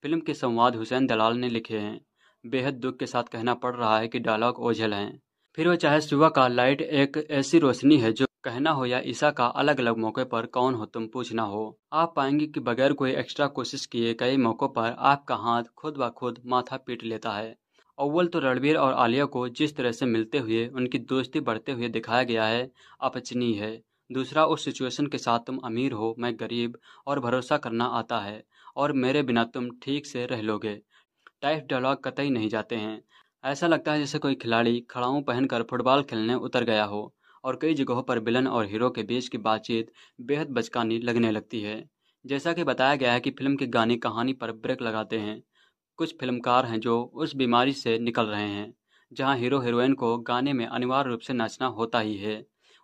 फिल्म के संवाद हुसैन दलाल ने लिखे हैं बेहद दुख के साथ कहना पड़ रहा है कि डायलॉग ओझल हैं फिर वो चाहे सुबह का लाइट एक ऐसी रोशनी है जो कहना हो या ईसा का अलग अलग मौके पर कौन हो तुम पूछना हो आप पाएंगे कि बगैर कोई एक्स्ट्रा कोशिश किए कई मौक़ों पर आपका हाथ खुद ब खुद माथा पीट लेता है अव्वल तो रणबीर और आलिया को जिस तरह से मिलते हुए उनकी दोस्ती बढ़ते हुए दिखाया गया है अपचनी है दूसरा उस सिचुएशन के साथ तुम अमीर हो मैं गरीब और भरोसा करना आता है और मेरे बिना तुम ठीक से रह लोगे टाइप डायलॉग कतई नहीं जाते हैं ऐसा लगता है जैसे कोई खिलाड़ी खड़ाऊँ पहनकर फुटबॉल खेलने उतर गया हो और कई जगहों पर विलन और हीरो के बीच की बातचीत बेहद बचकानी लगने लगती है जैसा कि बताया गया है कि फिल्म के गाने कहानी पर ब्रेक लगाते हैं कुछ फिल्मकार हैं जो उस बीमारी से निकल रहे हैं जहां हीरो हीरोइन को गाने में अनिवार्य रूप से नाचना होता ही है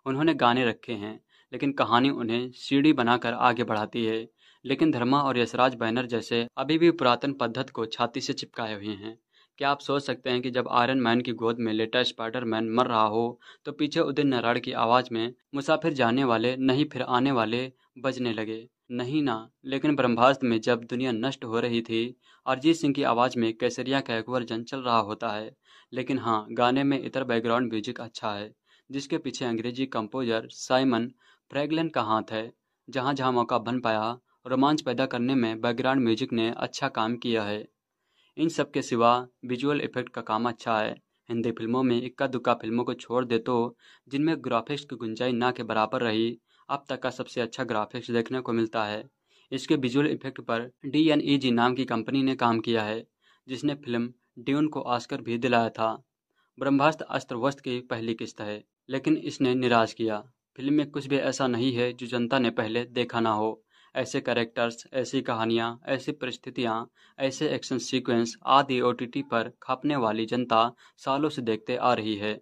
उन्होंने गाने रखे हैं लेकिन कहानी उन्हें सीढ़ी बनाकर आगे बढ़ाती है लेकिन धर्मा और यशराज बैनर जैसे अभी भी पुरातन पद्धत को छाती से चिपकाए हुए हैं क्या आप सोच सकते हैं कि जब आयरन मैन की गोद में लेटा स्पाइडर मैन मर रहा हो तो पीछे उदय नारायण की आवाज़ में मुसाफिर जाने वाले नहीं फिर आने वाले बजने लगे नहीं ना लेकिन ब्रह्मास्त्र में जब दुनिया नष्ट हो रही थी अरिजीत सिंह की आवाज़ में कैसरिया का एक वर्जन चल रहा होता है लेकिन हाँ गाने में इतर बैकग्राउंड म्यूजिक अच्छा है जिसके पीछे अंग्रेजी कंपोजर साइमन फ्रैगलिन का हाथ है जहाँ जहाँ मौका बन पाया रोमांच पैदा करने में बैकग्राउंड म्यूजिक ने अच्छा काम किया है इन सब के सिवा विजुअल इफेक्ट का काम अच्छा है हिंदी फिल्मों में इक्का दुक्का फिल्मों को छोड़ दे तो जिनमें ग्राफिक्स की गुंजाइश ना के बराबर रही अब तक का सबसे अच्छा ग्राफिक्स देखने को मिलता है इसके विजुअल इफेक्ट पर डी एन ई जी नाम की कंपनी ने काम किया है जिसने फिल्म ड्यून को आस्कर भी दिलाया था ब्रह्मास्त्र अस्त्र वस्त्र की पहली किस्त है लेकिन इसने निराश किया फिल्म में कुछ भी ऐसा नहीं है जो जनता ने पहले देखा ना हो ऐसे कैरेक्टर्स ऐसी कहानियाँ ऐसी परिस्थितियाँ ऐसे एक्शन सीक्वेंस आदि ओ पर खापने वाली जनता सालों से देखते आ रही है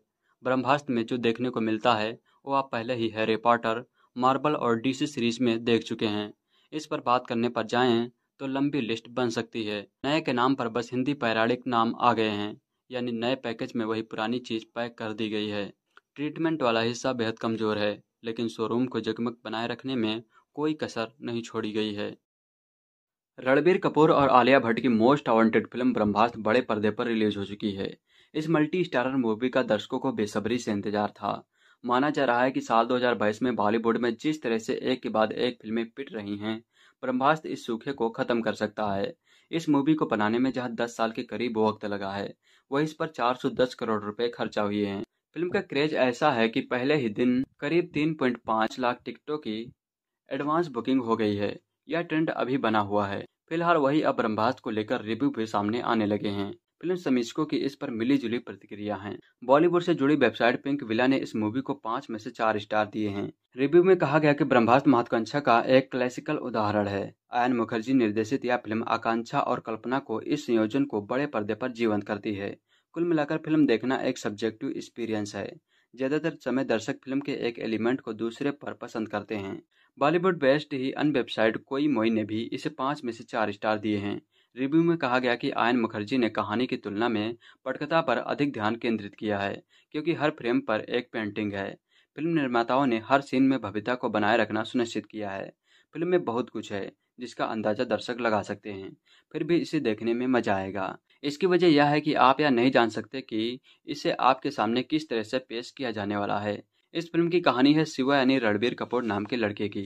ब्रह्मास्त्र में जो देखने को मिलता है वो आप पहले ही हैरी पॉटर मार्बल और डीसी सीरीज में देख चुके हैं इस पर बात करने पर जाएं तो लंबी लिस्ट बन सकती है नए के नाम पर बस हिंदी पैराडिक नाम आ गए हैं यानी नए पैकेज में वही पुरानी चीज़ पैक कर दी गई है ट्रीटमेंट वाला हिस्सा बेहद कमज़ोर है लेकिन शोरूम को जगमग बनाए रखने में कोई कसर नहीं छोड़ी गई है रणबीर कपूर और आलिया भट्ट की मोस्ट वांटेड फिल्म ब्रह्मास्त्र बड़े पर्दे पर रिलीज हो चुकी है इस मल्टी स्टारर मूवी का दर्शकों को बेसब्री से इंतजार था माना जा रहा है कि साल 2022 में बॉलीवुड में जिस तरह से एक के बाद एक फिल्में पिट रही हैं ब्रह्मास्त्र इस सूखे को खत्म कर सकता है इस मूवी को बनाने में जहां 10 साल के करीब वक्त लगा है वह इस पर 410 करोड़ रुपए खर्चा हुए हैं फिल्म का क्रेज ऐसा है कि पहले ही दिन करीब 3.5 लाख टिकटों की एडवांस बुकिंग हो गई है यह ट्रेंड अभी बना हुआ है फिलहाल वही अब ब्रह्मास्त को लेकर रिव्यू भी सामने आने लगे हैं फिल्म समीक्षकों की इस पर मिली जुली प्रतिक्रिया है बॉलीवुड से जुड़ी वेबसाइट पिंक विला ने इस मूवी को पाँच में से चार स्टार दिए हैं रिव्यू में कहा गया कि ब्रह्मास्त्र महत्वाकांक्षा का एक क्लासिकल उदाहरण है आयन मुखर्जी निर्देशित यह फिल्म आकांक्षा और कल्पना को इस संयोजन को बड़े पर्दे पर जीवंत करती है कुल मिलाकर फिल्म देखना एक सब्जेक्टिव एक्सपीरियंस है ज्यादातर समय दर्शक फिल्म के एक एलिमेंट को दूसरे पर पसंद करते हैं बॉलीवुड बेस्ट ही अन वेबसाइट कोई मोई ने भी इसे पाँच में से चार स्टार दिए हैं रिव्यू में कहा गया कि आयन मुखर्जी ने कहानी की तुलना में पटकथा पर अधिक ध्यान केंद्रित किया है क्योंकि हर फ्रेम पर एक पेंटिंग है फिल्म निर्माताओं ने हर सीन में भव्यता को बनाए रखना सुनिश्चित किया है फिल्म में बहुत कुछ है जिसका अंदाजा दर्शक लगा सकते हैं फिर भी इसे देखने में मजा आएगा इसकी वजह यह है कि आप यह नहीं जान सकते कि इसे आपके सामने किस तरह से पेश किया जाने वाला है इस फिल्म की कहानी है शिवा यानी रणबीर कपूर नाम के लड़के की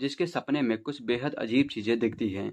जिसके सपने में कुछ बेहद अजीब चीज़ें दिखती हैं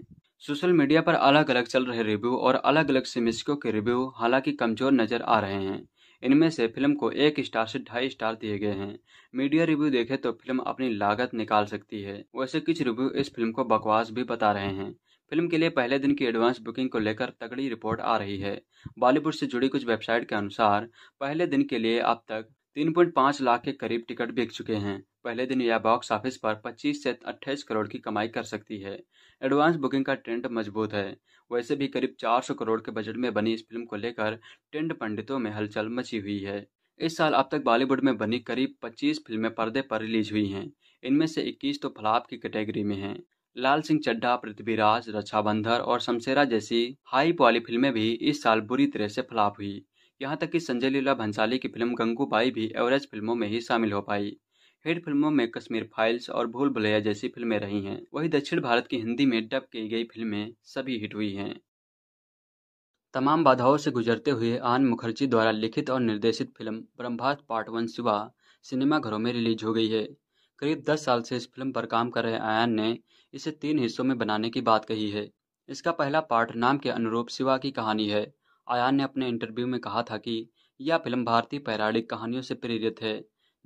सोशल मीडिया पर अलग अलग चल रहे रिव्यू और अलग अलग समीक्षकों के रिव्यू हालांकि कमजोर नजर आ रहे हैं इनमें से फिल्म को एक स्टार से ढाई स्टार दिए गए हैं मीडिया रिव्यू देखे तो फिल्म अपनी लागत निकाल सकती है वैसे कुछ रिव्यू इस फिल्म को बकवास भी बता रहे हैं फिल्म के लिए पहले दिन की एडवांस बुकिंग को लेकर तगड़ी रिपोर्ट आ रही है बॉलीवुड से जुड़ी कुछ वेबसाइट के अनुसार पहले दिन के लिए अब तक तीन पॉइंट पाँच लाख के करीब टिकट बिक चुके हैं पहले दिन यह बॉक्स ऑफिस पर 25 से 28 करोड़ की कमाई कर सकती है एडवांस बुकिंग का ट्रेंड मजबूत है वैसे भी करीब 400 करोड़ के बजट में बनी इस फिल्म को लेकर ट्रेंड पंडितों में हलचल मची हुई है इस साल अब तक बॉलीवुड में बनी करीब 25 फिल्में पर्दे पर रिलीज हुई हैं इनमें से 21 तो फ्लाप की कैटेगरी में हैं लाल सिंह चड्ढा पृथ्वीराज रक्षाबंधर और शमशेरा जैसी हाइप वाली फिल्में भी इस साल बुरी तरह से फ्लाप हुई यहाँ तक कि संजय लीला भंसाली की फिल्म गंगूबाई भी एवरेज फिल्मों में ही शामिल हो पाई हिट फिल्मों में कश्मीर फाइल्स और भूल भुलैया जैसी फिल्में रही हैं वही दक्षिण भारत की हिंदी में डब की गई फिल्में सभी हिट हुई हैं तमाम बाधाओं से गुजरते हुए आन मुखर्जी द्वारा लिखित और निर्देशित फिल्म ब्रह्मास्त्र पार्ट वन सिवा सिनेमाघरों में रिलीज हो गई है करीब दस साल से इस फिल्म पर काम कर रहे आयान ने इसे तीन हिस्सों में बनाने की बात कही है इसका पहला पार्ट नाम के अनुरूप शिवा की कहानी है आयान ने अपने इंटरव्यू में कहा था कि यह फिल्म भारतीय पैराणिक कहानियों से प्रेरित है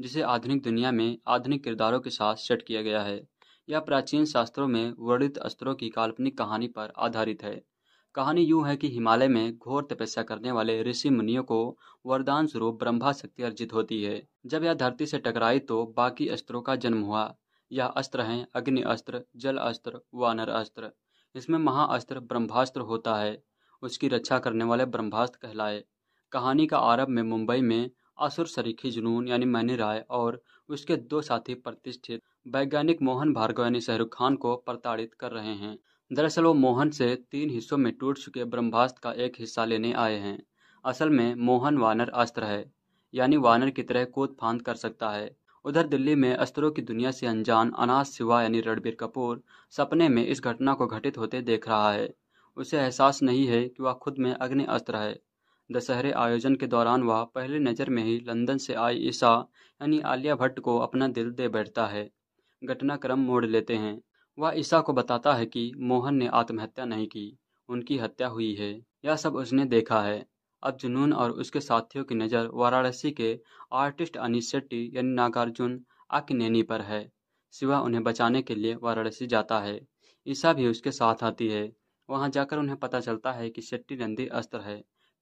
जिसे आधुनिक दुनिया में आधुनिक किरदारों के साथ सेट किया गया है यह प्राचीन शास्त्रों में वर्णित अस्त्रों की काल्पनिक कहानी पर आधारित है कहानी यूँ है कि हिमालय में घोर तपस्या करने वाले ऋषि मुनियों को वरदान स्वरूप ब्रह्मा शक्ति अर्जित होती है जब यह धरती से टकराई तो बाकी अस्त्रों का जन्म हुआ यह अस्त्र हैं अग्नि अस्त्र जल अस्त्र वानर अस्त्र इसमें महाअस्त्र ब्रह्मास्त्र होता है उसकी रक्षा करने वाले ब्रह्मास्त्र कहलाए कहानी का आरंभ में मुंबई में असुर सरीखी जुनून यानी मैनी राय और उसके दो साथी प्रतिष्ठित वैज्ञानिक मोहन भार्गव यानी शाहरुख खान को प्रताड़ित कर रहे हैं दरअसल वो मोहन से तीन हिस्सों में टूट चुके ब्रह्मास्त्र का एक हिस्सा लेने आए हैं असल में मोहन वानर अस्त्र है यानी वानर की तरह कूद फांद कर सकता है उधर दिल्ली में अस्त्रों की दुनिया से अनजान अनाज सिवा यानी रणबीर कपूर सपने में इस घटना को घटित होते देख रहा है उसे एहसास नहीं है कि वह खुद में अग्नि अस्त्र है दशहरे आयोजन के दौरान वह पहले नज़र में ही लंदन से आई ईशा यानी आलिया भट्ट को अपना दिल दे बैठता है घटनाक्रम मोड़ लेते हैं वह ईशा को बताता है कि मोहन ने आत्महत्या नहीं की उनकी हत्या हुई है यह सब उसने देखा है अब जुनून और उसके साथियों की नज़र वाराणसी के आर्टिस्ट अनिश शेट्टी यानी नागार्जुन आकिनेनी पर है शिवा उन्हें बचाने के लिए वाराणसी जाता है ईसा भी उसके साथ आती है वहां जाकर उन्हें पता चलता है कि शेट्टी नंदी अस्त्र है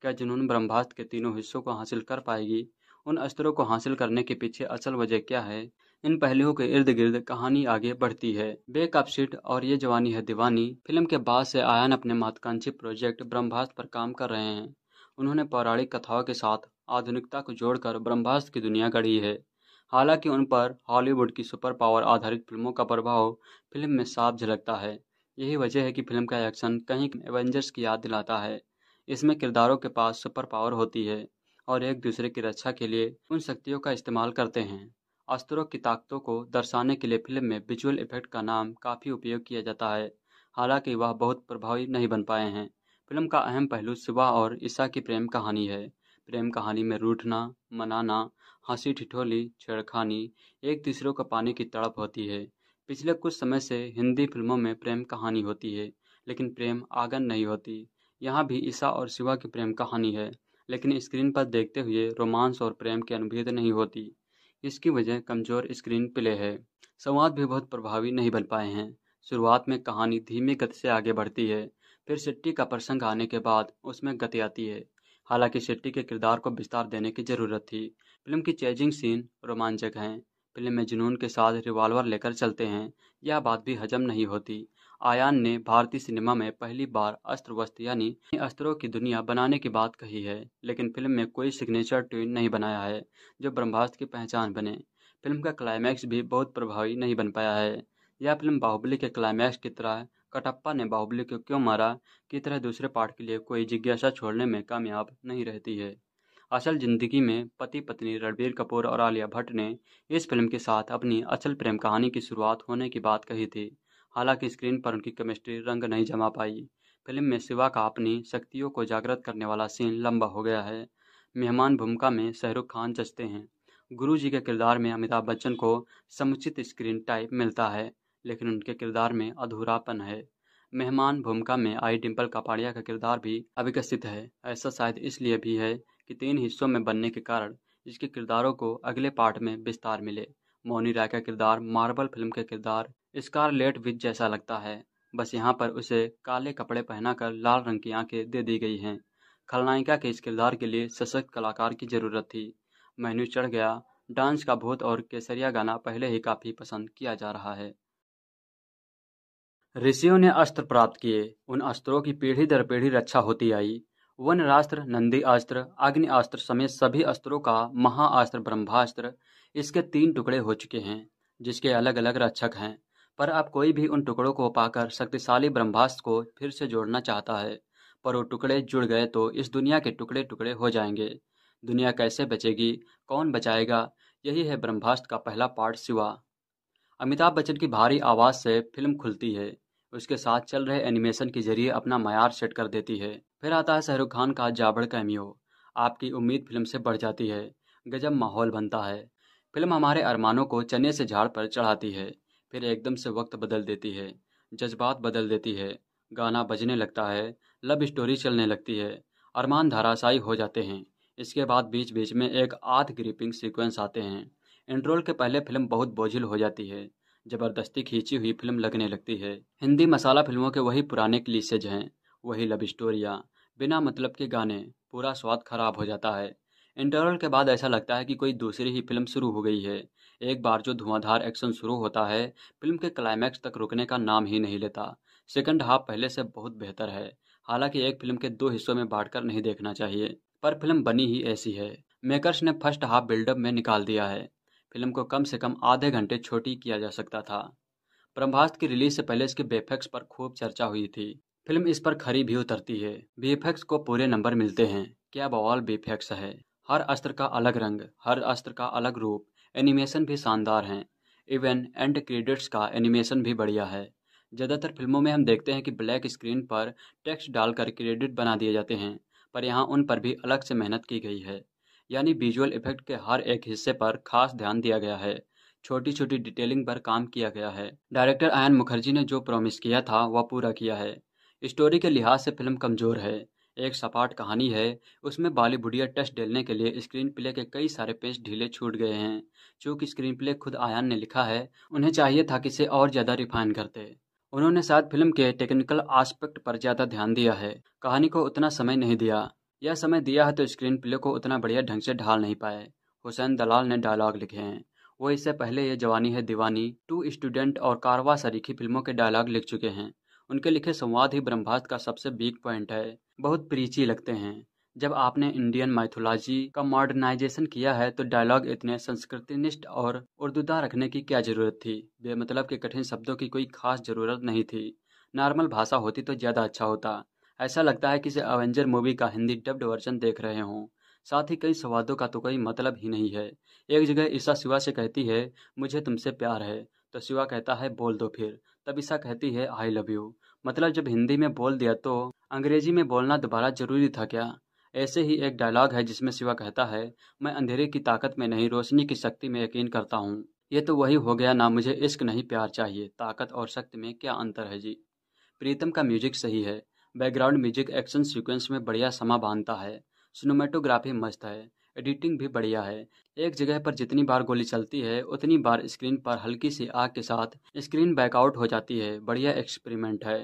क्या जुनून ब्रह्मास्त्र के तीनों हिस्सों को हासिल कर पाएगी उन अस्त्रों को हासिल करने के पीछे असल वजह क्या है इन पहलुओं के इर्द गिर्द कहानी आगे बढ़ती है बेक अप और ये जवानी है दीवानी फिल्म के बाद से आयान अपने महत्वाकांक्षी प्रोजेक्ट ब्रह्मास्त्र पर काम कर रहे हैं उन्होंने पौराणिक कथाओं के साथ आधुनिकता को जोड़कर ब्रह्मास्त्र की दुनिया गढ़ी है हालांकि उन पर हॉलीवुड की सुपर पावर आधारित फिल्मों का प्रभाव फिल्म में साफ झलकता है यही वजह है कि फिल्म का एक्शन कहीं एवेंजर्स की याद दिलाता है इसमें किरदारों के पास सुपर पावर होती है और एक दूसरे की रक्षा के लिए उन शक्तियों का इस्तेमाल करते हैं अस्त्रों की ताकतों को दर्शाने के लिए फिल्म में विजुअल इफेक्ट का नाम काफ़ी उपयोग किया जाता है हालांकि वह बहुत प्रभावी नहीं बन पाए हैं फिल्म का अहम पहलू सुबह और ईसा की प्रेम कहानी है प्रेम कहानी में रूठना मनाना हंसी ठिठोली छेड़खानी एक दूसरे को पाने की तड़प होती है पिछले कुछ समय से हिंदी फिल्मों में प्रेम कहानी होती है लेकिन प्रेम आगन नहीं होती यहाँ भी ईसा और शिवा की प्रेम कहानी है लेकिन स्क्रीन पर देखते हुए रोमांस और प्रेम की अनुभूति नहीं होती इसकी वजह कमज़ोर स्क्रीन प्ले है संवाद भी बहुत प्रभावी नहीं बन पाए हैं शुरुआत में कहानी धीमी गति से आगे बढ़ती है फिर सिट्टी का प्रसंग आने के बाद उसमें गति आती है हालांकि सिट्टी के किरदार को विस्तार देने की ज़रूरत थी फिल्म की चेजिंग सीन रोमांचक हैं में जुनून के साथ रिवॉल्वर लेकर चलते हैं यह बात भी हजम नहीं होती आयान ने भारतीय सिनेमा में पहली बार अस्त्र वस्त्र यानी अस्त्रों की दुनिया बनाने की बात कही है लेकिन फिल्म में कोई सिग्नेचर ट्यून नहीं बनाया है जो ब्रह्मास्त्र की पहचान बने फिल्म का क्लाइमैक्स भी बहुत प्रभावी नहीं बन पाया है यह फिल्म बाहुबली के क्लाइमैक्स की तरह कटप्पा ने बाहुबली को क्यों मारा की तरह दूसरे पार्ट के लिए कोई जिज्ञासा छोड़ने में कामयाब नहीं रहती है असल जिंदगी में पति पत्नी रणबीर कपूर और आलिया भट्ट ने इस फिल्म के साथ अपनी असल प्रेम कहानी की शुरुआत होने की बात कही थी हालांकि स्क्रीन पर उनकी केमिस्ट्री रंग नहीं जमा पाई फिल्म में शिवा का अपनी शक्तियों को जागृत करने वाला सीन लंबा हो गया है मेहमान भूमिका में शाहरुख खान जचते हैं गुरु जी के किरदार में अमिताभ बच्चन को समुचित स्क्रीन टाइप मिलता है लेकिन उनके किरदार में अधूरापन है मेहमान भूमिका में आई डिम्पल कपाड़िया का किरदार भी अविकसित है ऐसा शायद इसलिए भी है के तीन हिस्सों में बनने के कारण इसके किरदारों को अगले पार्ट में विस्तार मिले मौनी राय का किरदार मार्बल फिल्म के किरदार लेट विच जैसा लगता है बस यहाँ पर उसे काले कपड़े पहनाकर लाल रंग की आंखें दे दी गई हैं खलनायिका के इस किरदार के लिए सशक्त कलाकार की ज़रूरत थी मैनू चढ़ गया डांस का भूत और केसरिया गाना पहले ही काफ़ी पसंद किया जा रहा है ऋषियों ने अस्त्र प्राप्त किए उन अस्त्रों की पीढ़ी दर पीढ़ी रक्षा होती आई वन अस्त्र अग्नि अस्त्र समेत सभी अस्त्रों का महाअस्त्र ब्रह्मास्त्र इसके तीन टुकड़े हो चुके हैं जिसके अलग अलग रक्षक हैं पर अब कोई भी उन टुकड़ों को पाकर शक्तिशाली ब्रह्मास्त्र को फिर से जोड़ना चाहता है पर वो टुकड़े जुड़ गए तो इस दुनिया के टुकड़े टुकड़े हो जाएंगे दुनिया कैसे बचेगी कौन बचाएगा यही है ब्रह्मास्त्र का पहला पार्ट सिवा अमिताभ बच्चन की भारी आवाज़ से फिल्म खुलती है उसके साथ चल रहे एनिमेशन के जरिए अपना मैार सेट कर देती है फिर आता है शाहरुख खान का जाबड़ कैमियो आपकी उम्मीद फिल्म से बढ़ जाती है गजब माहौल बनता है फिल्म हमारे अरमानों को चने से झाड़ पर चढ़ाती है फिर एकदम से वक्त बदल देती है जज्बात बदल देती है गाना बजने लगता है लव स्टोरी चलने लगती है अरमान धाराशायी हो जाते हैं इसके बाद बीच बीच में एक आध ग्रिपिंग सीक्वेंस आते हैं इंट्रोल के पहले फिल्म बहुत बोझिल हो जाती है ज़बरदस्ती खींची हुई फिल्म लगने लगती है हिंदी मसाला फिल्मों के वही पुराने क्लीसेज हैं वही लव स्टोरियाँ बिना मतलब के गाने पूरा स्वाद खराब हो जाता है इंटरवल के बाद ऐसा लगता है कि कोई दूसरी ही फिल्म शुरू हो गई है एक बार जो धुआंधार एक्शन शुरू होता है फिल्म के क्लाइमैक्स तक रुकने का नाम ही नहीं लेता सेकंड हाफ पहले से बहुत बेहतर है हालांकि एक फिल्म के दो हिस्सों में बांटकर नहीं देखना चाहिए पर फिल्म बनी ही ऐसी है मेकर्स ने फर्स्ट हाफ बिल्डअप में निकाल दिया है फिल्म को कम से कम आधे घंटे छोटी किया जा सकता था ब्रह्मास्त की रिलीज से पहले इसके बेफेक्स पर खूब चर्चा हुई थी फिल्म इस पर खरी भी उतरती है बीएफएक्स को पूरे नंबर मिलते हैं क्या बवाल बीएफएक्स है हर अस्त्र का अलग रंग हर अस्त्र का अलग रूप एनिमेशन भी शानदार हैं इवन एंड क्रेडिट्स का एनिमेशन भी बढ़िया है ज़्यादातर फिल्मों में हम देखते हैं कि ब्लैक स्क्रीन पर टेक्स्ट डालकर क्रेडिट बना दिए जाते हैं पर यहाँ उन पर भी अलग से मेहनत की गई है यानी विजुअल इफेक्ट के हर एक हिस्से पर खास ध्यान दिया गया है छोटी छोटी डिटेलिंग पर काम किया गया है डायरेक्टर आयन मुखर्जी ने जो प्रॉमिस किया था वह पूरा किया है स्टोरी के लिहाज से फिल्म कमज़ोर है एक सपाट कहानी है उसमें बॉलीवुडिया टच डेलने के लिए स्क्रीन प्ले के कई सारे पेज ढीले छूट गए हैं चूँकि स्क्रीन प्ले खुद आयान ने लिखा है उन्हें चाहिए था कि इसे और ज़्यादा रिफाइन करते उन्होंने साथ फिल्म के टेक्निकल आस्पेक्ट पर ज़्यादा ध्यान दिया है कहानी को उतना समय नहीं दिया यह समय दिया है तो स्क्रीन प्ले को उतना बढ़िया ढंग से ढाल नहीं पाए हुसैन दलाल ने डायलॉग लिखे हैं वो इससे पहले ये जवानी है दीवानी टू स्टूडेंट और कारवा सरीखी फिल्मों के डायलॉग लिख चुके हैं उनके लिखे संवाद ही ब्रह्मास्त्र का सबसे बिग पॉइंट है बहुत प्रीची लगते हैं जब आपने इंडियन माइथोलॉजी का मॉडर्नाइजेशन किया है तो डायलॉग इतने संस्कृतिनिष्ठ और उर्दूदा रखने की क्या जरूरत थी बेमतलब के कठिन शब्दों की कोई खास जरूरत नहीं थी नॉर्मल भाषा होती तो ज़्यादा अच्छा होता ऐसा लगता है किसी इसे अवेंजर मूवी का हिंदी डब्ड वर्जन देख रहे हों साथ ही कई संवादों का तो कोई मतलब ही नहीं है एक जगह ईशा शिवा से कहती है मुझे तुमसे प्यार है तो शिवा कहता है बोल दो फिर तब ईसा कहती है आई लव यू मतलब जब हिंदी में बोल दिया तो अंग्रेजी में बोलना दोबारा जरूरी था क्या ऐसे ही एक डायलॉग है जिसमें शिवा कहता है मैं अंधेरे की ताकत में नहीं रोशनी की शक्ति में यकीन करता हूँ ये तो वही हो गया ना मुझे इश्क नहीं प्यार चाहिए ताकत और शक्ति में क्या अंतर है जी प्रीतम का म्यूजिक सही है बैकग्राउंड म्यूजिक एक्शन सीक्वेंस में बढ़िया समा बांधता है सिनेमेटोग्राफी मस्त है एडिटिंग भी बढ़िया है एक जगह पर जितनी बार गोली चलती है उतनी बार स्क्रीन पर हल्की सी आग के साथ स्क्रीन बैकआउट हो जाती है बढ़िया एक्सपेरिमेंट है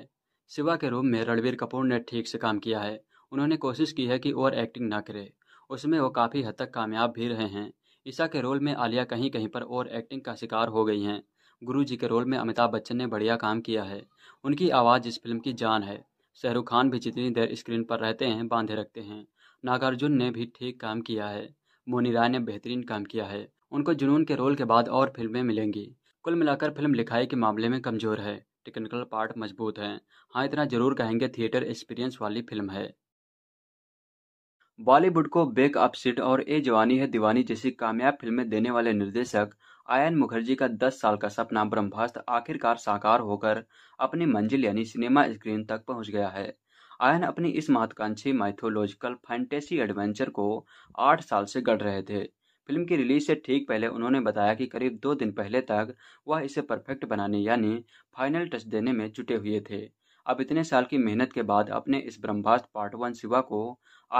शिवा के रूप में रणवीर कपूर ने ठीक से काम किया है उन्होंने कोशिश की है कि ओवर एक्टिंग ना करे उसमें वो काफ़ी हद तक कामयाब भी रहे हैं ईशा के रोल में आलिया कहीं कहीं पर ओवर एक्टिंग का शिकार हो गई हैं गुरु जी के रोल में अमिताभ बच्चन ने बढ़िया काम किया है उनकी आवाज़ इस फिल्म की जान है शाहरुख खान भी जितनी देर स्क्रीन पर रहते हैं बांधे रखते हैं नागार्जुन ने भी ठीक काम किया है मोनी राय ने बेहतरीन काम किया है उनको जुनून के रोल के बाद और फिल्में मिलेंगी कुल मिलाकर फिल्म लिखाई के मामले में कमज़ोर है टेक्निकल पार्ट मजबूत हैं हाँ इतना जरूर कहेंगे थिएटर एक्सपीरियंस वाली फिल्म है बॉलीवुड को बेक अपसिट और ए जवानी है दीवानी जैसी कामयाब फिल्में देने वाले निर्देशक आयन मुखर्जी का 10 साल का सपना ब्रह्मास्त्र आखिरकार साकार होकर अपनी मंजिल यानी सिनेमा स्क्रीन तक पहुंच गया है आयन अपनी इस महत्वाकांक्षी माइथोलॉजिकल फैंटेसी एडवेंचर को आठ साल से गढ़ रहे थे फिल्म की रिलीज से ठीक पहले उन्होंने बताया कि करीब दो दिन पहले तक वह इसे परफेक्ट बनाने यानी फाइनल टच देने में जुटे हुए थे अब इतने साल की मेहनत के बाद अपने इस ब्रह्मास्त्र पार्ट वन शिवा को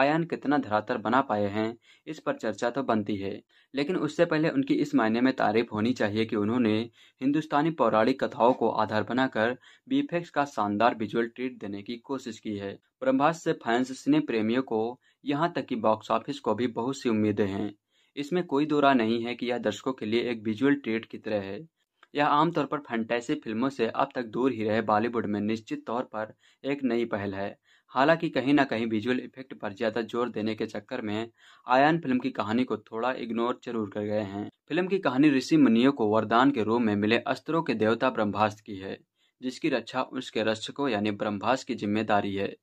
आयान कितना धरातल बना पाए हैं इस पर चर्चा तो बनती है लेकिन उससे पहले उनकी इस मायने में तारीफ होनी चाहिए कि उन्होंने हिंदुस्तानी पौराणिक कथाओं को आधार बनाकर बीफेक्स का शानदार विजुअल ट्रीट देने की कोशिश की है ब्रह्मास्त्र से फैंस सिने प्रेमियों को यहाँ तक कि बॉक्स ऑफिस को भी बहुत सी उम्मीदें हैं इसमें कोई दौरा नहीं है कि यह दर्शकों के लिए एक विजुअल ट्रीट की तरह है यह आमतौर पर फैंटेसी फिल्मों से अब तक दूर ही रहे बॉलीवुड में निश्चित तौर पर एक नई पहल है हालांकि कहीं ना कहीं विजुअल इफेक्ट पर ज़्यादा जोर देने के चक्कर में आयान फिल्म की कहानी को थोड़ा इग्नोर जरूर कर गए हैं फिल्म की कहानी ऋषि मुनियों को वरदान के रूप में मिले अस्त्रों के देवता ब्रह्मास्त्र की है जिसकी रक्षा उसके रक्षकों यानी ब्रह्मास्त्र की जिम्मेदारी है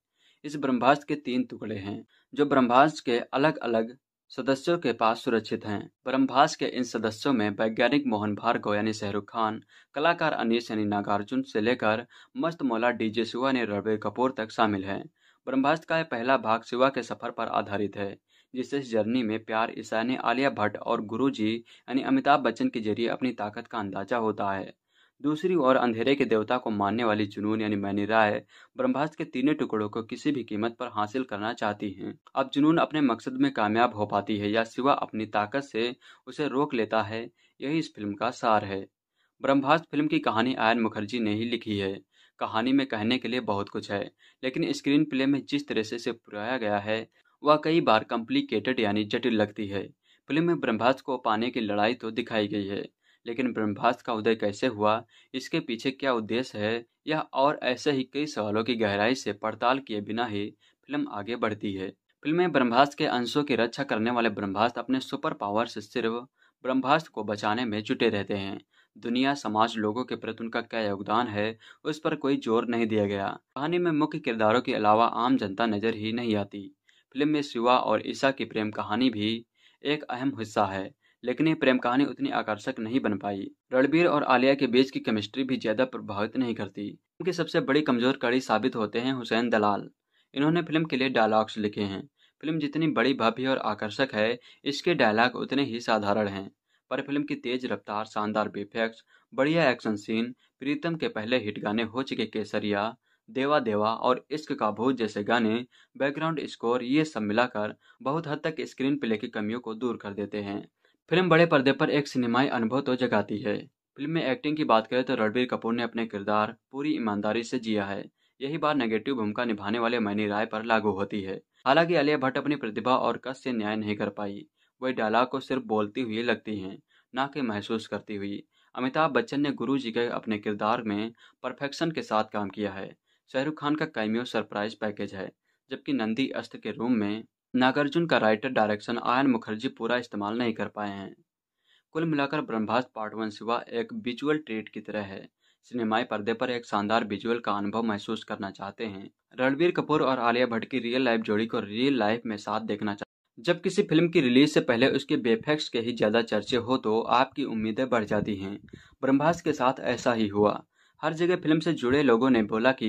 इस ब्रह्मास्त्र के तीन टुकड़े हैं जो ब्रह्मास्त्र के अलग अलग सदस्यों के पास सुरक्षित हैं ब्रह्मभास के इन सदस्यों में वैज्ञानिक मोहन भार्गव यानी शाहरुख खान कलाकार अनिश यानी नागार्जुन से लेकर मस्त मौला डीजे शिवा यानी रणबीर कपूर तक शामिल हैं ब्रह्मभास का यह पहला भाग शिवा के सफर पर आधारित है जिसे इस जर्नी में प्यार ईसानी यानी आलिया भट्ट और गुरु जी यानी अमिताभ बच्चन के जरिए अपनी ताकत का अंदाजा होता है दूसरी ओर अंधेरे के देवता को मानने वाली जुनून यानी मैनी राय ब्रह्मास्त्र के तीनों टुकड़ों को किसी भी कीमत पर हासिल करना चाहती हैं अब जुनून अपने मकसद में कामयाब हो पाती है या सिवा अपनी ताकत से उसे रोक लेता है यही इस फिल्म का सार है ब्रह्मास्त्र फिल्म की कहानी आयन मुखर्जी ने ही लिखी है कहानी में कहने के लिए बहुत कुछ है लेकिन स्क्रीन प्ले में जिस तरह से इसे पुराया गया है वह कई बार कॉम्प्लिकेटेड यानी जटिल लगती है फिल्म में ब्रह्मास्त्र को पाने की लड़ाई तो दिखाई गई है लेकिन ब्रह्मास्त्र का उदय कैसे हुआ इसके पीछे क्या उद्देश्य है यह और ऐसे ही कई सवालों की गहराई से पड़ताल किए बिना ही फिल्म आगे बढ़ती है फिल्म में ब्रह्मास्त्र के अंशों की रक्षा करने वाले ब्रह्मास्त्र अपने सुपर पावर से सिर्फ ब्रह्मास्त्र को बचाने में जुटे रहते हैं दुनिया समाज लोगों के प्रति उनका क्या योगदान है उस पर कोई जोर नहीं दिया गया कहानी में मुख्य किरदारों के अलावा आम जनता नजर ही नहीं आती फिल्म में शिवा और ईशा की प्रेम कहानी भी एक अहम हिस्सा है लेकिन ये प्रेम कहानी उतनी आकर्षक नहीं बन पाई रणबीर और आलिया के बीच की केमिस्ट्री भी ज्यादा प्रभावित नहीं करती उनकी सबसे बड़ी कमजोर कड़ी साबित होते हैं हुसैन दलाल इन्होंने फिल्म के लिए डायलॉग्स लिखे हैं फिल्म जितनी बड़ी भव्य और आकर्षक है इसके डायलॉग उतने ही साधारण हैं पर फिल्म की तेज रफ्तार शानदार बेफेक्स बढ़िया एक्शन सीन प्रीतम के पहले हिट गाने हो चुके केसरिया देवा देवा और इश्क का भूत जैसे गाने बैकग्राउंड स्कोर ये सब मिलाकर बहुत हद तक स्क्रीन प्ले की कमियों को दूर कर देते हैं फिल्म बड़े पर्दे पर एक सिनेमाई अनुभव तो जगाती है फिल्म में एक्टिंग की बात करें तो रणबीर कपूर ने अपने किरदार पूरी ईमानदारी से जिया है यही बात नेगेटिव भूमिका निभाने वाले मैनी राय पर लागू होती है हालांकि आलिया भट्ट अपनी प्रतिभा और कस से न्याय नहीं कर पाई वह डायलॉग को सिर्फ बोलती हुई लगती हैं ना कि महसूस करती हुई अमिताभ बच्चन ने गुरु जी के अपने किरदार में परफेक्शन के साथ काम किया है शाहरुख खान का कैमियो सरप्राइज पैकेज है जबकि नंदी अस्त्र के रूम में नागार्जुन का राइटर डायरेक्शन आयन मुखर्जी पूरा इस्तेमाल नहीं कर पाए हैं कुल मिलाकर ब्रह्मास्त्र पार्ट वन सिवा एक विजुअल ट्रेड की तरह है सिनेमाई पर्दे पर एक शानदार विजुअल का अनुभव महसूस करना चाहते हैं रणबीर कपूर और आलिया भट्ट की रियल लाइफ जोड़ी को रियल लाइफ में साथ देखना चाहते जब किसी फिल्म की रिलीज से पहले उसके बेफेक्ट के ही ज़्यादा चर्चे हो तो आपकी उम्मीदें बढ़ जाती हैं ब्रह्मास्त्र के साथ ऐसा ही हुआ हर जगह फिल्म से जुड़े लोगों ने बोला कि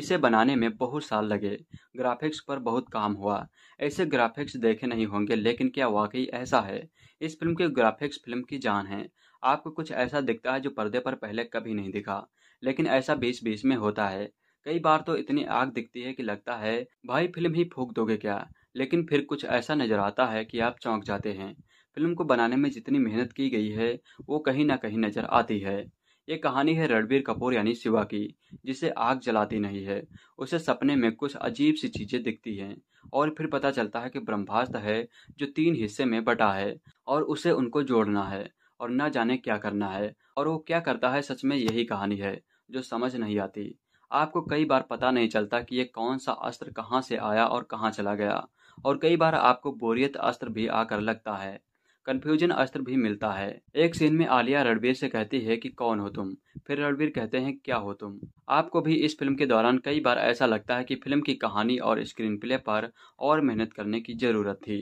इसे बनाने में बहुत साल लगे ग्राफिक्स पर बहुत काम हुआ ऐसे ग्राफिक्स देखे नहीं होंगे लेकिन क्या वाकई ऐसा है इस फिल्म के ग्राफिक्स फिल्म की जान है आपको कुछ ऐसा दिखता है जो पर्दे पर पहले कभी नहीं दिखा लेकिन ऐसा बीस बीस में होता है कई बार तो इतनी आग दिखती है कि लगता है भाई फिल्म ही फूक दोगे क्या लेकिन फिर कुछ ऐसा नजर आता है कि आप चौंक जाते हैं फिल्म को बनाने में जितनी मेहनत की गई है वो कहीं ना कहीं नजर आती है ये कहानी है रणबीर कपूर यानी शिवा की जिसे आग जलाती नहीं है उसे सपने में कुछ अजीब सी चीजें दिखती हैं और फिर पता चलता है कि ब्रह्मास्त्र है जो तीन हिस्से में बटा है और उसे उनको जोड़ना है और न जाने क्या करना है और वो क्या करता है सच में यही कहानी है जो समझ नहीं आती आपको कई बार पता नहीं चलता कि ये कौन सा अस्त्र कहाँ से आया और कहाँ चला गया और कई बार आपको बोरियत अस्त्र भी आकर लगता है कन्फ्यूजन अस्त्र भी मिलता है एक सीन में आलिया रणबीर से कहती है कि कौन हो तुम फिर रणबीर कहते हैं क्या हो तुम आपको भी इस फिल्म के दौरान कई बार ऐसा लगता है कि फिल्म की कहानी और स्क्रीन प्ले पर और मेहनत करने की जरूरत थी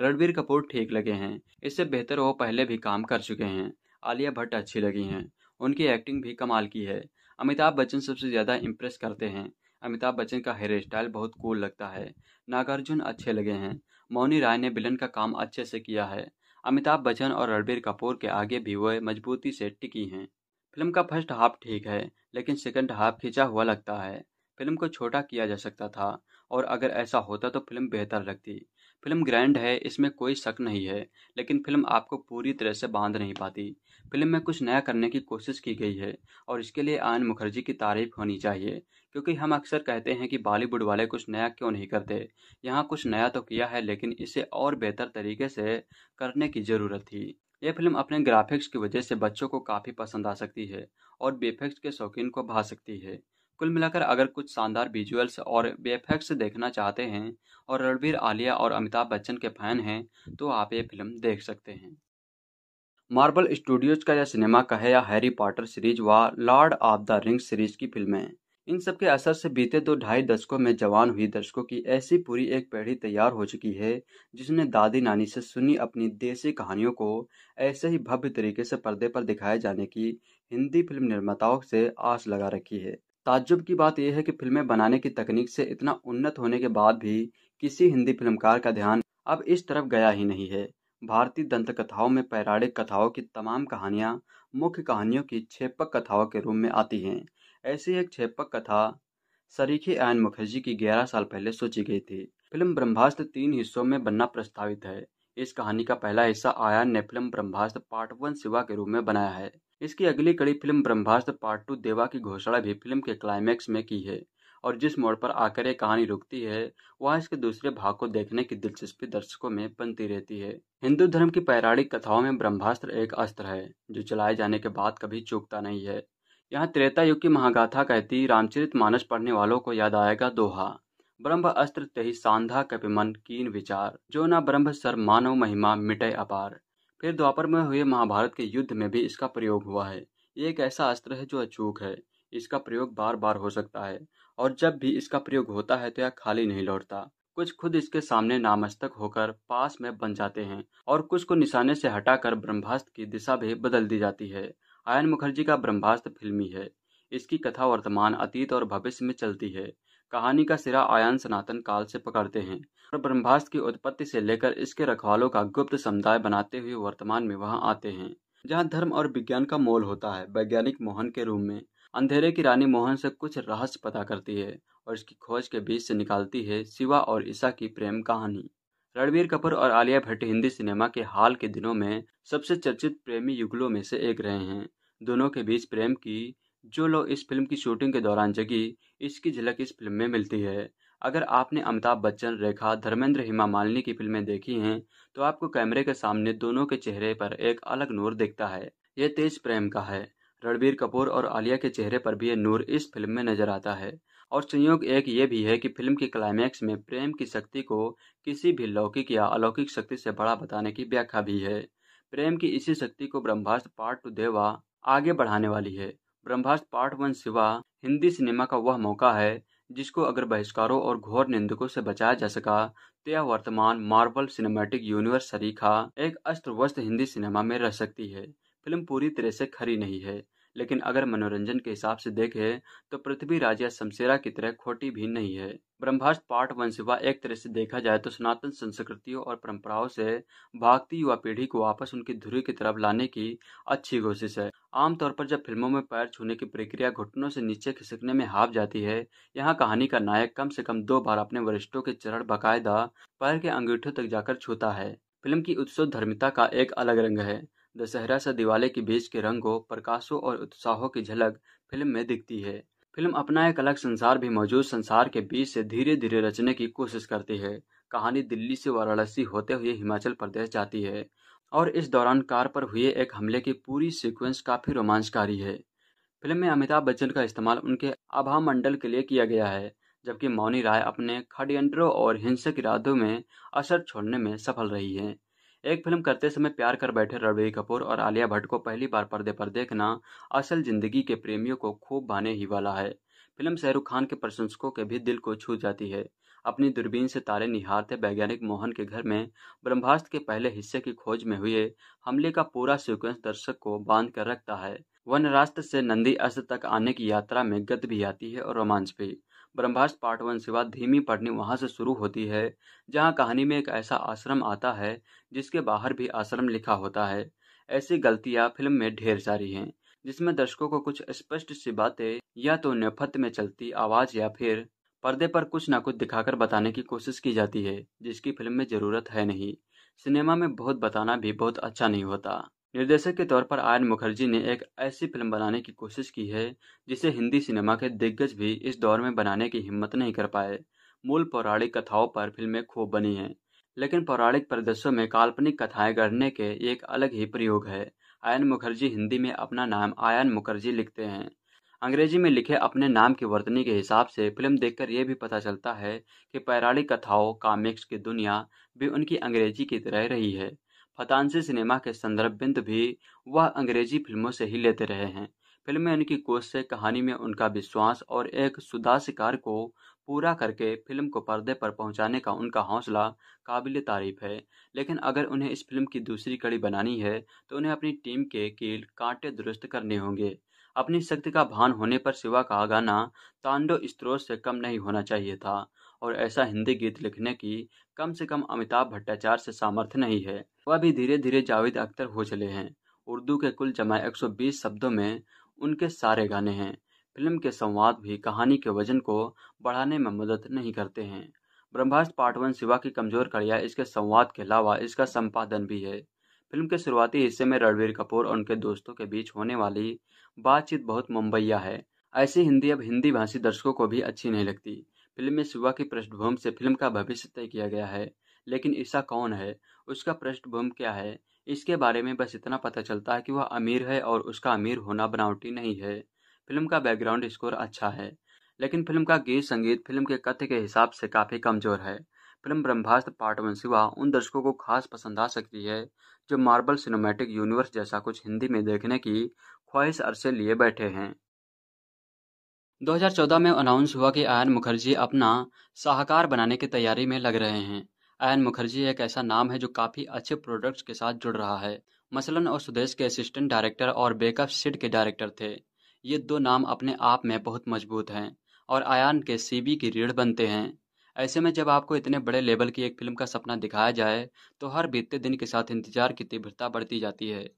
रणबीर कपूर ठीक लगे हैं इससे बेहतर वो पहले भी काम कर चुके हैं आलिया भट्ट अच्छी लगी हैं उनकी एक्टिंग भी कमाल की है अमिताभ बच्चन सबसे ज़्यादा इम्प्रेस करते हैं अमिताभ बच्चन का हेयर स्टाइल बहुत कूल लगता है नागार्जुन अच्छे लगे हैं मौनी राय ने विलन का काम अच्छे से किया है अमिताभ बच्चन और रणबीर कपूर के आगे भी वह मजबूती से टिकी हैं फिल्म का फर्स्ट हाफ ठीक है लेकिन सेकंड हाफ खिंचा हुआ लगता है फिल्म को छोटा किया जा सकता था और अगर ऐसा होता तो फिल्म बेहतर लगती फिल्म ग्रैंड है इसमें कोई शक नहीं है लेकिन फिल्म आपको पूरी तरह से बांध नहीं पाती फिल्म में कुछ नया करने की कोशिश की गई है और इसके लिए आयन मुखर्जी की तारीफ होनी चाहिए क्योंकि हम अक्सर कहते हैं कि बॉलीवुड वाले कुछ नया क्यों नहीं करते यहाँ कुछ नया तो किया है लेकिन इसे और बेहतर तरीके से करने की ज़रूरत थी यह फिल्म अपने ग्राफिक्स की वजह से बच्चों को काफ़ी पसंद आ सकती है और बेफेक्स के शौकीन को भा सकती है कुल मिलाकर अगर कुछ शानदार विजुअल्स और बेफेक्ट्स देखना चाहते हैं और रणबीर आलिया और अमिताभ बच्चन के फैन हैं तो आप ये फिल्म देख सकते हैं मार्बल स्टूडियोज का यह सिनेमा कहे या हैरी पॉटर सीरीज व Lord of the rings series की फिल्में इन सब के असर से बीते दो ढाई दशकों में जवान हुई दर्शकों की ऐसी पूरी एक पीढ़ी तैयार हो चुकी है जिसने दादी नानी से सुनी अपनी देसी कहानियों को ऐसे ही भव्य तरीके से पर्दे पर दिखाए जाने की हिंदी फिल्म निर्माताओं से आस लगा रखी है ताज्जुब की बात यह है कि फिल्में बनाने की तकनीक से इतना उन्नत होने के बाद भी किसी हिंदी फिल्मकार का ध्यान अब इस तरफ गया ही नहीं है भारतीय दंत कथाओं में पैराणिक कथाओं की तमाम कहानियाँ मुख्य कहानियों की छेपक कथाओं के रूप में आती हैं ऐसी एक छेपक कथा सरीखे आयन मुखर्जी की ग्यारह साल पहले सोची गई थी फिल्म ब्रह्मास्त्र तीन हिस्सों में बनना प्रस्तावित है इस कहानी का पहला हिस्सा आयन ने फिल्म ब्रह्मास्त्र पार्ट वन सिवा के रूप में बनाया है इसकी अगली कड़ी फिल्म ब्रह्मास्त्र पार्ट टू देवा की घोषणा भी फिल्म के क्लाइमैक्स में की है और जिस मोड़ पर आकर यह कहानी रुकती है वहाँ इसके दूसरे भाग को देखने की दिलचस्पी दर्शकों में बनती रहती है हिंदू धर्म की पैराणिक कथाओं में ब्रह्मास्त्र एक अस्त्र है जो चलाए जाने के बाद कभी चूकता नहीं है यहाँ त्रेता युग की महागाथा कहती रामचरित मानस पढ़ने वालों को याद आएगा दोहा ब्रह्म अस्त्र तेहि सांधा मन कीन विचार जो ना ब्रह्म सर मानव महिमा मिटे अपार फिर द्वापर में हुए महाभारत के युद्ध में भी इसका प्रयोग हुआ है ये एक ऐसा अस्त्र है जो अचूक है इसका प्रयोग बार बार हो सकता है और जब भी इसका प्रयोग होता है तो यह खाली नहीं लौटता कुछ खुद इसके सामने नामस्तक होकर पास में बन जाते हैं और कुछ को निशाने से हटाकर ब्रह्मास्त्र की दिशा भी बदल दी जाती है आयन मुखर्जी का ब्रह्मास्त्र फिल्मी है इसकी कथा वर्तमान अतीत और भविष्य में चलती है कहानी का सिरा आयन सनातन काल से पकड़ते हैं और ब्रह्मास्त्र की उत्पत्ति से लेकर इसके रखवालों का गुप्त समुदाय बनाते हुए वर्तमान में वहां आते हैं जहां धर्म और विज्ञान का मोल होता है वैज्ञानिक मोहन के रूम में अंधेरे की रानी मोहन से कुछ रहस्य पता करती है और इसकी खोज के बीच से निकालती है शिवा और ईसा की प्रेम कहानी रणवीर कपूर और आलिया भट्ट हिंदी सिनेमा के हाल के दिनों में सबसे चर्चित प्रेमी युगलों में से एक रहे हैं दोनों के बीच प्रेम की जो लो इस फिल्म की शूटिंग के दौरान जगी इसकी झलक इस फिल्म में मिलती है अगर आपने अमिताभ बच्चन रेखा धर्मेंद्र हिमा मालिनी की फिल्में देखी हैं तो आपको कैमरे के सामने दोनों के चेहरे पर एक अलग नूर दिखता है ये तेज प्रेम का है रणबीर कपूर और आलिया के चेहरे पर भी ये नूर इस फिल्म में नजर आता है और संयोग एक ये भी है कि फिल्म के क्लाइमैक्स में प्रेम की शक्ति को किसी भी लौकिक या अलौकिक शक्ति से बड़ा बताने की व्याख्या भी है प्रेम की इसी शक्ति को ब्रह्मास्त्र पार्ट टू देवा आगे बढ़ाने वाली है ब्रह्मास्त्र पार्ट वन सिवा हिंदी सिनेमा का वह मौका है जिसको अगर बहिष्कारों और घोर निंदकों से बचाया जा सका तो यह वर्तमान मार्वल सिनेमैटिक यूनिवर्स सरीखा एक अस्त्र वस्त्र हिंदी सिनेमा में रह सकती है फिल्म पूरी तरह से खरी नहीं है लेकिन अगर मनोरंजन के हिसाब से देखें तो पृथ्वी राज या शमशेरा की तरह खोटी भी नहीं है ब्रह्मास्त्र पार्ट वन सिवा एक तरह से देखा जाए तो सनातन संस्कृतियों और परंपराओं से भागती युवा पीढ़ी को वापस उनकी धुरी की तरफ लाने की अच्छी कोशिश है आमतौर पर जब फिल्मों में पैर छूने की प्रक्रिया घुटनों से नीचे खिसकने में हाफ जाती है यहाँ कहानी का नायक कम से कम दो बार अपने वरिष्ठों के चरण बाकायदा पैर के अंगूठों तक जाकर छूता है फिल्म की उत्सव धर्मिता का एक अलग रंग है दशहरा से दिवाली के बीच के रंगों प्रकाशों और उत्साहों की झलक फिल्म में दिखती है फिल्म अपना एक अलग संसार भी मौजूद संसार के बीच से धीरे धीरे रचने की कोशिश करती है कहानी दिल्ली से वाराणसी होते हुए हिमाचल प्रदेश जाती है और इस दौरान कार पर हुए एक हमले की पूरी सीक्वेंस काफ़ी रोमांचकारी है फिल्म में अमिताभ बच्चन का इस्तेमाल उनके आभा मंडल के लिए किया गया है जबकि मौनी राय अपने खडियंटरों और हिंसक इरादों में असर छोड़ने में सफल रही हैं एक फिल्म करते समय प्यार कर बैठे रणबीर कपूर और आलिया भट्ट को पहली बार पर्दे पर देखना असल जिंदगी के प्रेमियों को खूब भाने ही वाला है फिल्म शाहरुख खान के प्रशंसकों के भी दिल को छू जाती है अपनी दूरबीन से तारे निहारते वैज्ञानिक मोहन के घर में ब्रह्मास्त्र के पहले हिस्से की खोज में हुए हमले का पूरा सीक्वेंस दर्शक को बांध कर रखता है वन रास्ते से नंदी अस्त्र तक आने की यात्रा में गद भी आती है और रोमांच भी ब्रह्मास्त्र पार्ट वन से बाद धीमी पढ़नी वहाँ से शुरू होती है जहाँ कहानी में एक ऐसा आश्रम आता है जिसके बाहर भी आश्रम लिखा होता है ऐसी गलतियाँ फिल्म में ढेर सारी हैं जिसमें दर्शकों को कुछ स्पष्ट सी बातें या तो नफत में चलती आवाज़ या फिर पर्दे पर कुछ ना कुछ दिखाकर बताने की कोशिश की जाती है जिसकी फिल्म में ज़रूरत है नहीं सिनेमा में बहुत बताना भी बहुत अच्छा नहीं होता निर्देशक के तौर पर आर्यन मुखर्जी ने एक ऐसी फिल्म बनाने की कोशिश की है जिसे हिंदी सिनेमा के दिग्गज भी इस दौर में बनाने की हिम्मत नहीं कर पाए मूल पौराणिक कथाओं पर फिल्में खूब बनी हैं लेकिन पौराणिक प्रदेशों में काल्पनिक कथाएं गढ़ने के एक अलग ही प्रयोग है आयन मुखर्जी हिंदी में अपना नाम आयन मुखर्जी लिखते हैं अंग्रेजी में लिखे अपने नाम की वर्तनी के हिसाब से फिल्म देखकर यह भी पता चलता है कि पौराणिक कथाओं कामिक्स की दुनिया भी उनकी अंग्रेजी की तरह रही है फतानसी सिनेमा के संदर्भ बिंदु भी वह अंग्रेजी फिल्मों से ही लेते रहे हैं फिल्म में उनकी कोच से कहानी में उनका विश्वास और एक सुधा शिकार को पूरा करके फिल्म को पर्दे पर पहुंचाने का उनका हौसला काबिल तारीफ है लेकिन अगर उन्हें इस फिल्म की दूसरी कड़ी बनानी है तो उन्हें अपनी टीम के कील कांटे दुरुस्त करने होंगे अपनी शक्ति का भान होने पर शिवा का गाना तांडो स्त्रोत से कम नहीं होना चाहिए था और ऐसा हिंदी गीत लिखने की कम से कम अमिताभ भट्टाचार्य से सामर्थ्य नहीं है वह भी धीरे धीरे जावेद अख्तर हो चले हैं उर्दू के कुल जमा 120 शब्दों में उनके सारे गाने हैं फिल्म के संवाद भी कहानी के वजन को बढ़ाने में मदद नहीं करते हैं ब्रह्मास्त्र पार्ट वन शिवा की कमजोर कड़िया इसके संवाद के अलावा इसका संपादन भी है फिल्म के शुरुआती हिस्से में रणवीर कपूर और उनके दोस्तों के बीच होने वाली बातचीत बहुत मुंबईया है ऐसी हिंदी अब हिंदी भाषी दर्शकों को भी अच्छी नहीं लगती फिल्म में शिवा की पृष्ठभूमि से फिल्म का भविष्य तय किया गया है लेकिन ईसा कौन है उसका पृष्ठभूमि क्या है इसके बारे में बस इतना पता चलता है कि वह अमीर है और उसका अमीर होना बनावटी नहीं है फिल्म का बैकग्राउंड स्कोर अच्छा है लेकिन फिल्म का गीत संगीत फिल्म के कथ्य के हिसाब से काफ़ी कमज़ोर है फिल्म ब्रह्मास्त्र पार्ट वन सिवा उन दर्शकों को खास पसंद आ सकती है जो मार्बल सिनेमैटिक यूनिवर्स जैसा कुछ हिंदी में देखने की ख्वाहिश अरसे लिए बैठे हैं 2014 में अनाउंस हुआ कि आयन मुखर्जी अपना शाहकार बनाने की तैयारी में लग रहे हैं आयन मुखर्जी एक ऐसा नाम है जो काफ़ी अच्छे प्रोडक्ट्स के साथ जुड़ रहा है मसलन और सुदेश के असिस्टेंट डायरेक्टर और बेकअप सिड के डायरेक्टर थे ये दो नाम अपने आप में बहुत मजबूत हैं और आयान के सीबी की रीढ़ बनते हैं ऐसे में जब आपको इतने बड़े लेवल की एक फिल्म का सपना दिखाया जाए तो हर बीतते दिन के साथ इंतजार की तीव्रता बढ़ती जाती है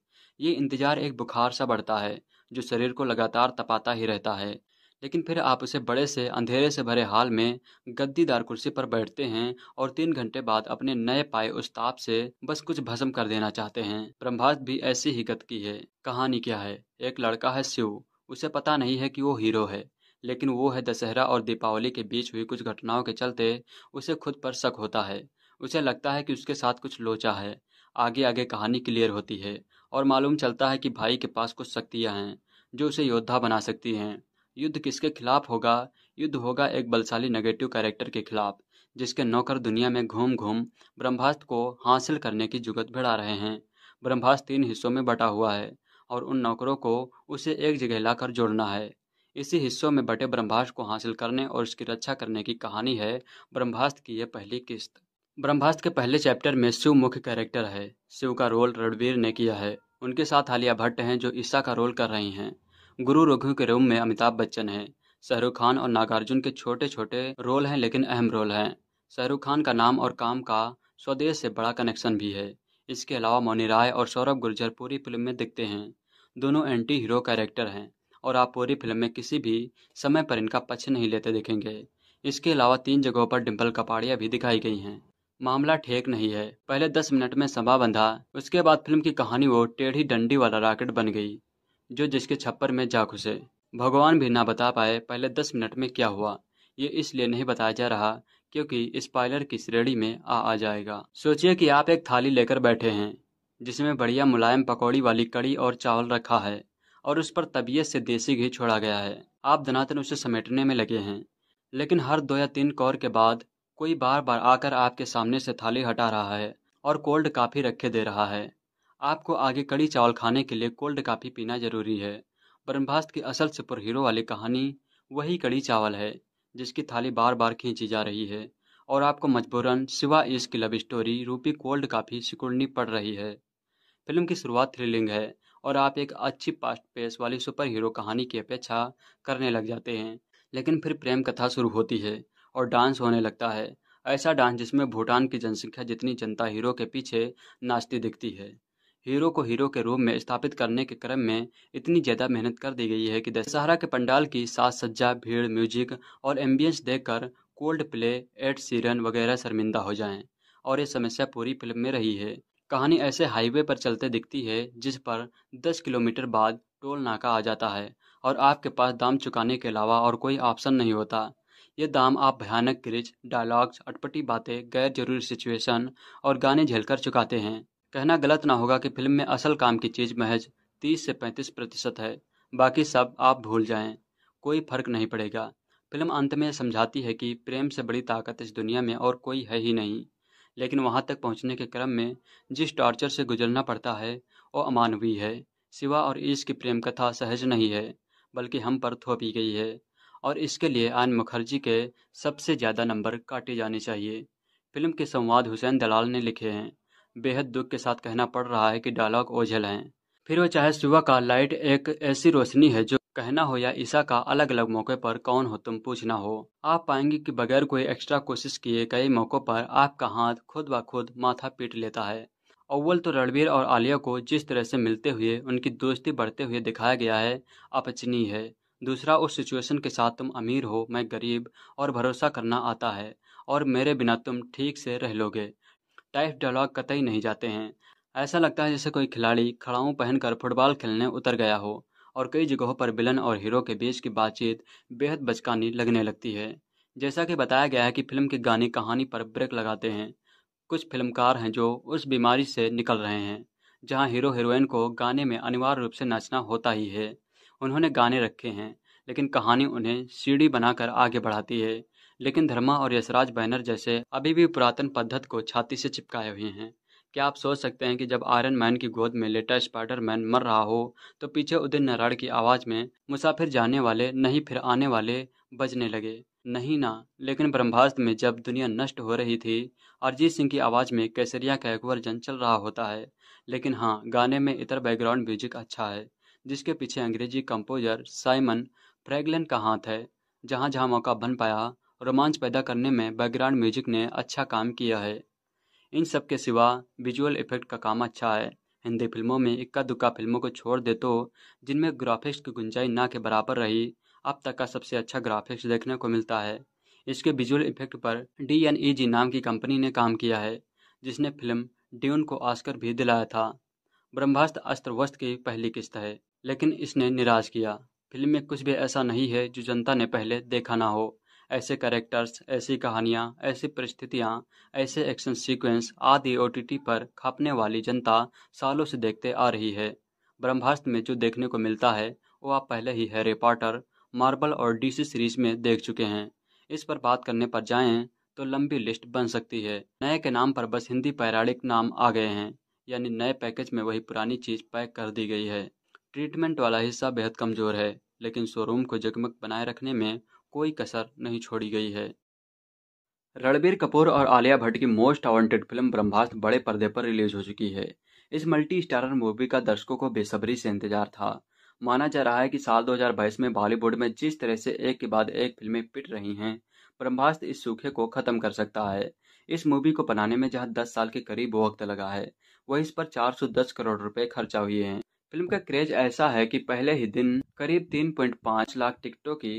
ये इंतजार एक बुखार सा बढ़ता है जो शरीर को लगातार तपाता ही रहता है लेकिन फिर आप उसे बड़े से अंधेरे से भरे हाल में गद्दीदार कुर्सी पर बैठते हैं और तीन घंटे बाद अपने नए पाए उस ताप से बस कुछ भस्म कर देना चाहते हैं ब्रह्मास्त्र भी ऐसी ही गत की है कहानी क्या है एक लड़का है शिव उसे पता नहीं है कि वो हीरो है लेकिन वो है दशहरा और दीपावली के बीच हुई कुछ घटनाओं के चलते उसे खुद पर शक होता है उसे लगता है कि उसके साथ कुछ लोचा है आगे आगे कहानी क्लियर होती है और मालूम चलता है कि भाई के पास कुछ शक्तियाँ हैं जो उसे योद्धा बना सकती हैं युद्ध किसके खिलाफ होगा युद्ध होगा एक बलशाली नेगेटिव कैरेक्टर के खिलाफ जिसके नौकर दुनिया में घूम घूम ब्रह्मास्त्र को हासिल करने की जुगत भिड़ा रहे हैं ब्रह्मास्त्र तीन हिस्सों में बटा हुआ है और उन नौकरों को उसे एक जगह लाकर जोड़ना है इसी हिस्सों में बटे ब्रह्मास्त्र को हासिल करने और उसकी रक्षा करने की कहानी है ब्रह्मास्त्र की यह पहली किस्त ब्रह्मास्त्र के पहले चैप्टर में शिव मुख्य कैरेक्टर है शिव का रोल रणवीर ने किया है उनके साथ हालिया भट्ट हैं जो ईसा का रोल कर रही हैं गुरु रघु के रूम में अमिताभ बच्चन हैं शाहरुख खान और नागार्जुन के छोटे छोटे रोल हैं लेकिन अहम रोल हैं शाहरुख खान का नाम और काम का स्वदेश से बड़ा कनेक्शन भी है इसके अलावा मौनी राय और सौरभ गुर्जर पूरी फिल्म में दिखते हैं दोनों एंटी हीरो कैरेक्टर हैं और आप पूरी फिल्म में किसी भी समय पर इनका पक्ष नहीं लेते देखेंगे इसके अलावा तीन जगहों पर डिम्पल कपाड़ियाँ भी दिखाई गई हैं मामला ठेक नहीं है पहले दस मिनट में समा बंधा उसके बाद फिल्म की कहानी वो टेढ़ी डंडी वाला रॉकेट बन गई जो जिसके छप्पर में जा घुसे भगवान भी ना बता पाए पहले दस मिनट में क्या हुआ ये इसलिए नहीं बताया जा रहा क्योंकि स्पाइलर की श्रेणी में आ आ जाएगा सोचिए कि आप एक थाली लेकर बैठे हैं जिसमें बढ़िया मुलायम पकौड़ी वाली कड़ी और चावल रखा है और उस पर तबीयत से देसी घी छोड़ा गया है आप धनातन उसे समेटने में लगे हैं लेकिन हर दो या तीन कौर के बाद कोई बार बार आकर आपके सामने से थाली हटा रहा है और कोल्ड काफ़ी रखे दे रहा है आपको आगे कड़ी चावल खाने के लिए कोल्ड कॉफ़ी पीना जरूरी है ब्रह्मास्त्र की असल सुपर हीरो वाली कहानी वही कड़ी चावल है जिसकी थाली बार बार खींची जा रही है और आपको मजबूरन सिवा इस की लव स्टोरी रूपी कोल्ड कॉफ़ी सिकुड़नी पड़ रही है फिल्म की शुरुआत थ्रिलिंग है और आप एक अच्छी पास्ट पेस वाली सुपर हीरो कहानी की अपेक्षा करने लग जाते हैं लेकिन फिर प्रेम कथा शुरू होती है और डांस होने लगता है ऐसा डांस जिसमें भूटान की जनसंख्या जितनी जनता हीरो के पीछे नाचती दिखती है हीरो को हीरो के रूप में स्थापित करने के क्रम में इतनी ज़्यादा मेहनत कर दी गई है कि दशहरा के पंडाल की साज सज्जा भीड़ म्यूजिक और एम्बियंस देखकर कोल्ड प्ले एड सीरन वगैरह शर्मिंदा हो जाएं और ये समस्या पूरी फिल्म में रही है कहानी ऐसे हाईवे पर चलते दिखती है जिस पर दस किलोमीटर बाद टोल नाका आ जाता है और आपके पास दाम चुकाने के अलावा और कोई ऑप्शन नहीं होता ये दाम आप भयानक ग्रिज डायलॉग्स अटपटी बातें गैर जरूरी सिचुएशन और गाने झेलकर चुकाते हैं कहना गलत ना होगा कि फिल्म में असल काम की चीज महज 30 से 35 प्रतिशत है बाकी सब आप भूल जाएं कोई फर्क नहीं पड़ेगा फिल्म अंत में समझाती है कि प्रेम से बड़ी ताकत इस दुनिया में और कोई है ही नहीं लेकिन वहाँ तक पहुँचने के क्रम में जिस टॉर्चर से गुजरना पड़ता है वो अमानवीय है सिवा और ईश की प्रेम कथा सहज नहीं है बल्कि हम पर थोपी गई है और इसके लिए आन मुखर्जी के सबसे ज़्यादा नंबर काटे जाने चाहिए फिल्म के संवाद हुसैन दलाल ने लिखे हैं बेहद दुख के साथ कहना पड़ रहा है कि डायलॉग ओझल हैं फिर वो चाहे सुबह का लाइट एक ऐसी रोशनी है जो कहना हो या ईसा का अलग अलग मौके पर कौन हो तुम पूछना हो आप पाएंगे कि बगैर कोई एक्स्ट्रा कोशिश किए कई मौक़ों पर आपका हाथ खुद ब खुद माथा पीट लेता है अव्वल तो रणबीर और आलिया को जिस तरह से मिलते हुए उनकी दोस्ती बढ़ते हुए दिखाया गया है अपचनी है दूसरा उस सिचुएशन के साथ तुम अमीर हो मैं गरीब और भरोसा करना आता है और मेरे बिना तुम ठीक से रह लोगे टाइप डायलॉग कतई नहीं जाते हैं ऐसा लगता है जैसे कोई खिलाड़ी खड़ाऊँ पहनकर फुटबॉल खेलने उतर गया हो और कई जगहों पर विलन और हीरो के बीच की बातचीत बेहद बचकानी लगने लगती है जैसा कि बताया गया है कि फिल्म के गाने कहानी पर ब्रेक लगाते हैं कुछ फिल्मकार हैं जो उस बीमारी से निकल रहे हैं जहां हीरो हीरोइन को गाने में अनिवार्य रूप से नाचना होता ही है उन्होंने गाने रखे हैं लेकिन कहानी उन्हें सीढ़ी बनाकर आगे बढ़ाती है लेकिन धर्मा और यशराज बैनर जैसे अभी भी पुरातन पद्धत को छाती से चिपकाए हुए हैं क्या आप सोच सकते हैं कि जब आयरन मैन की गोद में लेटा स्पाइडर मैन मर रहा हो तो पीछे उदय नारायण की आवाज़ में मुसाफिर जाने वाले नहीं फिर आने वाले बजने लगे नहीं ना लेकिन ब्रह्मास्त्र में जब दुनिया नष्ट हो रही थी अरिजीत सिंह की आवाज़ में कैसरिया का एक वर्जन चल रहा होता है लेकिन हाँ गाने में इतर बैकग्राउंड म्यूजिक अच्छा है जिसके पीछे अंग्रेजी कंपोजर साइमन फ्रैगलिन का हाथ है जहाँ जहाँ मौका बन पाया रोमांच पैदा करने में बैकग्राउंड म्यूजिक ने अच्छा काम किया है इन सब के सिवा विजुअल इफेक्ट का काम अच्छा है हिंदी फिल्मों में इक्का दुक्का फिल्मों को छोड़ दे तो जिनमें ग्राफिक्स की गुंजाइश ना के बराबर रही अब तक का सबसे अच्छा ग्राफिक्स देखने को मिलता है इसके विजुअल इफेक्ट पर डी एन ई जी नाम की कंपनी ने काम किया है जिसने फिल्म ड्यून को आस्कर भी दिलाया था ब्रह्मास्त्र अस्त्र वस्त्र की पहली किस्त है लेकिन इसने निराश किया फिल्म में कुछ भी ऐसा नहीं है जो जनता ने पहले देखा ना हो ऐसे कैरेक्टर्स ऐसी कहानियाँ ऐसी परिस्थितियाँ ऐसे एक्शन सीक्वेंस आदि ओ पर खपने वाली जनता सालों से देखते आ रही है ब्रह्मास्त्र में जो देखने को मिलता है वो आप पहले ही हैरी पॉटर मार्बल और डीसी सीरीज में देख चुके हैं इस पर बात करने पर जाएं तो लंबी लिस्ट बन सकती है नए के नाम पर बस हिंदी पैराडिक नाम आ गए हैं यानी नए पैकेज में वही पुरानी चीज़ पैक कर दी गई है ट्रीटमेंट वाला हिस्सा बेहद कमज़ोर है लेकिन शोरूम को जगमग बनाए रखने में कोई कसर नहीं छोड़ी गई है रणबीर कपूर और आलिया भट्ट की मोस्ट वांटेड फिल्म ब्रह्मास्त्र बड़े पर्दे पर रिलीज हो चुकी है इस मल्टी स्टारर मूवी का दर्शकों को बेसब्री से इंतजार था माना जा रहा है कि साल 2022 में बॉलीवुड में जिस तरह से एक के बाद एक फिल्में पिट रही हैं ब्रह्मास्त्र इस सूखे को खत्म कर सकता है इस मूवी को बनाने में जहां 10 साल के करीब वक्त लगा है वह इस पर 410 करोड़ रुपए खर्चा हुए हैं फिल्म का क्रेज ऐसा है कि पहले ही दिन करीब 3.5 लाख टिकटों की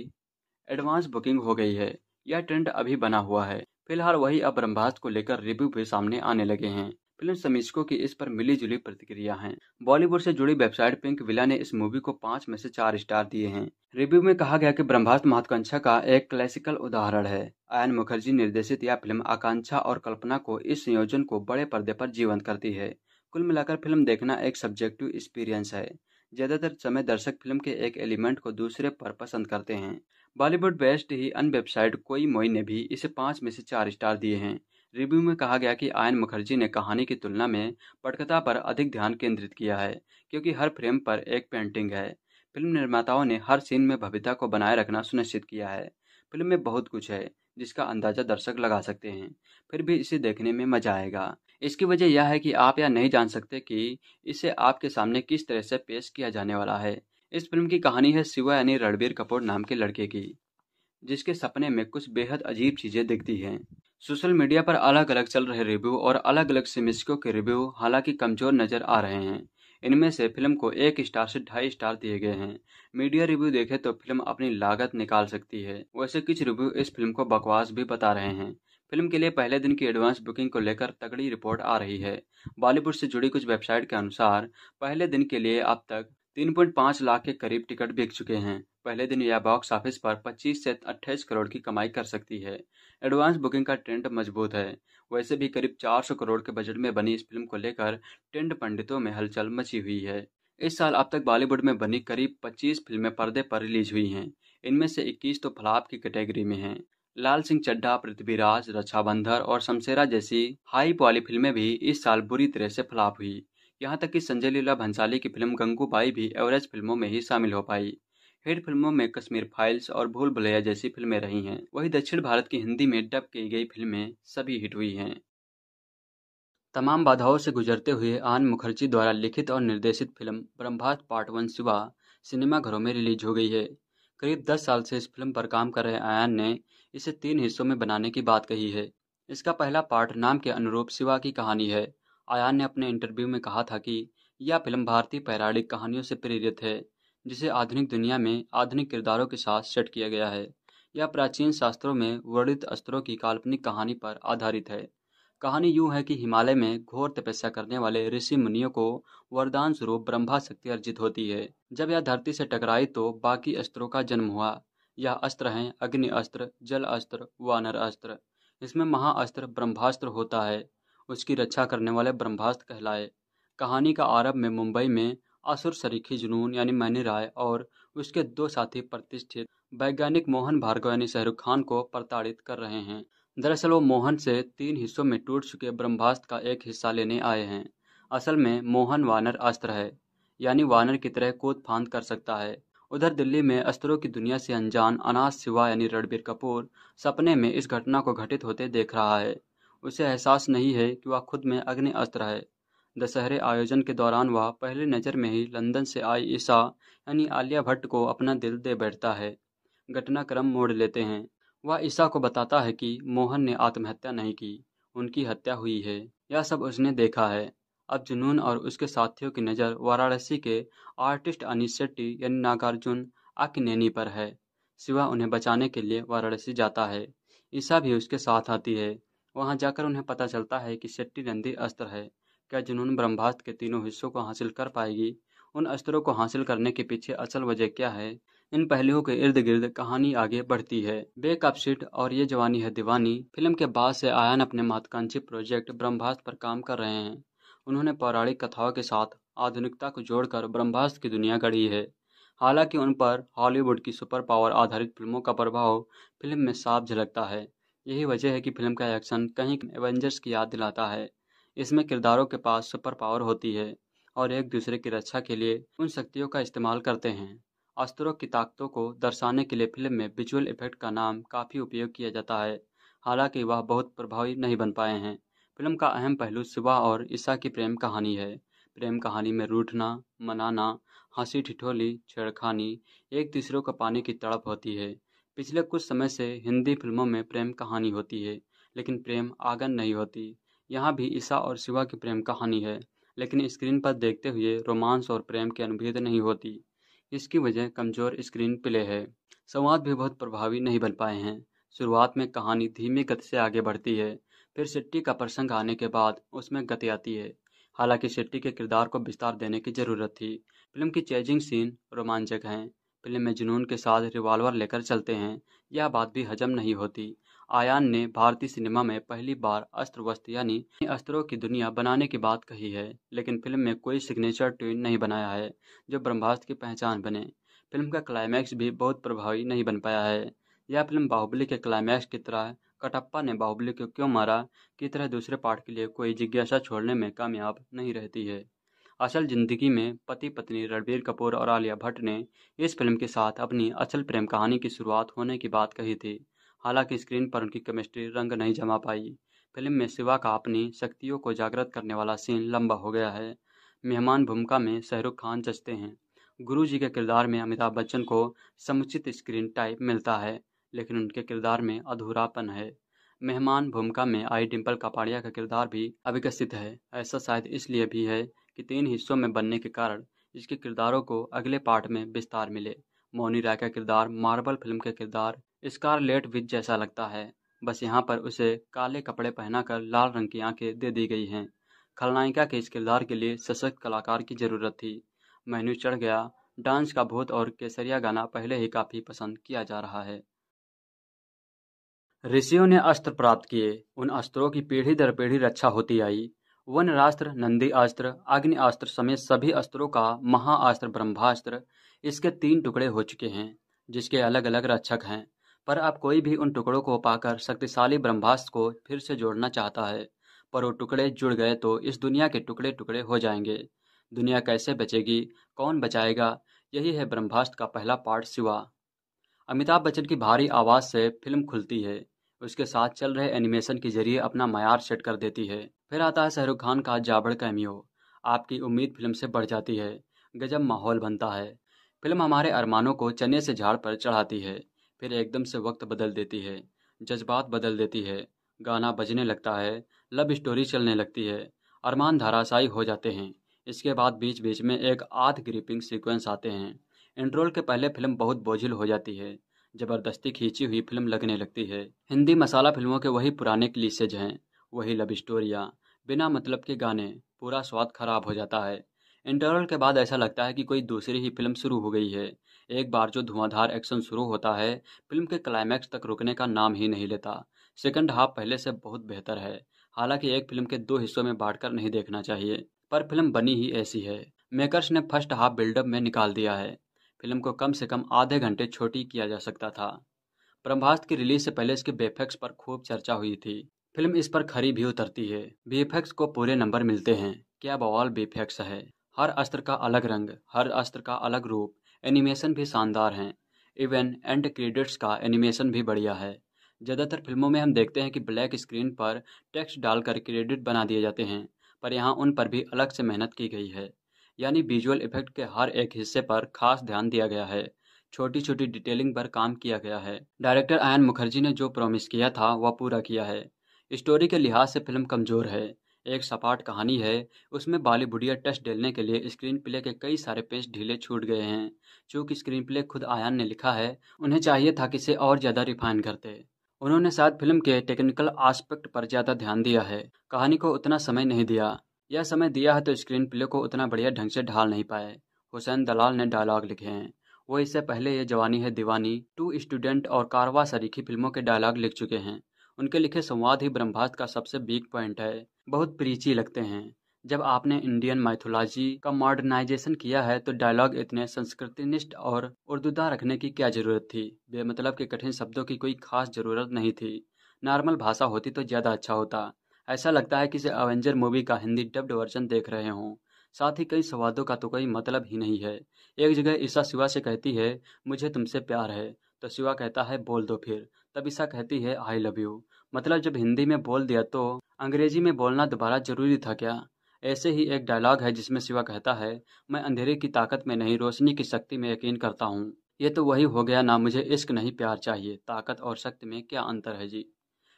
एडवांस बुकिंग हो गई है यह ट्रेंड अभी बना हुआ है फिलहाल वही अब ब्रह्मास्त को लेकर रिव्यू भी सामने आने लगे हैं फिल्म समीक्षकों की इस पर मिली जुली प्रतिक्रिया है बॉलीवुड से जुड़ी वेबसाइट पिंक विला ने इस मूवी को पाँच में से चार स्टार दिए हैं रिव्यू में कहा गया कि ब्रह्मास्त महत्वाकांक्षा का एक क्लासिकल उदाहरण है आयन मुखर्जी निर्देशित यह फिल्म आकांक्षा और कल्पना को इस संयोजन को बड़े पर्दे पर जीवंत करती है कुल मिलाकर फिल्म देखना एक सब्जेक्टिव एक्सपीरियंस है ज्यादातर समय दर्शक फिल्म के एक एलिमेंट को दूसरे पर पसंद करते हैं बॉलीवुड बेस्ट ही अन वेबसाइट कोई मोई ने भी इसे पाँच में से चार स्टार दिए हैं रिव्यू में कहा गया कि आयन मुखर्जी ने कहानी की तुलना में पटकथा पर अधिक ध्यान केंद्रित किया है क्योंकि हर फ्रेम पर एक पेंटिंग है फिल्म निर्माताओं ने हर सीन में भव्यता को बनाए रखना सुनिश्चित किया है फिल्म में बहुत कुछ है जिसका अंदाजा दर्शक लगा सकते हैं फिर भी इसे देखने में मजा आएगा इसकी वजह यह है कि आप यह नहीं जान सकते कि इसे आपके सामने किस तरह से पेश किया जाने वाला है इस फिल्म की कहानी है शिवा यानी रणबीर कपूर नाम के लड़के की जिसके सपने में कुछ बेहद अजीब चीज़ें दिखती हैं सोशल मीडिया पर अलग अलग चल रहे रिव्यू और अलग अलग समीक्षकों के रिव्यू हालांकि कमजोर नजर आ रहे हैं इनमें से फिल्म को एक स्टार से ढाई स्टार दिए गए हैं मीडिया रिव्यू देखे तो फिल्म अपनी लागत निकाल सकती है वैसे कुछ रिव्यू इस फिल्म को बकवास भी बता रहे हैं फिल्म के लिए पहले दिन की एडवांस बुकिंग को लेकर तगड़ी रिपोर्ट आ रही है बॉलीवुड से जुड़ी कुछ वेबसाइट के अनुसार पहले दिन के लिए अब तक तीन पॉइंट पांच लाख के करीब टिकट बिक चुके हैं पहले दिन यह बॉक्स ऑफिस पर 25 से 28 करोड़ की कमाई कर सकती है एडवांस बुकिंग का ट्रेंड मजबूत है वैसे भी करीब 400 करोड़ के बजट में बनी इस फिल्म को लेकर ट्रेंड पंडितों में हलचल मची हुई है इस साल अब तक बॉलीवुड में बनी करीब 25 फिल्में पर्दे पर रिलीज हुई हैं इनमें से 21 तो फ्लाप की कैटेगरी में हैं लाल सिंह चड्ढा पृथ्वीराज रक्षाबंधर और शमशेरा जैसी हाई वाली फिल्में भी इस साल बुरी तरह से फ्लाप हुई यहाँ तक कि संजय लीला भंसाली की फिल्म गंगूबाई भी एवरेज फिल्मों में ही शामिल हो पाई हिट फिल्मों में कश्मीर फाइल्स और भूल भलैया जैसी फिल्में रही हैं वहीं दक्षिण भारत की हिंदी में डब की गई फिल्में सभी हिट हुई हैं तमाम बाधाओं से गुजरते हुए आन मुखर्जी द्वारा लिखित और निर्देशित film Brahmastra part one Shiva सिनेमाघरों में रिलीज हो गई है करीब दस साल से इस फिल्म पर काम कर रहे आयान ने इसे तीन हिस्सों में बनाने की बात कही है इसका पहला पार्ट नाम के अनुरूप शिवा की कहानी है आयान ने अपने इंटरव्यू में कहा था कि यह फिल्म भारतीय पैराडिक कहानियों से प्रेरित है जिसे आधुनिक दुनिया में आधुनिक किरदारों के साथ सेट किया गया है यह प्राचीन शास्त्रों में वर्णित अस्त्रों की काल्पनिक कहानी पर आधारित है कहानी यूँ है कि हिमालय में घोर तपस्या करने वाले ऋषि मुनियों को वरदान स्वरूप ब्रह्मा शक्ति अर्जित होती है जब यह धरती से टकराई तो बाकी अस्त्रों का जन्म हुआ यह अस्त्र हैं अग्नि अस्त्र जल अस्त्र वानर अस्त्र इसमें महाअस्त्र ब्रह्मास्त्र होता है उसकी रक्षा करने वाले ब्रह्मास्त्र कहलाए कहानी का आरंभ में मुंबई में असुर सरीखी जुनून यानी मैनी राय और उसके दो साथी प्रतिष्ठित वैज्ञानिक मोहन भार्गव यानी शाहरुख खान को प्रताड़ित कर रहे हैं दरअसल वो मोहन से तीन हिस्सों में टूट चुके ब्रह्मास्त्र का एक हिस्सा लेने आए हैं असल में मोहन वानर अस्त्र है यानी वानर की तरह कूद फांद कर सकता है उधर दिल्ली में अस्त्रों की दुनिया से अनजान अनाज सिवा यानी रणबीर कपूर सपने में इस घटना को घटित होते देख रहा है उसे एहसास नहीं है कि वह खुद में अग्नि अस्त्र है दशहरे आयोजन के दौरान वह पहले नज़र में ही लंदन से आई ईशा यानी आलिया भट्ट को अपना दिल दे बैठता है घटनाक्रम मोड़ लेते हैं वह ईशा को बताता है कि मोहन ने आत्महत्या नहीं की उनकी हत्या हुई है यह सब उसने देखा है अब जुनून और उसके साथियों की नज़र वाराणसी के आर्टिस्ट अनिश शेट्टी यानी नागार्जुन आकिनेनी पर है शिवा उन्हें बचाने के लिए वाराणसी जाता है ईसा भी उसके साथ आती है वहां जाकर उन्हें पता चलता है कि शेट्टी नंदी अस्त्र है क्या जुनून ब्रह्मास्त्र के तीनों हिस्सों को हासिल कर पाएगी उन अस्त्रों को हासिल करने के पीछे असल वजह क्या है इन पहलुओं के इर्द गिर्द कहानी आगे बढ़ती है बेक अप और ये जवानी है दीवानी फिल्म के बाद से आयान अपने महत्वाकांक्षी प्रोजेक्ट ब्रह्मास्त्र पर काम कर रहे हैं उन्होंने पौराणिक कथाओं के साथ आधुनिकता को जोड़कर ब्रह्मास्त्र की दुनिया गढ़ी है हालांकि उन पर हॉलीवुड की सुपर पावर आधारित फिल्मों का प्रभाव फिल्म में साफ झलकता है यही वजह है कि फिल्म का एक्शन कहीं एवेंजर्स की याद दिलाता है इसमें किरदारों के पास सुपर पावर होती है और एक दूसरे की रक्षा के लिए उन शक्तियों का इस्तेमाल करते हैं अस्त्रों की ताकतों को दर्शाने के लिए फिल्म में विजुअल इफेक्ट का नाम काफ़ी उपयोग किया जाता है हालांकि वह बहुत प्रभावी नहीं बन पाए हैं फिल्म का अहम पहलू सुबह और ईसा की प्रेम कहानी है प्रेम कहानी में रूठना मनाना हंसी ठिठोली छेड़खानी एक दूसरे को पाने की तड़प होती है पिछले कुछ समय से हिंदी फिल्मों में प्रेम कहानी होती है लेकिन प्रेम आगन नहीं होती यहाँ भी ईसा और शिवा की प्रेम कहानी है लेकिन स्क्रीन पर देखते हुए रोमांस और प्रेम की अनुभूत नहीं होती इसकी वजह कमज़ोर स्क्रीन प्ले है संवाद भी बहुत प्रभावी नहीं बन पाए हैं शुरुआत में कहानी धीमी गति से आगे बढ़ती है फिर सिट्टी का प्रसंग आने के बाद उसमें गति आती है हालांकि सिट्टी के किरदार को विस्तार देने की ज़रूरत थी फिल्म की चेजिंग सीन रोमांचक हैं फिल्म में जुनून के साथ रिवॉल्वर लेकर चलते हैं यह बात भी हजम नहीं होती आयान ने भारतीय सिनेमा में पहली बार अस्त्र वस्त्र यानी अस्त्रों की दुनिया बनाने की बात कही है लेकिन फिल्म में कोई सिग्नेचर ट्विन नहीं बनाया है जो ब्रह्मास्त्र की पहचान बने फिल्म का क्लाइमैक्स भी बहुत प्रभावी नहीं बन पाया है यह फिल्म बाहुबली के क्लाइमैक्स की तरह कटप्पा ने बाहुबली को क्यों मारा की तरह दूसरे पार्ट के लिए कोई जिज्ञासा छोड़ने में कामयाब नहीं रहती है असल जिंदगी में पति पत्नी रणबीर कपूर और आलिया भट्ट ने इस फिल्म के साथ अपनी असल प्रेम कहानी की शुरुआत होने की बात कही थी हालांकि स्क्रीन पर उनकी केमिस्ट्री रंग नहीं जमा पाई फिल्म में शिवा का अपनी शक्तियों को जागृत करने वाला सीन लंबा हो गया है मेहमान भूमिका में शाहरुख खान जचते हैं गुरु जी के किरदार में अमिताभ बच्चन को समुचित स्क्रीन टाइप मिलता है लेकिन उनके किरदार में अधूरापन है मेहमान भूमिका में आई डिम्पल कपाड़िया का किरदार भी अविकसित है ऐसा शायद इसलिए भी है कि तीन हिस्सों में बनने के कारण इसके किरदारों को अगले पार्ट में विस्तार मिले मौनी राय का किरदार मार्बल फिल्म के किरदार लेट विज जैसा लगता है बस यहाँ पर उसे काले कपड़े पहनाकर लाल रंग की आंखें दे दी गई हैं खलनायिका के इस किरदार के लिए सशक्त कलाकार की ज़रूरत थी मेन्यू चढ़ गया डांस का भूत और केसरिया गाना पहले ही काफ़ी पसंद किया जा रहा है ऋषियों ने अस्त्र प्राप्त किए उन अस्त्रों की पीढ़ी दर पीढ़ी रक्षा होती आई वनरास्त्र नंदीआस्त्र आग्नेस्त्र समेत सभी अस्त्रों का महाअस्त्र ब्रह्मास्त्र इसके तीन टुकड़े हो चुके हैं जिसके अलग अलग रक्षक हैं पर अब कोई भी उन टुकड़ों को पाकर शक्तिशाली ब्रह्मास्त्र को फिर से जोड़ना चाहता है पर वो टुकड़े जुड़ गए तो इस दुनिया के टुकड़े टुकड़े हो जाएंगे दुनिया कैसे बचेगी कौन बचाएगा यही है ब्रह्मास्त्र का पहला पार्ट सिवा अमिताभ बच्चन की भारी आवाज़ से फिल्म खुलती है उसके साथ चल रहे एनिमेशन के जरिए अपना मैार सेट कर देती है फिर आता है शाहरुख खान का जाबड़ कैमियो आपकी उम्मीद फिल्म से बढ़ जाती है गजब माहौल बनता है फिल्म हमारे अरमानों को चने से झाड़ पर चढ़ाती है फिर एकदम से वक्त बदल देती है जज्बात बदल देती है गाना बजने लगता है लव स्टोरी चलने लगती है अरमान धाराशायी हो जाते हैं इसके बाद बीच बीच में एक आध ग्रिपिंग सीक्वेंस आते हैं इंट्रोल के पहले फिल्म बहुत बोझिल हो जाती है जबरदस्ती खींची हुई फिल्म लगने लगती है हिंदी मसाला फिल्मों के वही पुराने क्लीसेज हैं वही लव स्टोरियाँ बिना मतलब के गाने पूरा स्वाद खराब हो जाता है इंटरवल के बाद ऐसा लगता है कि कोई दूसरी ही फिल्म शुरू हो गई है एक बार जो धुआंधार एक्शन शुरू होता है फिल्म के क्लाइमैक्स तक रुकने का नाम ही नहीं लेता सेकंड हाफ पहले से बहुत बेहतर है हालांकि एक फिल्म के दो हिस्सों में बांटकर नहीं देखना चाहिए पर फिल्म बनी ही ऐसी है मेकर्स ने फर्स्ट हाफ बिल्डअप में निकाल दिया है फिल्म को कम से कम आधे घंटे छोटी किया जा सकता था ब्रह्मास्त्र की रिलीज से पहले इसके बेफेक्स पर खूब चर्चा हुई थी फिल्म इस पर खरी भी उतरती है बीफेक्स को पूरे नंबर मिलते हैं क्या बवाल बीफेक्स है हर अस्त्र का अलग रंग हर अस्त्र का अलग रूप एनिमेशन भी शानदार हैं इवन एंड क्रेडिट्स का एनिमेशन भी बढ़िया है ज़्यादातर फिल्मों में हम देखते हैं कि ब्लैक स्क्रीन पर टेक्स्ट डालकर क्रेडिट बना दिए जाते हैं पर यहाँ उन पर भी अलग से मेहनत की गई है यानी विजुअल इफेक्ट के हर एक हिस्से पर खास ध्यान दिया गया है छोटी छोटी डिटेलिंग पर काम किया गया है डायरेक्टर आयन मुखर्जी ने जो प्रॉमिस किया था वह पूरा किया है स्टोरी के लिहाज से फिल्म कमज़ोर है एक सपाट कहानी है उसमें बॉलीवुडिया टच डेलने के लिए स्क्रीन प्ले के कई सारे पेज ढीले छूट गए हैं चूँकि स्क्रीन प्ले खुद आयान ने लिखा है उन्हें चाहिए था कि इसे और ज़्यादा रिफाइन करते उन्होंने साथ फिल्म के टेक्निकल आस्पेक्ट पर ज़्यादा ध्यान दिया है कहानी को उतना समय नहीं दिया यह समय दिया है तो स्क्रीन प्ले को उतना बढ़िया ढंग से ढाल नहीं पाए हुसैन दलाल ने डायलॉग लिखे हैं वो इससे पहले ये जवानी है दीवानी टू स्टूडेंट और कारवा सरीखी फिल्मों के डायलॉग लिख चुके हैं उनके लिखे संवाद ही ब्रह्मास्त्र का सबसे बिग पॉइंट है बहुत प्रीची लगते हैं जब आपने इंडियन माइथोलॉजी का मॉडर्नाइजेशन किया है तो डायलॉग इतने संस्कृतिनिष्ठ और उर्दूदा रखने की क्या जरूरत थी बेमतलब के कठिन शब्दों की कोई खास जरूरत नहीं थी नॉर्मल भाषा होती तो ज़्यादा अच्छा होता ऐसा लगता है कि अवेंजर मूवी का हिंदी डब्ड वर्जन देख रहे हों साथ ही कई संवादों का तो कोई मतलब ही नहीं है एक जगह ईसा शिवा से कहती है मुझे तुमसे प्यार है तो शिवा कहता है बोल दो फिर तब ईशा कहती है आई लव यू मतलब जब हिंदी में बोल दिया तो अंग्रेजी में बोलना दोबारा जरूरी था क्या ऐसे ही एक डायलॉग है जिसमें शिवा कहता है मैं अंधेरे की ताकत में नहीं रोशनी की शक्ति में यकीन करता हूँ ये तो वही हो गया ना मुझे इश्क नहीं प्यार चाहिए ताकत और शक्ति में क्या अंतर है जी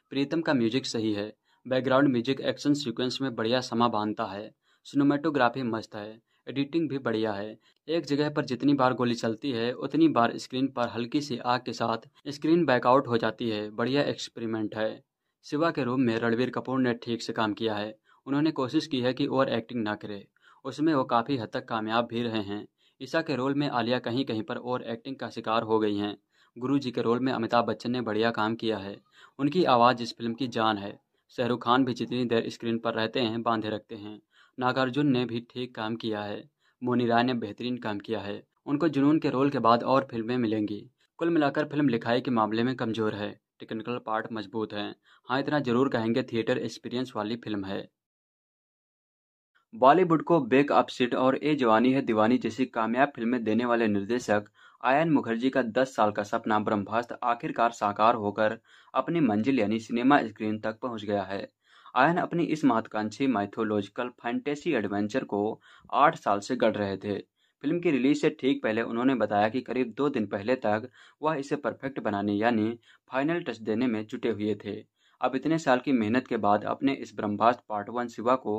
प्रीतम का म्यूजिक सही है बैकग्राउंड म्यूजिक एक्शन सीक्वेंस में बढ़िया समा बांधता है सिनेमाटोग्राफी मस्त है एडिटिंग भी बढ़िया है एक जगह पर जितनी बार गोली चलती है उतनी बार स्क्रीन पर हल्की सी आग के साथ स्क्रीन बैकआउट हो जाती है बढ़िया एक्सपेरिमेंट है शिवा के रूप में रणवीर कपूर ने ठीक से काम किया है उन्होंने कोशिश की है कि ओवर एक्टिंग ना करे उसमें वो काफ़ी हद तक कामयाब भी रहे हैं ईशा के रोल में आलिया कहीं कहीं पर ओवर एक्टिंग का शिकार हो गई हैं गुरु जी के रोल में अमिताभ बच्चन ने बढ़िया काम किया है उनकी आवाज़ इस फिल्म की जान है शाहरुख खान भी जितनी देर स्क्रीन पर रहते हैं बांधे रखते हैं नागार्जुन ने भी ठीक काम किया है मोनी राय ने बेहतरीन काम किया है उनको जुनून के रोल के बाद और फिल्में मिलेंगी कुल मिलाकर फिल्म लिखाई के मामले में कमज़ोर है टेक्निकल पार्ट मजबूत हैं हाँ इतना जरूर कहेंगे थिएटर एक्सपीरियंस वाली फिल्म है बॉलीवुड को बेक अपसिट और ए जवानी है दीवानी जैसी कामयाब फिल्में देने वाले निर्देशक आयन मुखर्जी का 10 साल का सपना ब्रह्मास्त्र आखिरकार साकार होकर अपनी मंजिल यानी सिनेमा स्क्रीन तक पहुंच गया है आयन अपनी इस महत्वाकांक्षी माइथोलॉजिकल फैंटेसी एडवेंचर को आठ साल से गढ़ रहे थे फिल्म की रिलीज से ठीक पहले उन्होंने बताया कि करीब दो दिन पहले तक वह इसे परफेक्ट बनाने यानी फाइनल टच देने में जुटे हुए थे अब इतने साल की मेहनत के बाद अपने इस ब्रह्मास्त्र पार्ट वन शिवा को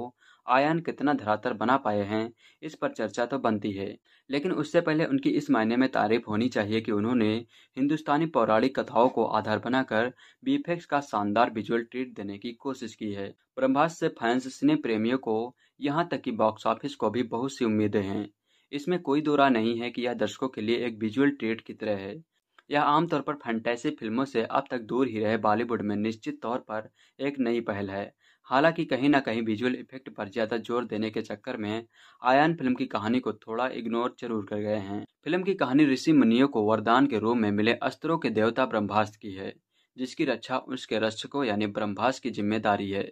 आयान कितना धरातल बना पाए हैं इस पर चर्चा तो बनती है लेकिन उससे पहले उनकी इस मायने में तारीफ होनी चाहिए कि उन्होंने हिंदुस्तानी पौराणिक कथाओं को आधार बनाकर बीफेक्स का शानदार विजुअल ट्रीट देने की कोशिश की है ब्रह्मास्त से फैंस सिने प्रेमियों को यहाँ तक कि बॉक्स ऑफिस को भी बहुत सी उम्मीदें हैं इसमें कोई दौरा नहीं है कि यह दर्शकों के लिए एक विजुअल ट्रीट की तरह है यह आमतौर पर फैंटेसी फिल्मों से अब तक दूर ही रहे बॉलीवुड में निश्चित तौर पर एक नई पहल है हालांकि कहीं ना कहीं विजुअल इफेक्ट पर ज्यादा जोर देने के चक्कर में आयान फिल्म की कहानी को थोड़ा इग्नोर जरूर कर गए हैं फिल्म की कहानी ऋषि मुनियों को वरदान के रूप में मिले अस्त्रों के देवता ब्रह्मास्त्र की है जिसकी रक्षा उसके रक्षकों यानी ब्रह्मास्त्र की जिम्मेदारी है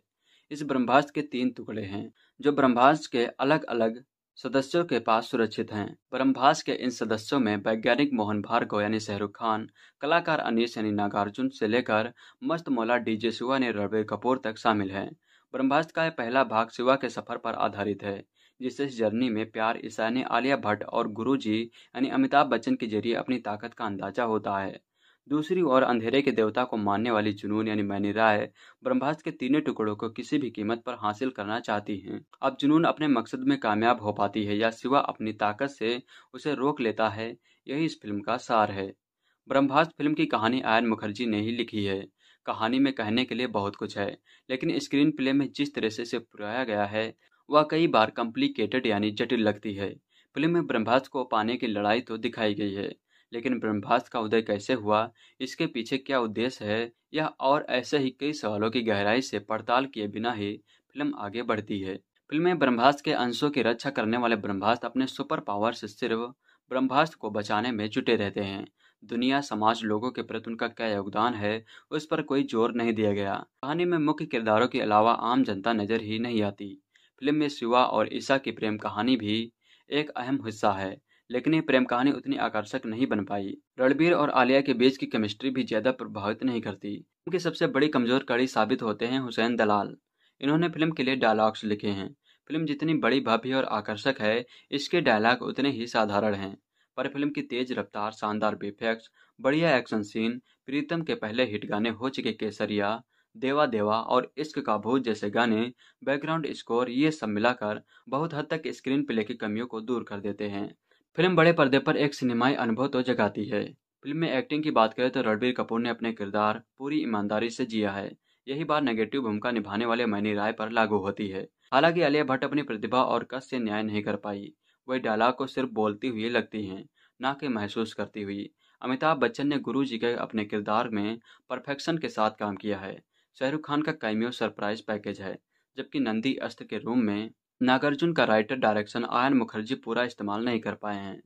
इस ब्रह्मास्त्र के तीन टुकड़े हैं जो ब्रह्मास्त्र के अलग अलग सदस्यों के पास सुरक्षित हैं ब्रह्मास के इन सदस्यों में वैज्ञानिक मोहन भार्गव यानी शाहरुख खान कलाकार अनिश यानी नागार्जुन से लेकर मस्त मौला डी जेसुआ ने रणबीर कपूर तक शामिल हैं ब्रह्मास्त्र का यह पहला भाग शिवा के सफर पर आधारित है जिस इस जर्नी में प्यार ईसा ने आलिया भट्ट और गुरु जी यानी अमिताभ बच्चन के जरिए अपनी ताकत का अंदाजा होता है दूसरी ओर अंधेरे के देवता को मानने वाली जुनून यानी मैनी राय ब्रह्मास्त्र के तीनों टुकड़ों को किसी भी कीमत पर हासिल करना चाहती हैं अब जुनून अपने मकसद में कामयाब हो पाती है या सिवा अपनी ताकत से उसे रोक लेता है यही इस फिल्म का सार है ब्रह्मास्त्र फिल्म की कहानी आयन मुखर्जी ने ही लिखी है कहानी में कहने के लिए बहुत कुछ है लेकिन स्क्रीन प्ले में जिस तरह से इसे पुराया गया है वह कई बार कॉम्प्लिकेटेड यानी जटिल लगती है फिल्म में ब्रह्मास्त्र को पाने की लड़ाई तो दिखाई गई है लेकिन ब्रह्मास्त्र का उदय कैसे हुआ इसके पीछे क्या उद्देश्य है यह और ऐसे ही कई सवालों की गहराई से पड़ताल किए बिना ही फिल्म आगे बढ़ती है फिल्म में ब्रह्मास्त्र के अंशों की रक्षा करने वाले ब्रह्मास्त्र अपने सुपर पावर से सिर्फ ब्रह्मास्त्र को बचाने में जुटे रहते हैं दुनिया समाज लोगों के प्रति उनका क्या योगदान है उस पर कोई जोर नहीं दिया गया कहानी में मुख्य किरदारों के अलावा आम जनता नजर ही नहीं आती फिल्म में शिवा और ईसा की प्रेम कहानी भी एक अहम हिस्सा है लेकिन ये प्रेम कहानी उतनी आकर्षक नहीं बन पाई रणबीर और आलिया के बीच की केमिस्ट्री भी ज्यादा प्रभावित नहीं करती उनकी सबसे बड़ी कमजोर कड़ी साबित होते हैं हुसैन दलाल इन्होंने फिल्म के लिए डायलॉग्स लिखे हैं फिल्म जितनी बड़ी भाभी और आकर्षक है इसके डायलॉग उतने ही साधारण हैं पर फिल्म की तेज रफ्तार शानदार बीफेक्स बढ़िया एक्शन सीन प्रीतम के पहले हिट गाने हो चुके केसरिया देवा देवा और इश्क का भूत जैसे गाने बैकग्राउंड स्कोर ये सब मिलाकर बहुत हद तक स्क्रीन प्ले की कमियों को दूर कर देते हैं फिल्म बड़े पर्दे पर एक सिनेमाई अनुभव तो जगाती है फिल्म में एक्टिंग की बात करें तो रणबीर कपूर ने अपने किरदार पूरी ईमानदारी से जिया है यही बात नेगेटिव भूमिका निभाने वाले मैनी राय पर लागू होती है हालांकि आलिया भट्ट अपनी प्रतिभा और कस से न्याय नहीं कर पाई वह डायलॉग को सिर्फ बोलती हुई लगती हैं ना कि महसूस करती हुई अमिताभ बच्चन ने गुरु जी के अपने किरदार में परफेक्शन के साथ काम किया है शाहरुख खान का कैमियो सरप्राइज पैकेज है जबकि नंदी अस्त के रूम में नागार्जुन का राइटर डायरेक्शन आयन मुखर्जी पूरा इस्तेमाल नहीं कर पाए हैं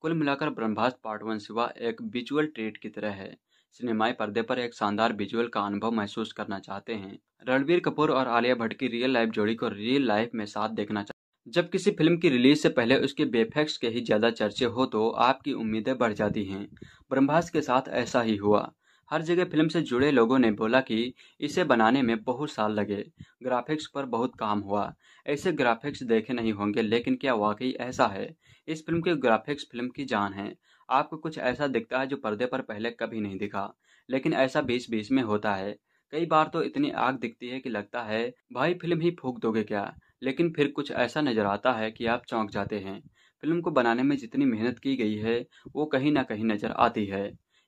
कुल मिलाकर ब्रह्मास्त्र पार्ट वन सिवा एक विजुअल ट्रीट की तरह है सिनेमाई पर्दे पर एक शानदार विजुअल का अनुभव महसूस करना चाहते हैं रणबीर कपूर और आलिया भट्ट की रियल लाइफ जोड़ी को रियल लाइफ में साथ देखना जब किसी फिल्म की रिलीज से पहले उसके बेफेक्स के ही ज़्यादा चर्चे हो तो आपकी उम्मीदें बढ़ जाती हैं ब्रह्मास के साथ ऐसा ही हुआ हर जगह फिल्म से जुड़े लोगों ने बोला कि इसे बनाने में बहुत साल लगे ग्राफिक्स पर बहुत काम हुआ ऐसे ग्राफिक्स देखे नहीं होंगे लेकिन क्या वाकई ऐसा है इस फिल्म के ग्राफिक्स फिल्म की जान है आपको कुछ ऐसा दिखता है जो पर्दे पर पहले कभी नहीं दिखा लेकिन ऐसा बीच बीच में होता है कई बार तो इतनी आग दिखती है कि लगता है भाई फिल्म ही फूक दोगे क्या लेकिन फिर कुछ ऐसा नज़र आता है कि आप चौंक जाते हैं फिल्म को बनाने में जितनी मेहनत की गई है वो कहीं ना कहीं नज़र आती है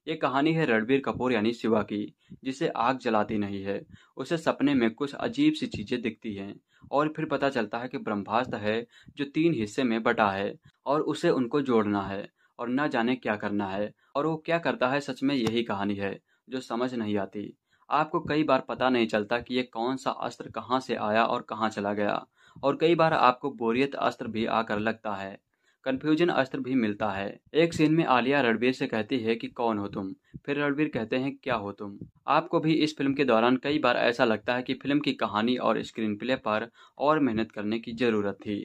ये कहानी है रणबीर कपूर यानी शिवा की जिसे आग जलाती नहीं है उसे सपने में कुछ अजीब सी चीज़ें दिखती हैं और फिर पता चलता है कि ब्रह्मास्त्र है जो तीन हिस्से में बटा है और उसे उनको जोड़ना है और न जाने क्या करना है और वो क्या करता है सच में यही कहानी है जो समझ नहीं आती आपको कई बार पता नहीं चलता कि ये कौन सा अस्त्र कहाँ से आया और कहाँ चला गया और कई बार आपको बोरियत अस्त्र भी आकर लगता है कन्फ्यूजन अस्त्र भी मिलता है एक सीन में आलिया रणबीर से कहती है कि कौन हो तुम फिर रणबीर कहते हैं क्या हो तुम आपको भी इस फिल्म के दौरान कई बार ऐसा लगता है कि फिल्म की कहानी और स्क्रीन प्ले पर और मेहनत करने की ज़रूरत थी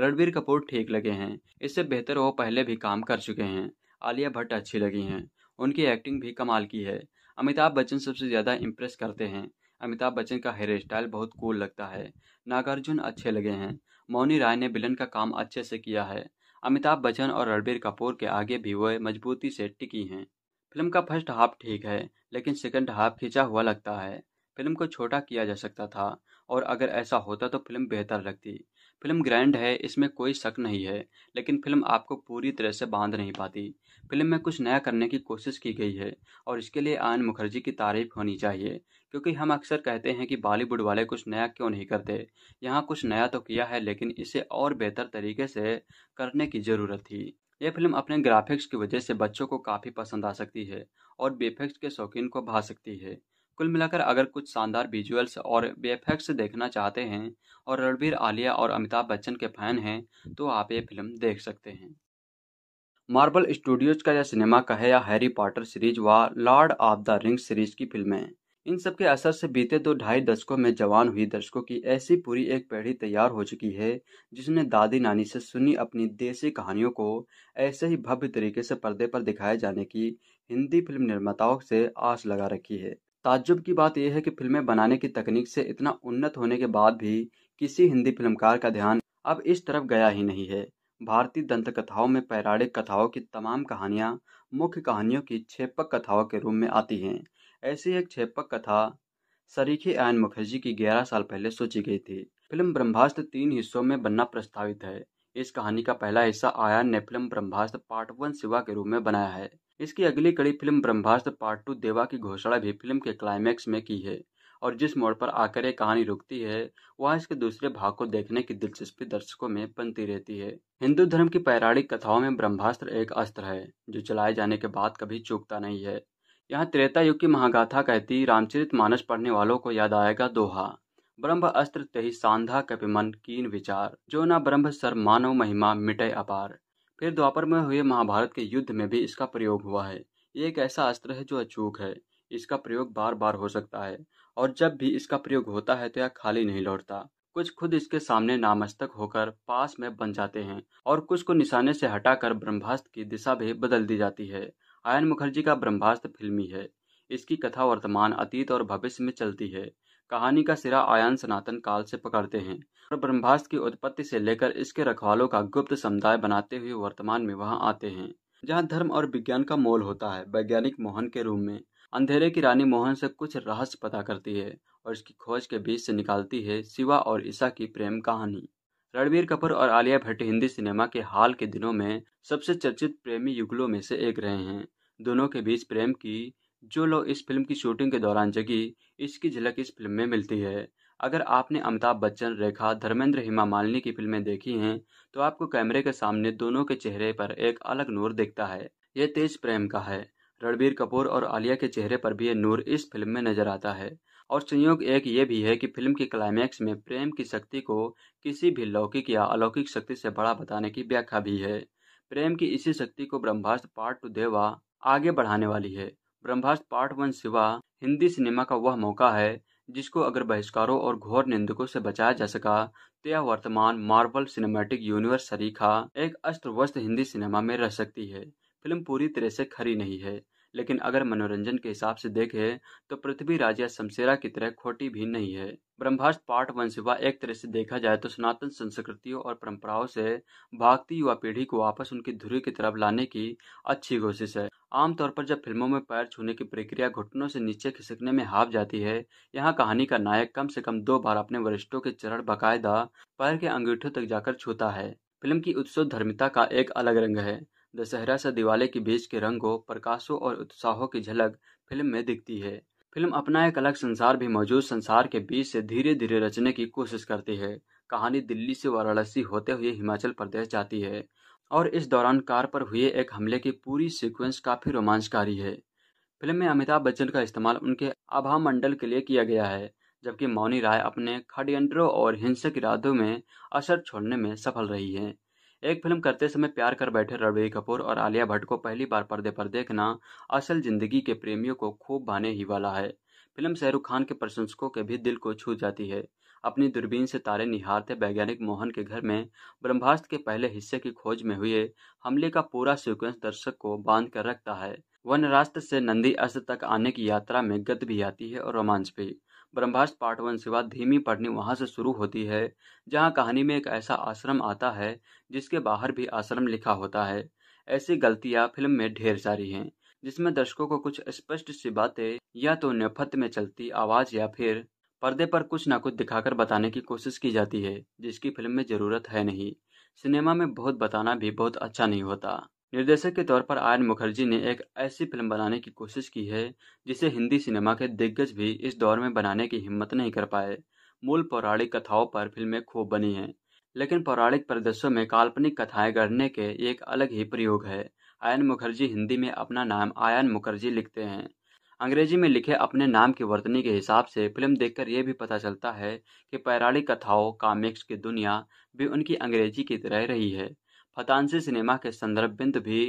रणबीर कपूर ठीक लगे हैं इससे बेहतर वो पहले भी काम कर चुके हैं आलिया भट्ट अच्छी लगी हैं उनकी एक्टिंग भी कमाल की है अमिताभ बच्चन सबसे ज़्यादा इम्प्रेस करते हैं अमिताभ बच्चन का हेयर स्टाइल बहुत कूल लगता है नागार्जुन अच्छे लगे हैं मौनी राय ने विलन का काम अच्छे से किया है अमिताभ बच्चन और रणबीर कपूर के आगे भी वह मजबूती से टिकी हैं फिल्म का फर्स्ट हाफ ठीक है लेकिन सेकंड हाफ खींचा हुआ लगता है फिल्म को छोटा किया जा सकता था और अगर ऐसा होता तो फिल्म बेहतर लगती फिल्म ग्रैंड है इसमें कोई शक नहीं है लेकिन फिल्म आपको पूरी तरह से बांध नहीं पाती फिल्म में कुछ नया करने की कोशिश की गई है और इसके लिए आयन मुखर्जी की तारीफ होनी चाहिए क्योंकि हम अक्सर कहते हैं कि बॉलीवुड वाले कुछ नया क्यों नहीं करते यहाँ कुछ नया तो किया है लेकिन इसे और बेहतर तरीके से करने की ज़रूरत थी यह फिल्म अपने ग्राफिक्स की वजह से बच्चों को काफ़ी पसंद आ सकती है और बेफेक्स के शौकीन को भा सकती है कुल मिलाकर अगर कुछ शानदार विजुअल्स और बेफेक्स देखना चाहते हैं और रणबीर आलिया और अमिताभ बच्चन के फैन हैं तो आप ये फिल्म देख सकते हैं मार्बल स्टूडियोज का यह सिनेमा का है या हैरी पॉटर सीरीज व Lord of the ring series की फिल्में इन सब के असर से बीते दो ढाई दशकों में जवान हुई दर्शकों की ऐसी पूरी एक पीढ़ी तैयार हो चुकी है जिसने दादी नानी से सुनी अपनी देसी कहानियों को ऐसे ही भव्य तरीके से पर्दे पर दिखाए जाने की हिंदी फिल्म निर्माताओं से आस लगा रखी है ताज्जुब की बात यह है कि फिल्में बनाने की तकनीक से इतना उन्नत होने के बाद भी किसी हिंदी फिल्मकार का ध्यान अब इस तरफ गया ही नहीं है भारतीय दंतकथाओं में पैराड़िक कथाओं की तमाम कहानियाँ मुख्य कहानियों की छेपक कथाओं के रूप में आती हैं ऐसी एक छेपक कथा सरीखी आयन मुखर्जी की ग्यारह साल पहले सोची गई थी फिल्म ब्रह्मास्त्र तीन हिस्सों में बनना प्रस्तावित है इस कहानी का पहला हिस्सा आयन ने फिल्म ब्रह्मास्त्र पार्ट वन सिवा के रूप में बनाया है इसकी अगली कड़ी फिल्म ब्रह्मास्त्र पार्ट टू देवा की घोषणा भी फिल्म के क्लाइमैक्स में की है और जिस मोड़ पर आकर ये कहानी रुकती है वहाँ इसके दूसरे भाग को देखने की दिलचस्पी दर्शकों में बनती रहती है हिंदू धर्म की पैराणिक कथाओं में ब्रह्मास्त्र एक अस्त्र है जो चलाए जाने के बाद कभी चूकता नहीं है यहाँ त्रेता युग की महागाथा कहती रामचरित मानस पढ़ने वालों को याद आएगा दोहा ब्रह्म अस्त्र तेहि सांधा कपिमन कीन विचार जो ना ब्रह्म सर मानव महिमा मिटे अपार फिर द्वापर में हुए महाभारत के युद्ध में भी इसका प्रयोग हुआ है ये एक ऐसा अस्त्र है जो अचूक है इसका प्रयोग बार बार हो सकता है और जब भी इसका प्रयोग होता है तो यह खाली नहीं लौटता कुछ खुद इसके सामने नामस्तक होकर पास में बन जाते हैं और कुछ को निशाने से हटाकर ब्रह्मास्त्र की दिशा भी बदल दी जाती है आयन मुखर्जी का ब्रह्मास्त्र फिल्मी है इसकी कथा वर्तमान अतीत और भविष्य में चलती है कहानी का सिरा आयन सनातन काल से पकड़ते हैं और ब्रह्मास्त्र की उत्पत्ति से लेकर इसके रखवालों का गुप्त समुदाय बनाते हुए वर्तमान में वहां आते हैं जहां धर्म और विज्ञान का मोल होता है वैज्ञानिक मोहन के रूप में अंधेरे की रानी मोहन से कुछ रहस्य पता करती है और इसकी खोज के बीच से निकालती है शिवा और ईसा की प्रेम कहानी रणबीर कपूर और आलिया भट्ट हिंदी सिनेमा के हाल के दिनों में सबसे चर्चित प्रेमी युगलों में से एक रहे हैं दोनों के बीच प्रेम की जो लोग इस फिल्म की शूटिंग के दौरान जगी इसकी झलक इस फिल्म में मिलती है अगर आपने अमिताभ बच्चन रेखा धर्मेंद्र हिमा मालिनी की फिल्में देखी हैं तो आपको कैमरे के सामने दोनों के चेहरे पर एक अलग नूर दिखता है यह तेज प्रेम का है रणबीर कपूर और आलिया के चेहरे पर भी ये नूर इस फिल्म में नजर आता है और संयोग एक ये भी है कि फिल्म के क्लाइमैक्स में प्रेम की शक्ति को किसी भी लौकिक या अलौकिक शक्ति से बड़ा बताने की व्याख्या भी है प्रेम की इसी शक्ति को ब्रह्मास्त्र पार्ट टू देवा आगे बढ़ाने वाली है ब्रह्मास्त्र पार्ट वन सिवा हिंदी सिनेमा का वह मौका है जिसको अगर बहिष्कारों और घोर निंदकों से बचाया जा सका तो यह वर्तमान मार्बल सिनेमेटिक यूनिवर्स शरीखा एक अस्त्र वस्त्र हिंदी सिनेमा में रह सकती है फिल्म पूरी तरह से खरी नहीं है लेकिन अगर मनोरंजन के हिसाब से देखें तो पृथ्वी राज या शमशेरा की तरह खोटी भी नहीं है ब्रह्मास्त्र पार्ट वन सिवा एक तरह से देखा जाए तो सनातन संस्कृतियों और परंपराओं से भागती युवा पीढ़ी को वापस उनकी धुरी की तरफ लाने की अच्छी कोशिश है आमतौर पर जब फिल्मों में पैर छूने की प्रक्रिया घुटनों से नीचे खिसकने में हाफ जाती है यहाँ कहानी का नायक कम से कम दो बार अपने वरिष्ठों के चरण बाकायदा पैर के अंगूठों तक जाकर छूता है फिल्म की उत्सव धर्मिता का एक अलग रंग है दशहरा से दिवाली के बीच के रंगों प्रकाशों और उत्साहों की झलक फिल्म में दिखती है फिल्म अपना एक अलग संसार भी मौजूद संसार के बीच से धीरे धीरे रचने की कोशिश करती है कहानी दिल्ली से वाराणसी होते हुए हिमाचल प्रदेश जाती है और इस दौरान कार पर हुए एक हमले की पूरी सीक्वेंस काफ़ी रोमांचकारी है फिल्म में अमिताभ बच्चन का इस्तेमाल उनके आभा मंडल के लिए किया गया है जबकि मौनी राय अपने खडयंत्रों और हिंसक इरादों में असर छोड़ने में सफल रही हैं एक फिल्म करते समय प्यार कर बैठे रणवीर कपूर और आलिया भट्ट को पहली बार पर्दे पर देखना असल जिंदगी के प्रेमियों को खूब भाने ही वाला है फिल्म शाहरुख खान के प्रशंसकों के भी दिल को छू जाती है अपनी दूरबीन से तारे निहारते वैज्ञानिक मोहन के घर में ब्रह्मास्त्र के पहले हिस्से की खोज में हुए हमले का पूरा सीक्वेंस दर्शक को बांध कर रखता है वन रास्त से नंदी अस्त तक आने की यात्रा में गद भी आती है और रोमांच भी ब्रह्मास्त्र पार्ट वन से बाद धीमी पढ़नी वहाँ से शुरू होती है जहाँ कहानी में एक ऐसा आश्रम आता है जिसके बाहर भी आश्रम लिखा होता है ऐसी गलतियाँ फिल्म में ढेर सारी हैं जिसमें दर्शकों को कुछ स्पष्ट सी बातें या तो नफत में चलती आवाज़ या फिर पर्दे पर कुछ ना कुछ दिखाकर बताने की कोशिश की जाती है जिसकी फिल्म में ज़रूरत है नहीं सिनेमा में बहुत बताना भी बहुत अच्छा नहीं होता निर्देशक के तौर पर आर्यन मुखर्जी ने एक ऐसी फिल्म बनाने की कोशिश की है जिसे हिंदी सिनेमा के दिग्गज भी इस दौर में बनाने की हिम्मत नहीं कर पाए मूल पौराणिक कथाओं पर फिल्में खूब बनी हैं लेकिन पौराणिक प्रदर्शों में काल्पनिक कथाएं गढ़ने के एक अलग ही प्रयोग है आयन मुखर्जी हिंदी में अपना नाम आयन मुखर्जी लिखते हैं अंग्रेजी में लिखे अपने नाम की वर्तनी के हिसाब से फिल्म देखकर यह भी पता चलता है कि पौराणिक कथाओं कामिक्स की दुनिया भी उनकी अंग्रेजी की तरह रही है फतानसी सिनेमा के संदर्भ बिंदु भी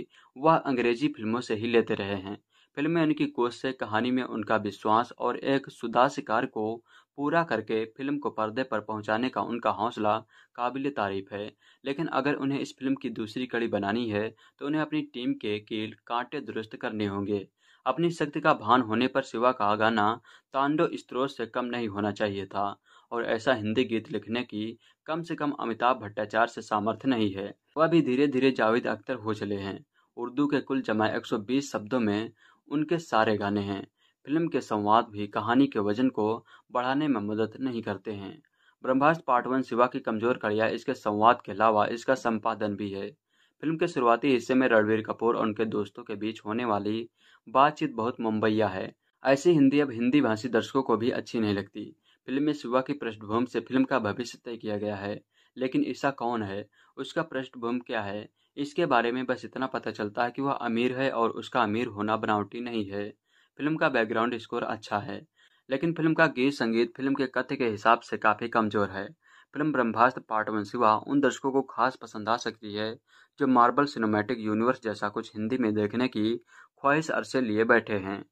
वह अंग्रेजी फिल्मों से ही लेते रहे हैं फिल्में उनकी कोच से कहानी में उनका विश्वास और एक सुधा शिकार को पूरा करके फिल्म को पर्दे पर पहुंचाने का उनका हौसला काबिल तारीफ है लेकिन अगर उन्हें इस फिल्म की दूसरी कड़ी बनानी है तो उन्हें अपनी टीम के कील कांटे दुरुस्त करने होंगे अपनी शक्ति का भान होने पर शिवा का गाना तांडो स्त्रोत से कम नहीं होना चाहिए था और ऐसा हिंदी गीत लिखने की कम से कम अमिताभ भट्टाचार्य से सामर्थ्य नहीं है वह भी धीरे धीरे जावेद अख्तर हो चले हैं उर्दू के कुल जमा 120 शब्दों में उनके सारे गाने हैं फिल्म के संवाद भी कहानी के वजन को बढ़ाने में मदद नहीं करते हैं ब्रह्मास्त्र पार्ट वन शिवा की कमजोर कड़िया इसके संवाद के अलावा इसका संपादन भी है फिल्म के शुरुआती हिस्से में रणवीर कपूर और उनके दोस्तों के बीच होने वाली बातचीत बहुत मुंबईया है ऐसी हिंदी अब हिंदी भाषी दर्शकों को भी अच्छी नहीं लगती फिल्म में शिवा की पृष्ठभूमि से फिल्म का भविष्य तय किया गया है लेकिन ईसा कौन है उसका पृष्ठभूमि क्या है इसके बारे में बस इतना पता चलता है कि वह अमीर है और उसका अमीर होना बनावटी नहीं है फिल्म का बैकग्राउंड स्कोर अच्छा है लेकिन फिल्म का गीत संगीत फिल्म के कथ्य के हिसाब से काफ़ी कमज़ोर है फिल्म ब्रह्मास्त्र पार्ट वन सिवा उन दर्शकों को खास पसंद आ सकती है जो मार्बल सिनेमैटिक यूनिवर्स जैसा कुछ हिंदी में देखने की ख्वाहिश अरसे लिए बैठे हैं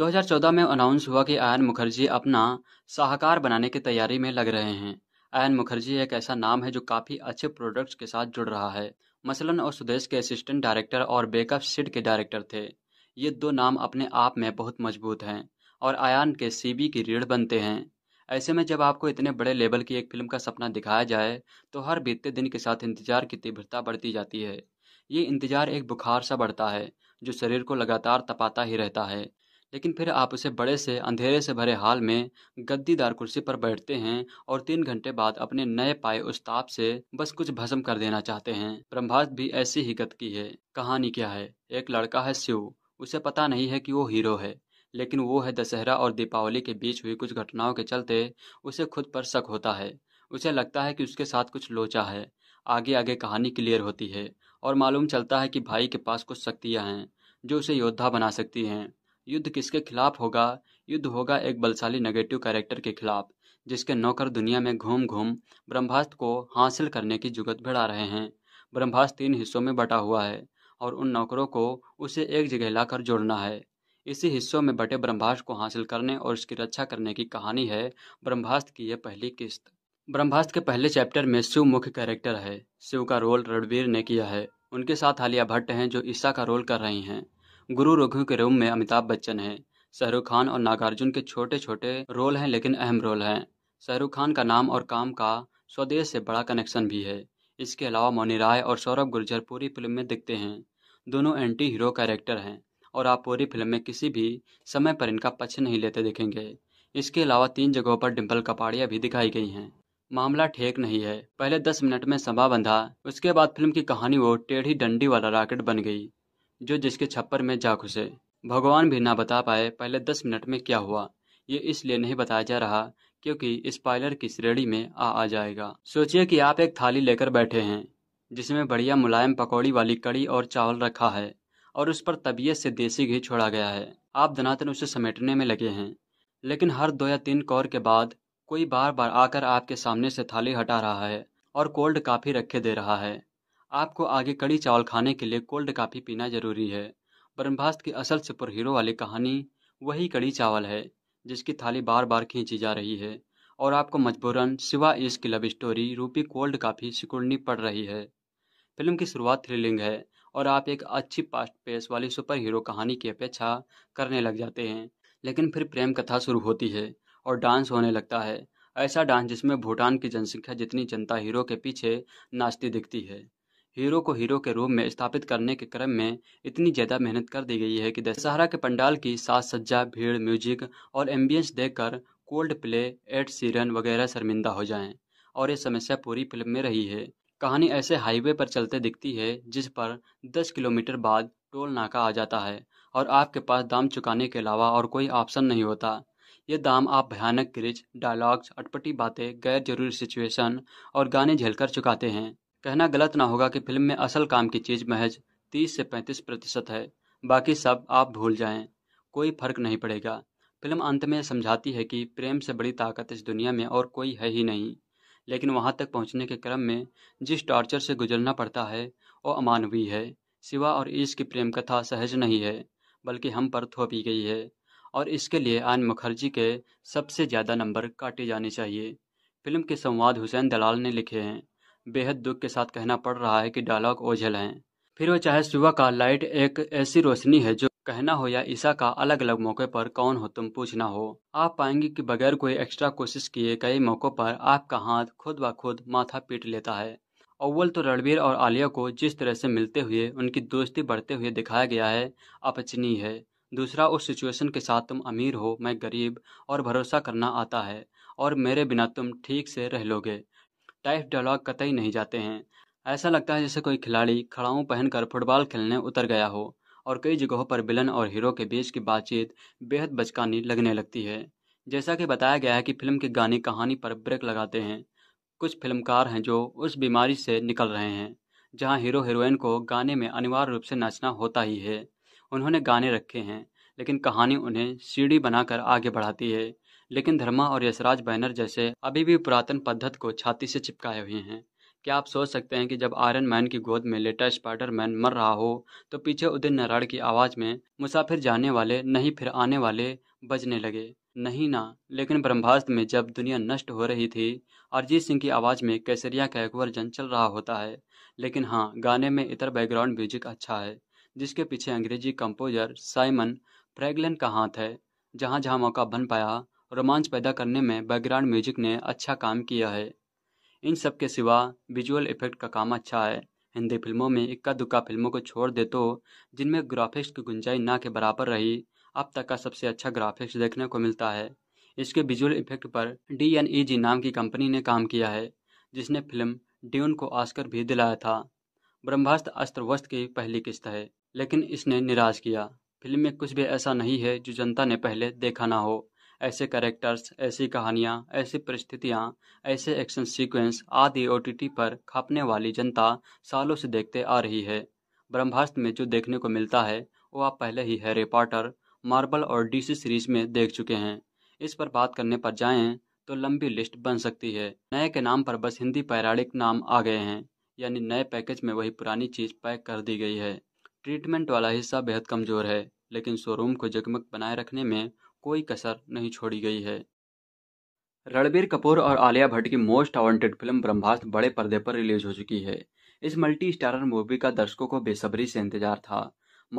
2014 में अनाउंस हुआ कि आयन मुखर्जी अपना साहकार बनाने की तैयारी में लग रहे हैं आयन मुखर्जी एक ऐसा नाम है जो काफ़ी अच्छे प्रोडक्ट्स के साथ जुड़ रहा है मसलन और सुदेश के असिस्टेंट डायरेक्टर और बेकअप सिड के डायरेक्टर थे ये दो नाम अपने आप में बहुत मजबूत हैं और आयान के सी की रीढ़ बनते हैं ऐसे में जब आपको इतने बड़े लेवल की एक फिल्म का सपना दिखाया जाए तो हर बीतते दिन के साथ इंतजार की तीव्रता बढ़ती जाती है ये इंतजार एक बुखार सा बढ़ता है जो शरीर को लगातार तपाता ही रहता है लेकिन फिर आप उसे बड़े से अंधेरे से भरे हाल में गद्दीदार कुर्सी पर बैठते हैं और तीन घंटे बाद अपने नए पाए उस ताप से बस कुछ भस्म कर देना चाहते हैं ब्रह्मास्त भी ऐसी ही गत की है कहानी क्या है एक लड़का है शिव उसे पता नहीं है कि वो हीरो है लेकिन वो है दशहरा और दीपावली के बीच हुई कुछ घटनाओं के चलते उसे खुद पर शक होता है उसे लगता है कि उसके साथ कुछ लोचा है आगे आगे कहानी क्लियर होती है और मालूम चलता है कि भाई के पास कुछ शक्तियाँ हैं जो उसे योद्धा बना सकती हैं युद्ध किसके खिलाफ होगा युद्ध होगा एक बलशाली नेगेटिव कैरेक्टर के खिलाफ जिसके नौकर दुनिया में घूम घूम ब्रह्मास्त्र को हासिल करने की जुगत भिड़ा रहे हैं ब्रह्मास्त्र तीन हिस्सों में बटा हुआ है और उन नौकरों को उसे एक जगह लाकर जोड़ना है इसी हिस्सों में बटे ब्रह्मास्त्र को हासिल करने और उसकी रक्षा करने की कहानी है ब्रह्मास्त्र की यह पहली किस्त ब्रह्मास्त्र के पहले चैप्टर में शिव मुख्य कैरेक्टर है शिव का रोल रणवीर ने किया है उनके साथ आलिया भट्ट हैं जो ईसा का रोल कर रही हैं गुरु रघु के रूम में अमिताभ बच्चन हैं शाहरुख खान और नागार्जुन के छोटे छोटे रोल हैं लेकिन अहम रोल हैं शाहरुख खान का नाम और काम का स्वदेश से बड़ा कनेक्शन भी है इसके अलावा मौनी राय और सौरभ गुर्जर पूरी फिल्म में दिखते हैं दोनों एंटी हीरो कैरेक्टर हैं और आप पूरी फिल्म में किसी भी समय पर इनका पक्ष नहीं लेते देखेंगे इसके अलावा तीन जगहों पर डिम्पल कपाड़िया भी दिखाई गई हैं मामला ठेक नहीं है पहले दस मिनट में सभा बंधा उसके बाद फिल्म की कहानी वो टेढ़ी डंडी वाला राकेट बन गई जो जिसके छप्पर में जा घुसे भगवान भी ना बता पाए पहले दस मिनट में क्या हुआ ये इसलिए नहीं बताया जा रहा क्योंकि स्पॉयलर की श्रेणी में आ आ जाएगा सोचिए कि आप एक थाली लेकर बैठे हैं जिसमें बढ़िया मुलायम पकौड़ी वाली कड़ी और चावल रखा है और उस पर तबीयत से देसी घी छोड़ा गया है आप धनातन उसे समेटने में लगे हैं लेकिन हर दो या तीन कौर के बाद कोई बार बार आकर आपके सामने से थाली हटा रहा है और कोल्ड काफ़ी रखे दे रहा है आपको आगे कड़ी चावल खाने के लिए कोल्ड कॉफ़ी पीना जरूरी है ब्रह्मास्त्र की असल सुपर हीरो वाली कहानी वही कड़ी चावल है जिसकी थाली बार बार खींची जा रही है और आपको मजबूरन सिवा इस की लव स्टोरी रूपी कोल्ड काफ़ी सिकुड़नी पड़ रही है फिल्म की शुरुआत थ्रिलिंग है और आप एक अच्छी पास्ट पेस वाली सुपर हीरो कहानी की अपेक्षा करने लग जाते हैं लेकिन फिर प्रेम कथा शुरू होती है और डांस होने लगता है ऐसा डांस जिसमें भूटान की जनसंख्या जितनी जनता हीरो के पीछे नाचती दिखती है हीरो को हीरो के रूप में स्थापित करने के क्रम में इतनी ज़्यादा मेहनत कर दी गई है कि दशहरा के पंडाल की साज सज्जा भीड़ म्यूजिक और एम्बियंस देखकर कोल्ड प्ले एड सीरन वगैरह शर्मिंदा हो जाएं और ये समस्या पूरी फिल्म में रही है कहानी ऐसे हाईवे पर चलते दिखती है जिस पर दस किलोमीटर बाद टोल नाका आ जाता है और आपके पास दाम चुकाने के अलावा और कोई ऑप्शन नहीं होता ये दाम आप भयानक क्रिज डायलॉग्स अटपटी बातें गैर जरूरी सिचुएशन और गाने झेलकर चुकाते हैं कहना गलत ना होगा कि फिल्म में असल काम की चीज महज 30 से 35 प्रतिशत है बाकी सब आप भूल जाएं कोई फर्क नहीं पड़ेगा फिल्म अंत में समझाती है कि प्रेम से बड़ी ताकत इस दुनिया में और कोई है ही नहीं लेकिन वहाँ तक पहुँचने के क्रम में जिस टॉर्चर से गुजरना पड़ता है वो अमानवीय है सिवा और ईश की प्रेम कथा सहज नहीं है बल्कि हम पर थोपी गई है और इसके लिए आन मुखर्जी के सबसे ज़्यादा नंबर काटे जाने चाहिए फिल्म के संवाद हुसैन दलाल ने लिखे हैं बेहद दुख के साथ कहना पड़ रहा है कि डायलॉग ओझल हैं फिर वो चाहे सुबह का लाइट एक ऐसी रोशनी है जो कहना हो या ईसा का अलग अलग मौके पर कौन हो तुम पूछना हो आप पाएंगे कि बगैर कोई एक्स्ट्रा कोशिश किए कई मौक़ों पर आपका हाथ खुद ब खुद माथा पीट लेता है अव्वल तो रणबीर और आलिया को जिस तरह से मिलते हुए उनकी दोस्ती बढ़ते हुए दिखाया गया है अपचनी है दूसरा उस सिचुएशन के साथ तुम अमीर हो मैं गरीब और भरोसा करना आता है और मेरे बिना तुम ठीक से रह लोगे टाइप डायलॉग कतई नहीं जाते हैं ऐसा लगता है जैसे कोई खिलाड़ी खड़ाऊँ पहनकर फुटबॉल खेलने उतर गया हो और कई जगहों पर विलन और हीरो के बीच की बातचीत बेहद बचकानी लगने लगती है जैसा कि बताया गया है कि फिल्म के गाने कहानी पर ब्रेक लगाते हैं कुछ फिल्मकार हैं जो उस बीमारी से निकल रहे हैं जहां हीरो हीरोइन को गाने में अनिवार्य रूप से नाचना होता ही है उन्होंने गाने रखे हैं लेकिन कहानी उन्हें सीढ़ी बनाकर आगे बढ़ाती है लेकिन धर्मा और यशराज बैनर जैसे अभी भी पुरातन पद्धत को छाती से चिपकाए हुए हैं क्या आप सोच सकते हैं कि जब आयरन मैन की गोद में लेटा स्पाइडर मैन मर रहा हो तो पीछे उदय नारायण की आवाज़ में मुसाफिर जाने वाले नहीं फिर आने वाले बजने लगे नहीं ना लेकिन ब्रह्मास्त्र में जब दुनिया नष्ट हो रही थी अरिजीत सिंह की आवाज़ में कैसरिया का एक वर्जन चल रहा होता है लेकिन हाँ गाने में इतर बैकग्राउंड म्यूजिक अच्छा है जिसके पीछे अंग्रेजी कंपोजर साइमन फ्रैगलिन का हाथ है जहाँ जहाँ मौका बन पाया रोमांच पैदा करने में बैकग्राउंड म्यूजिक ने अच्छा काम किया है इन सब के सिवा विजुअल इफेक्ट का काम अच्छा है हिंदी फिल्मों में इक्का दुक्का फिल्मों को छोड़ दे तो जिनमें ग्राफिक्स की गुंजाइश ना के बराबर रही अब तक का सबसे अच्छा ग्राफिक्स देखने को मिलता है इसके विजुअल इफेक्ट पर डी एन ई जी नाम की कंपनी ने काम किया है जिसने फिल्म ड्यून को आस्कर भी दिलाया था ब्रह्मास्त्र अस्त्र वस्त्र की पहली किस्त है लेकिन इसने निराश किया फिल्म में कुछ भी ऐसा नहीं है जो जनता ने पहले देखा ना हो ऐसे कैरेक्टर्स ऐसी कहानियाँ ऐसी परिस्थितियाँ ऐसे एक्शन सीक्वेंस आदि ओ पर खापने वाली जनता सालों से देखते आ रही है ब्रह्मास्त्र में जो देखने को मिलता है वो आप पहले ही हैरी पॉटर मार्बल और डीसी सीरीज में देख चुके हैं इस पर बात करने पर जाएं तो लंबी लिस्ट बन सकती है नए के नाम पर बस हिंदी पैराडिक नाम आ गए हैं यानी नए पैकेज में वही पुरानी चीज़ पैक कर दी गई है ट्रीटमेंट वाला हिस्सा बेहद कमज़ोर है लेकिन शोरूम को जगमग बनाए रखने में कोई कसर नहीं छोड़ी गई है रणबीर कपूर और आलिया भट्ट की मोस्ट वांटेड फिल्म ब्रह्मास्त्र बड़े पर्दे पर रिलीज हो चुकी है इस मल्टी स्टारर मूवी का दर्शकों को बेसब्री से इंतजार था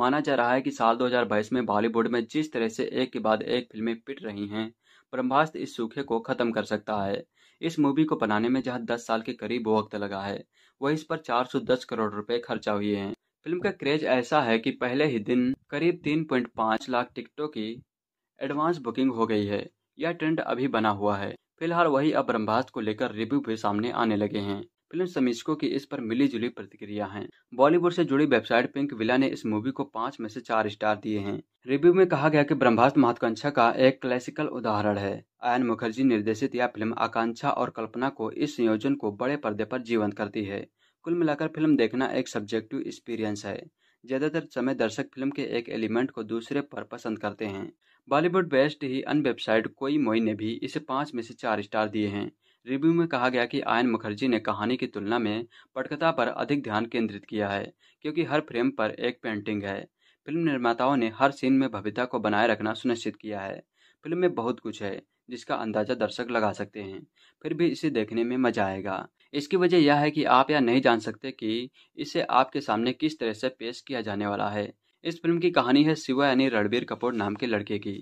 माना जा रहा है कि साल 2022 में बॉलीवुड में जिस तरह से एक के बाद एक फिल्में पिट रही हैं ब्रह्मास्त्र इस सूखे को खत्म कर सकता है इस मूवी को बनाने में जहां 10 साल के करीब वक्त लगा है वह इस पर 410 करोड़ रुपए खर्चा हुए हैं फिल्म का क्रेज ऐसा है कि पहले ही दिन करीब 3.5 लाख टिकटों की एडवांस बुकिंग हो गई है यह ट्रेंड अभी बना हुआ है फिलहाल वही अब ब्रह्मास्त्र को लेकर रिव्यू भी सामने आने लगे हैं फिल्म समीक्षकों की इस पर मिली जुली प्रतिक्रिया है बॉलीवुड से जुड़ी वेबसाइट पिंक विला ने इस मूवी को पाँच में से चार स्टार दिए हैं रिव्यू में कहा गया कि ब्रह्मास्त्र महत्वाकांक्षा का एक क्लासिकल उदाहरण है आयन मुखर्जी निर्देशित यह फिल्म आकांक्षा और कल्पना को इस संयोजन को बड़े पर्दे पर जीवंत करती है कुल मिलाकर फिल्म देखना एक सब्जेक्टिव एक्सपीरियंस है ज्यादातर समय दर्शक फिल्म के एक एलिमेंट को दूसरे पर पसंद करते हैं बॉलीवुड बेस्ट ही अन वेबसाइट कोई मोई ने भी इसे पाँच में से चार स्टार दिए हैं रिव्यू में कहा गया कि आयन मुखर्जी ने कहानी की तुलना में पटकथा पर अधिक ध्यान केंद्रित किया है क्योंकि हर फ्रेम पर एक पेंटिंग है फिल्म निर्माताओं ने हर सीन में भव्यता को बनाए रखना सुनिश्चित किया है फिल्म में बहुत कुछ है जिसका अंदाजा दर्शक लगा सकते हैं फिर भी इसे देखने में मजा आएगा इसकी वजह यह है कि आप यह नहीं जान सकते कि इसे आपके सामने किस तरह से पेश किया जाने वाला है इस फिल्म की कहानी है शिवा यानी रणबीर कपूर नाम के लड़के की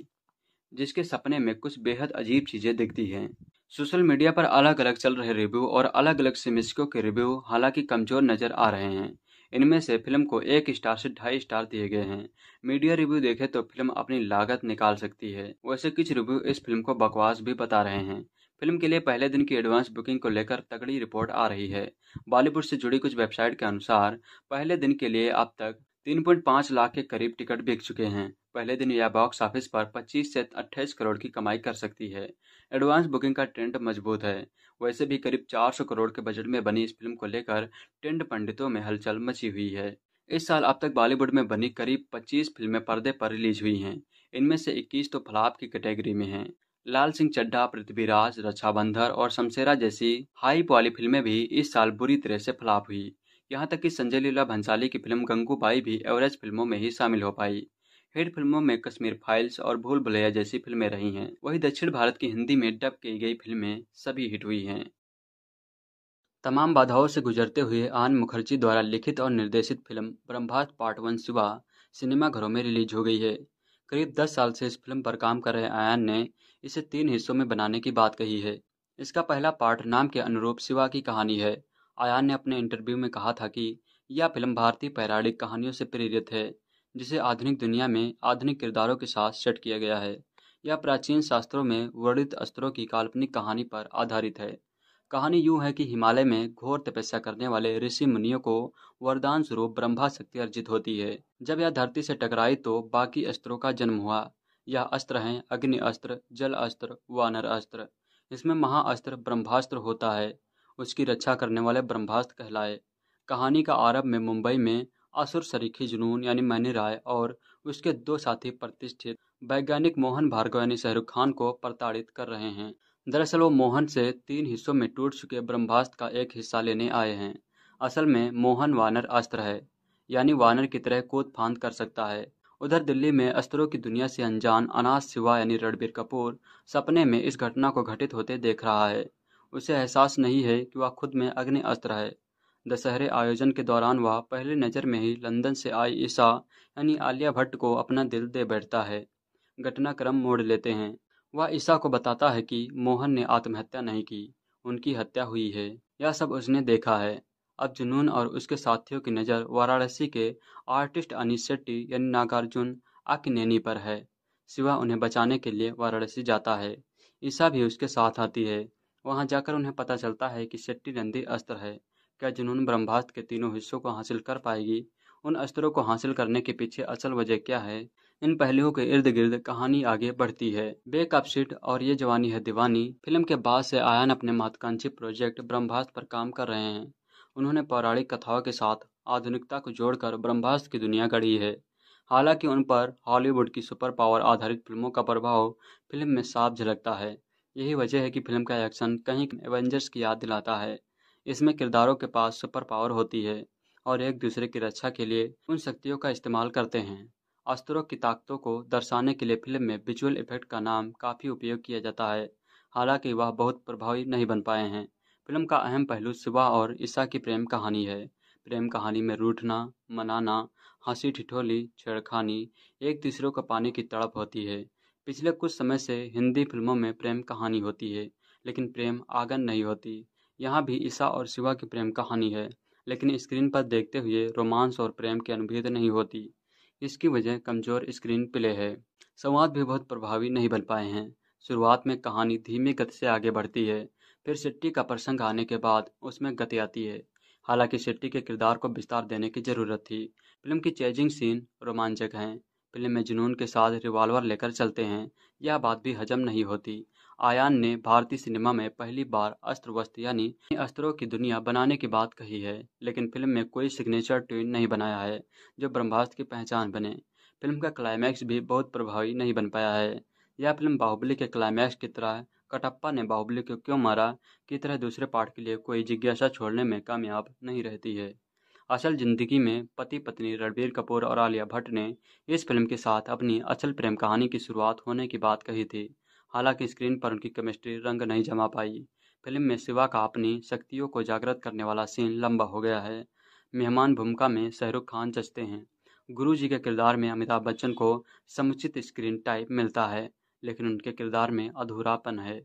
जिसके सपने में कुछ बेहद अजीब चीज़ें दिखती हैं सोशल मीडिया पर अलग अलग चल रहे रिव्यू और अलग अलग समीक्षकों के रिव्यू हालांकि कमजोर नजर आ रहे हैं इनमें से फिल्म को एक स्टार से ढाई स्टार दिए गए हैं मीडिया रिव्यू देखे तो फिल्म अपनी लागत निकाल सकती है वैसे कुछ रिव्यू इस फिल्म को बकवास भी बता रहे हैं फिल्म के लिए पहले दिन की एडवांस बुकिंग को लेकर तगड़ी रिपोर्ट आ रही है बॉलीवुड से जुड़ी कुछ वेबसाइट के अनुसार पहले दिन के लिए अब तक तीन पॉइंट पाँच लाख के करीब टिकट बिक चुके हैं पहले दिन यह बॉक्स ऑफिस पर 25 से 28 करोड़ की कमाई कर सकती है एडवांस बुकिंग का ट्रेंड मजबूत है वैसे भी करीब 400 करोड़ के बजट में बनी इस फिल्म को लेकर ट्रेंड पंडितों में हलचल मची हुई है इस साल अब तक बॉलीवुड में बनी करीब 25 फिल्में पर्दे पर रिलीज हुई हैं इनमें से 21 तो फलाप की कैटेगरी में हैं लाल सिंह चड्ढा पृथ्वीराज रक्षाबंधर और शमशेरा जैसी हाई पॉली फिल्में भी इस साल बुरी तरह से फ्लॉप हुई यहाँ तक कि संजय लीला भंसाली की फिल्म गंगूबाई भी एवरेज फिल्मों में ही शामिल हो पाई हिट फिल्मों में कश्मीर फाइल्स और भूल भुलैया जैसी फिल्में रही हैं वही दक्षिण भारत की हिंदी में डब की गई फिल्में सभी हिट हुई हैं तमाम बाधाओं से गुजरते हुए आन मुखर्जी द्वारा लिखित और निर्देशित फिल्म ब्रह्मास्त पार्ट वन सुबह सिनेमाघरों में रिलीज हो गई है करीब दस साल से इस फिल्म पर काम कर रहे आयान ने इसे तीन हिस्सों में बनाने की बात कही है इसका पहला पार्ट नाम के अनुरूप शिवा की कहानी है आयान ने अपने इंटरव्यू में कहा था कि यह फिल्म भारतीय पैराडिक कहानियों से प्रेरित है जिसे आधुनिक दुनिया में आधुनिक किरदारों के साथ सेट किया गया है यह प्राचीन शास्त्रों में वर्णित अस्त्रों की काल्पनिक कहानी पर आधारित है कहानी यूं है कि हिमालय में घोर तपस्या करने वाले ऋषि मुनियों को वरदान स्वरूप ब्रह्मा शक्ति अर्जित होती है जब यह धरती से टकराई तो बाकी अस्त्रों का जन्म हुआ यह अस्त्र हैं अग्नि अस्त्र जल अस्त्र वानर अस्त्र इसमें महाअस्त्र ब्रह्मास्त्र होता है उसकी रक्षा करने वाले ब्रह्मास्त्र कहलाए कहानी का आरंभ में मुंबई में असुर सरीखी जुनून यानी मैनी राय और उसके दो साथी प्रतिष्ठित वैज्ञानिक मोहन भार्गव यानी शाहरुख खान को प्रताड़ित कर रहे हैं दरअसल वो मोहन से तीन हिस्सों में टूट चुके ब्रह्मास्त्र का एक हिस्सा लेने आए हैं असल में मोहन वानर अस्त्र है यानी वानर की तरह कूद फांद कर सकता है उधर दिल्ली में अस्त्रों की दुनिया से अनजान अनाज सिवा यानी रणबीर कपूर सपने में इस घटना को घटित होते देख रहा है उसे एहसास नहीं है कि वह खुद में अग्नि अस्त्र है दशहरे आयोजन के दौरान वह पहले नज़र में ही लंदन से आई ईशा यानी आलिया भट्ट को अपना दिल दे बैठता है घटनाक्रम मोड़ लेते हैं वह ईशा को बताता है कि मोहन ने आत्महत्या नहीं की उनकी हत्या हुई है यह सब उसने देखा है अब जुनून और उसके साथियों की नज़र वाराणसी के आर्टिस्ट अनिश शेट्टी यानी नागार्जुन आकिनेनी पर है शिवा उन्हें बचाने के लिए वाराणसी जाता है ईसा भी उसके साथ आती है वहां जाकर उन्हें पता चलता है कि शेट्टी नंदी अस्त्र है क्या जुनून ब्रह्मास्त्र के तीनों हिस्सों को हासिल कर पाएगी उन अस्त्रों को हासिल करने के पीछे असल वजह क्या है इन पहलुओं के इर्द गिर्द कहानी आगे बढ़ती है बेकअप और ये जवानी है दीवानी फिल्म के बाद से आयान अपने महत्वाकांक्षी प्रोजेक्ट ब्रह्मास्त्र पर काम कर रहे हैं उन्होंने पौराणिक कथाओं के साथ आधुनिकता को जोड़कर ब्रह्मास्त्र की दुनिया गढ़ी है हालांकि उन पर हॉलीवुड की सुपर पावर आधारित फिल्मों का प्रभाव फिल्म में साफ झलकता है यही वजह है कि फिल्म का एक्शन कहीं एवेंजर्स की याद दिलाता है इसमें किरदारों के पास सुपर पावर होती है और एक दूसरे की रक्षा के लिए उन शक्तियों का इस्तेमाल करते हैं अस्त्रों की ताकतों को दर्शाने के लिए फिल्म में विजुअल इफेक्ट का नाम काफ़ी उपयोग किया जाता है हालांकि वह बहुत प्रभावी नहीं बन पाए हैं फिल्म का अहम पहलू सुबह और ईसा की प्रेम कहानी है प्रेम कहानी में रूठना मनाना हंसी ठिठोली छेड़खानी एक दूसरे को पाने की तड़प होती है पिछले कुछ समय से हिंदी फिल्मों में प्रेम कहानी होती है लेकिन प्रेम आगन नहीं होती यहाँ भी ईसा और शिवा की प्रेम कहानी है लेकिन स्क्रीन पर देखते हुए रोमांस और प्रेम की अनुभूति नहीं होती इसकी वजह कमज़ोर स्क्रीन प्ले है संवाद भी बहुत प्रभावी नहीं बन पाए हैं शुरुआत में कहानी धीमी गति से आगे बढ़ती है फिर सिट्टी का प्रसंग आने के बाद उसमें गति आती है हालांकि सिट्टी के किरदार को विस्तार देने की जरूरत थी फिल्म की चेजिंग सीन रोमांचक हैं फिल्म में जुनून के साथ रिवॉल्वर लेकर चलते हैं यह बात भी हजम नहीं होती आयान ने भारतीय सिनेमा में पहली बार अस्त्र वस्त्र यानी अस्त्रों की दुनिया बनाने की बात कही है लेकिन फिल्म में कोई सिग्नेचर ट्विन नहीं बनाया है जो ब्रह्मास्त्र की पहचान बने फिल्म का क्लाइमैक्स भी बहुत प्रभावी नहीं बन पाया है यह फिल्म बाहुबली के क्लाइमैक्स की तरह कटप्पा ने बाहुबली को क्यों मारा की तरह दूसरे पार्ट के लिए कोई जिज्ञासा छोड़ने में कामयाब नहीं रहती है असल जिंदगी में पति पत्नी रणबीर कपूर और आलिया भट्ट ने इस फिल्म के साथ अपनी असल प्रेम कहानी की शुरुआत होने की बात कही थी हालांकि स्क्रीन पर उनकी केमिस्ट्री रंग नहीं जमा पाई फिल्म में शिवा का अपनी शक्तियों को जागृत करने वाला सीन लंबा हो गया है मेहमान भूमिका में शाहरुख खान जचते हैं गुरु जी के किरदार में अमिताभ बच्चन को समुचित स्क्रीन टाइप मिलता है लेकिन उनके किरदार में अधूरापन है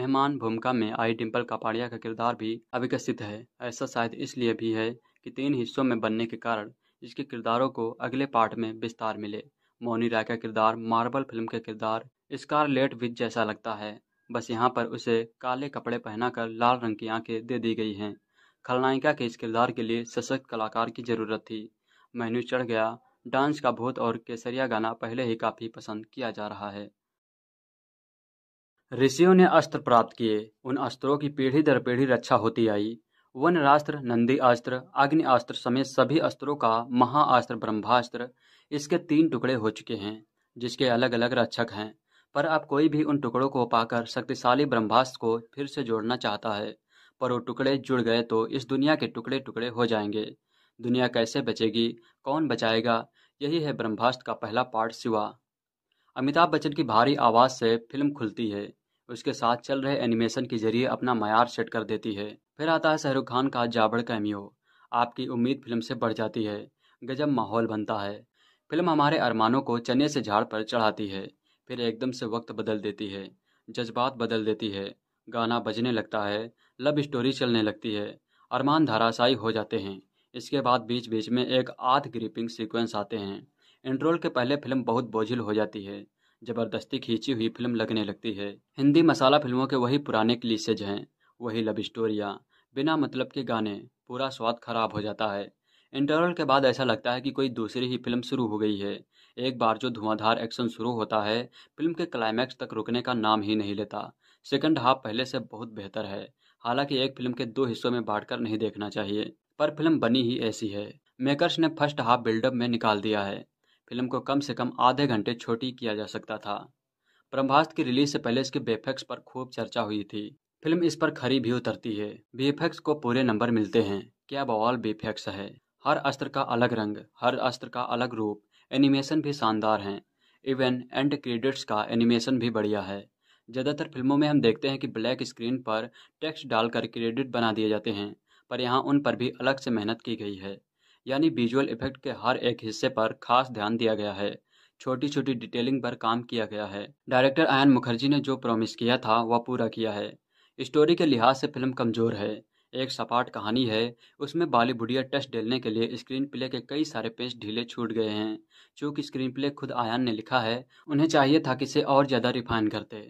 मेहमान भूमिका में आई डिम्पल कपाड़िया का किरदार भी अविकसित है ऐसा शायद इसलिए भी है कि तीन हिस्सों में बनने के कारण इसके किरदारों को अगले पार्ट में विस्तार मिले मौनी राय का किरदार मार्बल फिल्म के किरदार स्कार लेट विज जैसा लगता है बस यहाँ पर उसे काले कपड़े पहनाकर लाल रंग की आंखें दे दी गई हैं खलनायिका के इस किरदार के लिए सशक्त कलाकार की ज़रूरत थी मेन्यू चढ़ गया डांस का भूत और केसरिया गाना पहले ही काफ़ी पसंद किया जा रहा है ऋषियों ने अस्त्र प्राप्त किए उन अस्त्रों की पीढ़ी दर पीढ़ी रक्षा होती आई वनरास्त्र नंदीअस्त्र अग्निअस्त्र समेत सभी अस्त्रों का महाअस्त्र ब्रह्मास्त्र इसके तीन टुकड़े हो चुके हैं जिसके अलग अलग रक्षक हैं पर अब कोई भी उन टुकड़ों को पाकर शक्तिशाली ब्रह्मास्त्र को फिर से जोड़ना चाहता है पर वो टुकड़े जुड़ गए तो इस दुनिया के टुकड़े टुकड़े हो जाएंगे दुनिया कैसे बचेगी कौन बचाएगा यही है ब्रह्मास्त्र का पहला पार्ट सिवा अमिताभ बच्चन की भारी आवाज़ से फिल्म खुलती है उसके साथ चल रहे एनिमेशन के जरिए अपना मैार सेट कर देती है फिर आता है शाहरुख खान का जाबड़ कैमियो आपकी उम्मीद फिल्म से बढ़ जाती है गजब माहौल बनता है फिल्म हमारे अरमानों को चने से झाड़ पर चढ़ाती है फिर एकदम से वक्त बदल देती है जज्बात बदल देती है गाना बजने लगता है लव स्टोरी चलने लगती है अरमान धाराशायी हो जाते हैं इसके बाद बीच बीच में एक आध ग्रिपिंग सीक्वेंस आते हैं इंट्रोल के पहले फिल्म बहुत बोझिल हो जाती है ज़बरदस्ती खींची हुई फिल्म लगने लगती है हिंदी मसाला फिल्मों के वही पुराने क्लीसेज हैं वही लव स्टोरियाँ बिना मतलब के गाने पूरा स्वाद खराब हो जाता है इंटरवल के बाद ऐसा लगता है कि कोई दूसरी ही फिल्म शुरू हो गई है एक बार जो धुआंधार एक्शन शुरू होता है फिल्म के क्लाइमैक्स तक रुकने का नाम ही नहीं लेता सेकंड हाफ पहले से बहुत बेहतर है हालांकि एक फिल्म के दो हिस्सों में बांटकर नहीं देखना चाहिए पर फिल्म बनी ही ऐसी है मेकर्स ने फर्स्ट हाफ बिल्डअप में निकाल दिया है फिल्म को कम से कम आधे घंटे छोटी किया जा सकता था ब्रह्मास्त्र की रिलीज से पहले इसके बेफेक्स पर खूब चर्चा हुई थी फिल्म इस पर खरी भी उतरती है बी को पूरे नंबर मिलते हैं क्या बवाल बी है हर अस्त्र का अलग रंग हर अस्त्र का अलग रूप एनिमेशन भी शानदार हैं इवन एंड क्रेडिट्स का एनिमेशन भी बढ़िया है ज़्यादातर फिल्मों में हम देखते हैं कि ब्लैक स्क्रीन पर टेक्स्ट डालकर क्रेडिट बना दिए जाते हैं पर यहाँ उन पर भी अलग से मेहनत की गई है यानी विजुअल इफेक्ट के हर एक हिस्से पर खास ध्यान दिया गया है छोटी छोटी डिटेलिंग पर काम किया गया है डायरेक्टर आयन मुखर्जी ने जो प्रॉमिस किया था वह पूरा किया है स्टोरी के लिहाज से फिल्म कमज़ोर है एक सपाट कहानी है उसमें बॉलीवुडिया टच डेलने के लिए स्क्रीन प्ले के कई सारे पेज ढीले छूट गए हैं चूँकि स्क्रीन प्ले खुद आयान ने लिखा है उन्हें चाहिए था कि इसे और ज़्यादा रिफाइन करते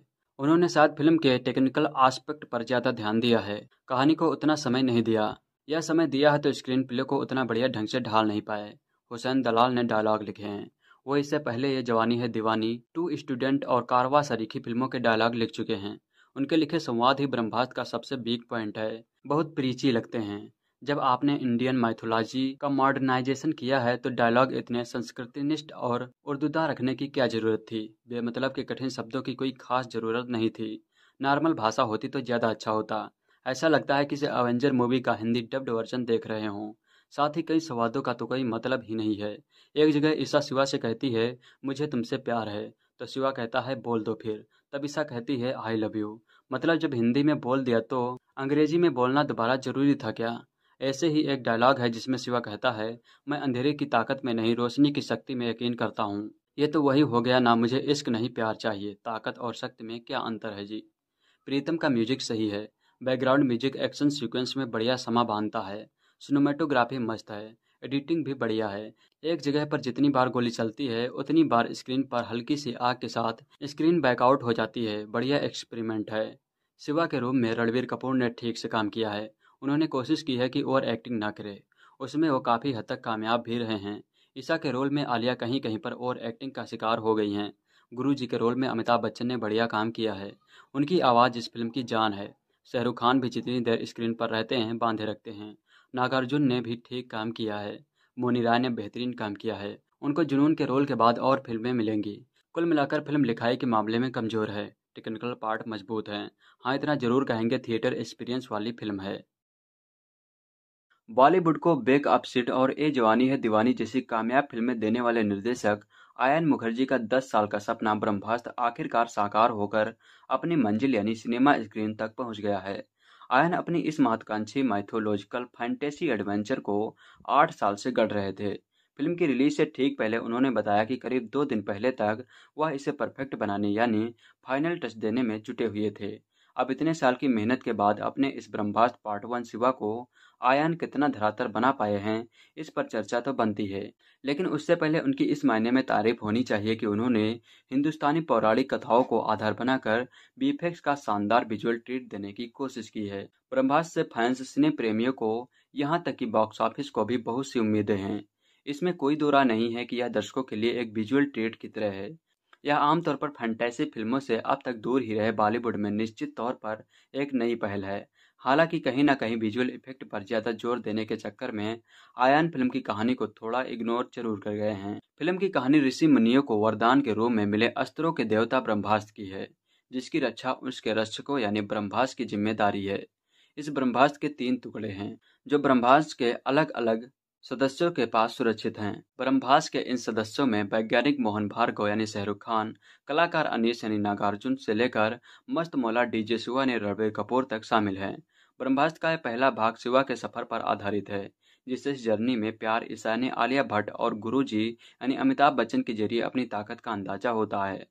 उन्होंने शायद फिल्म के टेक्निकल आस्पेक्ट पर ज़्यादा ध्यान दिया है कहानी को उतना समय नहीं दिया यह समय दिया है तो स्क्रीन प्ले को उतना बढ़िया ढंग से ढाल नहीं पाए हुसैन दलाल ने डायलॉग लिखे हैं वो इससे पहले ये जवानी है दीवानी टू स्टूडेंट और कारवा सरीखी फिल्मों के डायलॉग लिख चुके हैं उनके लिखे संवाद ही ब्रह्मास्त्र का सबसे बीक पॉइंट है बहुत प्रीची लगते हैं जब आपने इंडियन माइथोलॉजी का मॉडर्नाइजेशन किया है तो डायलॉग इतने संस्कृतिनिष्ठ और उर्दूदा रखने की क्या जरूरत थी बेमतलब के कठिन शब्दों की कोई खास जरूरत नहीं थी नॉर्मल भाषा होती तो ज़्यादा अच्छा होता ऐसा लगता है कि इसे अवेंजर मूवी का हिंदी डब्ड वर्जन देख रहे हों साथ ही कई संवादों का तो कोई मतलब ही नहीं है एक जगह ईशा शिवा से कहती है मुझे तुमसे प्यार है तो शिवा कहता है बोल दो फिर तब ईसा कहती है आई लव यू मतलब जब हिंदी में बोल दिया तो अंग्रेजी में बोलना दोबारा जरूरी था क्या ऐसे ही एक डायलॉग है जिसमें शिवा कहता है मैं अंधेरे की ताकत में नहीं रोशनी की शक्ति में यकीन करता हूँ ये तो वही हो गया ना मुझे इश्क नहीं प्यार चाहिए ताकत और शक्ति में क्या अंतर है जी प्रीतम का म्यूजिक सही है बैकग्राउंड म्यूजिक एक्शन सीक्वेंस में बढ़िया समा बांधता है सिनेमाटोग्राफी मस्त है एडिटिंग भी बढ़िया है एक जगह पर जितनी बार गोली चलती है उतनी बार स्क्रीन पर हल्की सी आग के साथ स्क्रीन बैकआउट हो जाती है बढ़िया एक्सपेरिमेंट है शिवा के रूप में रणवीर कपूर ने ठीक से काम किया है उन्होंने कोशिश की है कि ओवर एक्टिंग ना करे उसमें वो काफ़ी हद तक कामयाब भी रहे हैं ईशा के रोल में आलिया कहीं कहीं पर ओवर एक्टिंग का शिकार हो गई हैं गुरु जी के रोल में अमिताभ बच्चन ने बढ़िया काम किया है उनकी आवाज़ इस फिल्म की जान है शाहरुख खान भी जितनी देर स्क्रीन पर रहते हैं बांधे रखते हैं नागार्जुन ने भी ठीक काम किया है मोनी राय ने बेहतरीन काम किया है उनको जुनून के रोल के बाद और फिल्में मिलेंगी कुल मिलाकर फिल्म लिखाई के मामले में कमज़ोर है टेक्निकल पार्ट मजबूत हैं हाँ इतना जरूर कहेंगे थिएटर एक्सपीरियंस वाली फिल्म है बॉलीवुड को बेक अप सिट और ए जवानी है दीवानी जैसी कामयाब फिल्में देने वाले निर्देशक आयन मुखर्जी का 10 साल का सपना ब्रह्मास्त्र आखिरकार साकार होकर अपनी मंजिल यानी सिनेमा स्क्रीन तक पहुंच गया है आयन अपनी इस महत्वाकांक्षी माइथोलॉजिकल फैंटेसी एडवेंचर को आठ साल से गढ़ रहे थे फिल्म की रिलीज से ठीक पहले उन्होंने बताया कि करीब दो दिन पहले तक वह इसे परफेक्ट बनाने यानी फाइनल टच देने में जुटे हुए थे अब इतने साल की मेहनत के बाद अपने इस ब्रह्मास्त्र पार्ट वन शिवा को आयान कितना धरातल बना पाए हैं इस पर चर्चा तो बनती है लेकिन उससे पहले उनकी इस मायने में तारीफ होनी चाहिए कि उन्होंने हिंदुस्तानी पौराणिक कथाओं को आधार बनाकर बीफेक्स का शानदार विजुअल ट्रीट देने की कोशिश की है प्रभास से फैंस सिने प्रेमियों को यहाँ तक कि बॉक्स ऑफिस को भी बहुत सी उम्मीदें हैं इसमें कोई दो नहीं है कि यह दर्शकों के लिए एक विजुअल ट्रीट की तरह है यह आमतौर पर फैंटेसी फिल्मों से अब तक दूर ही रहे बॉलीवुड में निश्चित तौर पर एक नई पहल है हालांकि कहीं ना कहीं विजुअल इफेक्ट पर ज्यादा जोर देने के चक्कर में आयान फिल्म की कहानी को थोड़ा इग्नोर जरूर कर गए हैं फिल्म की कहानी ऋषि मनियो को वरदान के रूप में मिले अस्त्रों के देवता ब्रह्मास्त्र की है जिसकी रक्षा उसके रक्षकों यानी ब्रह्मास्त्र की जिम्मेदारी है इस ब्रह्मास्त्र के तीन टुकड़े हैं जो ब्रह्मास्त्र के अलग अलग सदस्यों के पास सुरक्षित हैं ब्रह्मास्त्र के इन सदस्यों में वैज्ञानिक मोहन भार्गव यानी शाहरुख खान कलाकार अनिश यानी नागार्जुन से लेकर मस्त मौला डीजे सुआ ने रवि कपूर तक शामिल हैं ब्रह्मास्त्र का यह पहला भाग शिवा के सफर पर आधारित है जिससे इस जर्नी में प्यार ईशा ने आलिया भट्ट और गुरु जी यानी अमिताभ बच्चन के जरिए अपनी ताकत का अंदाजा होता है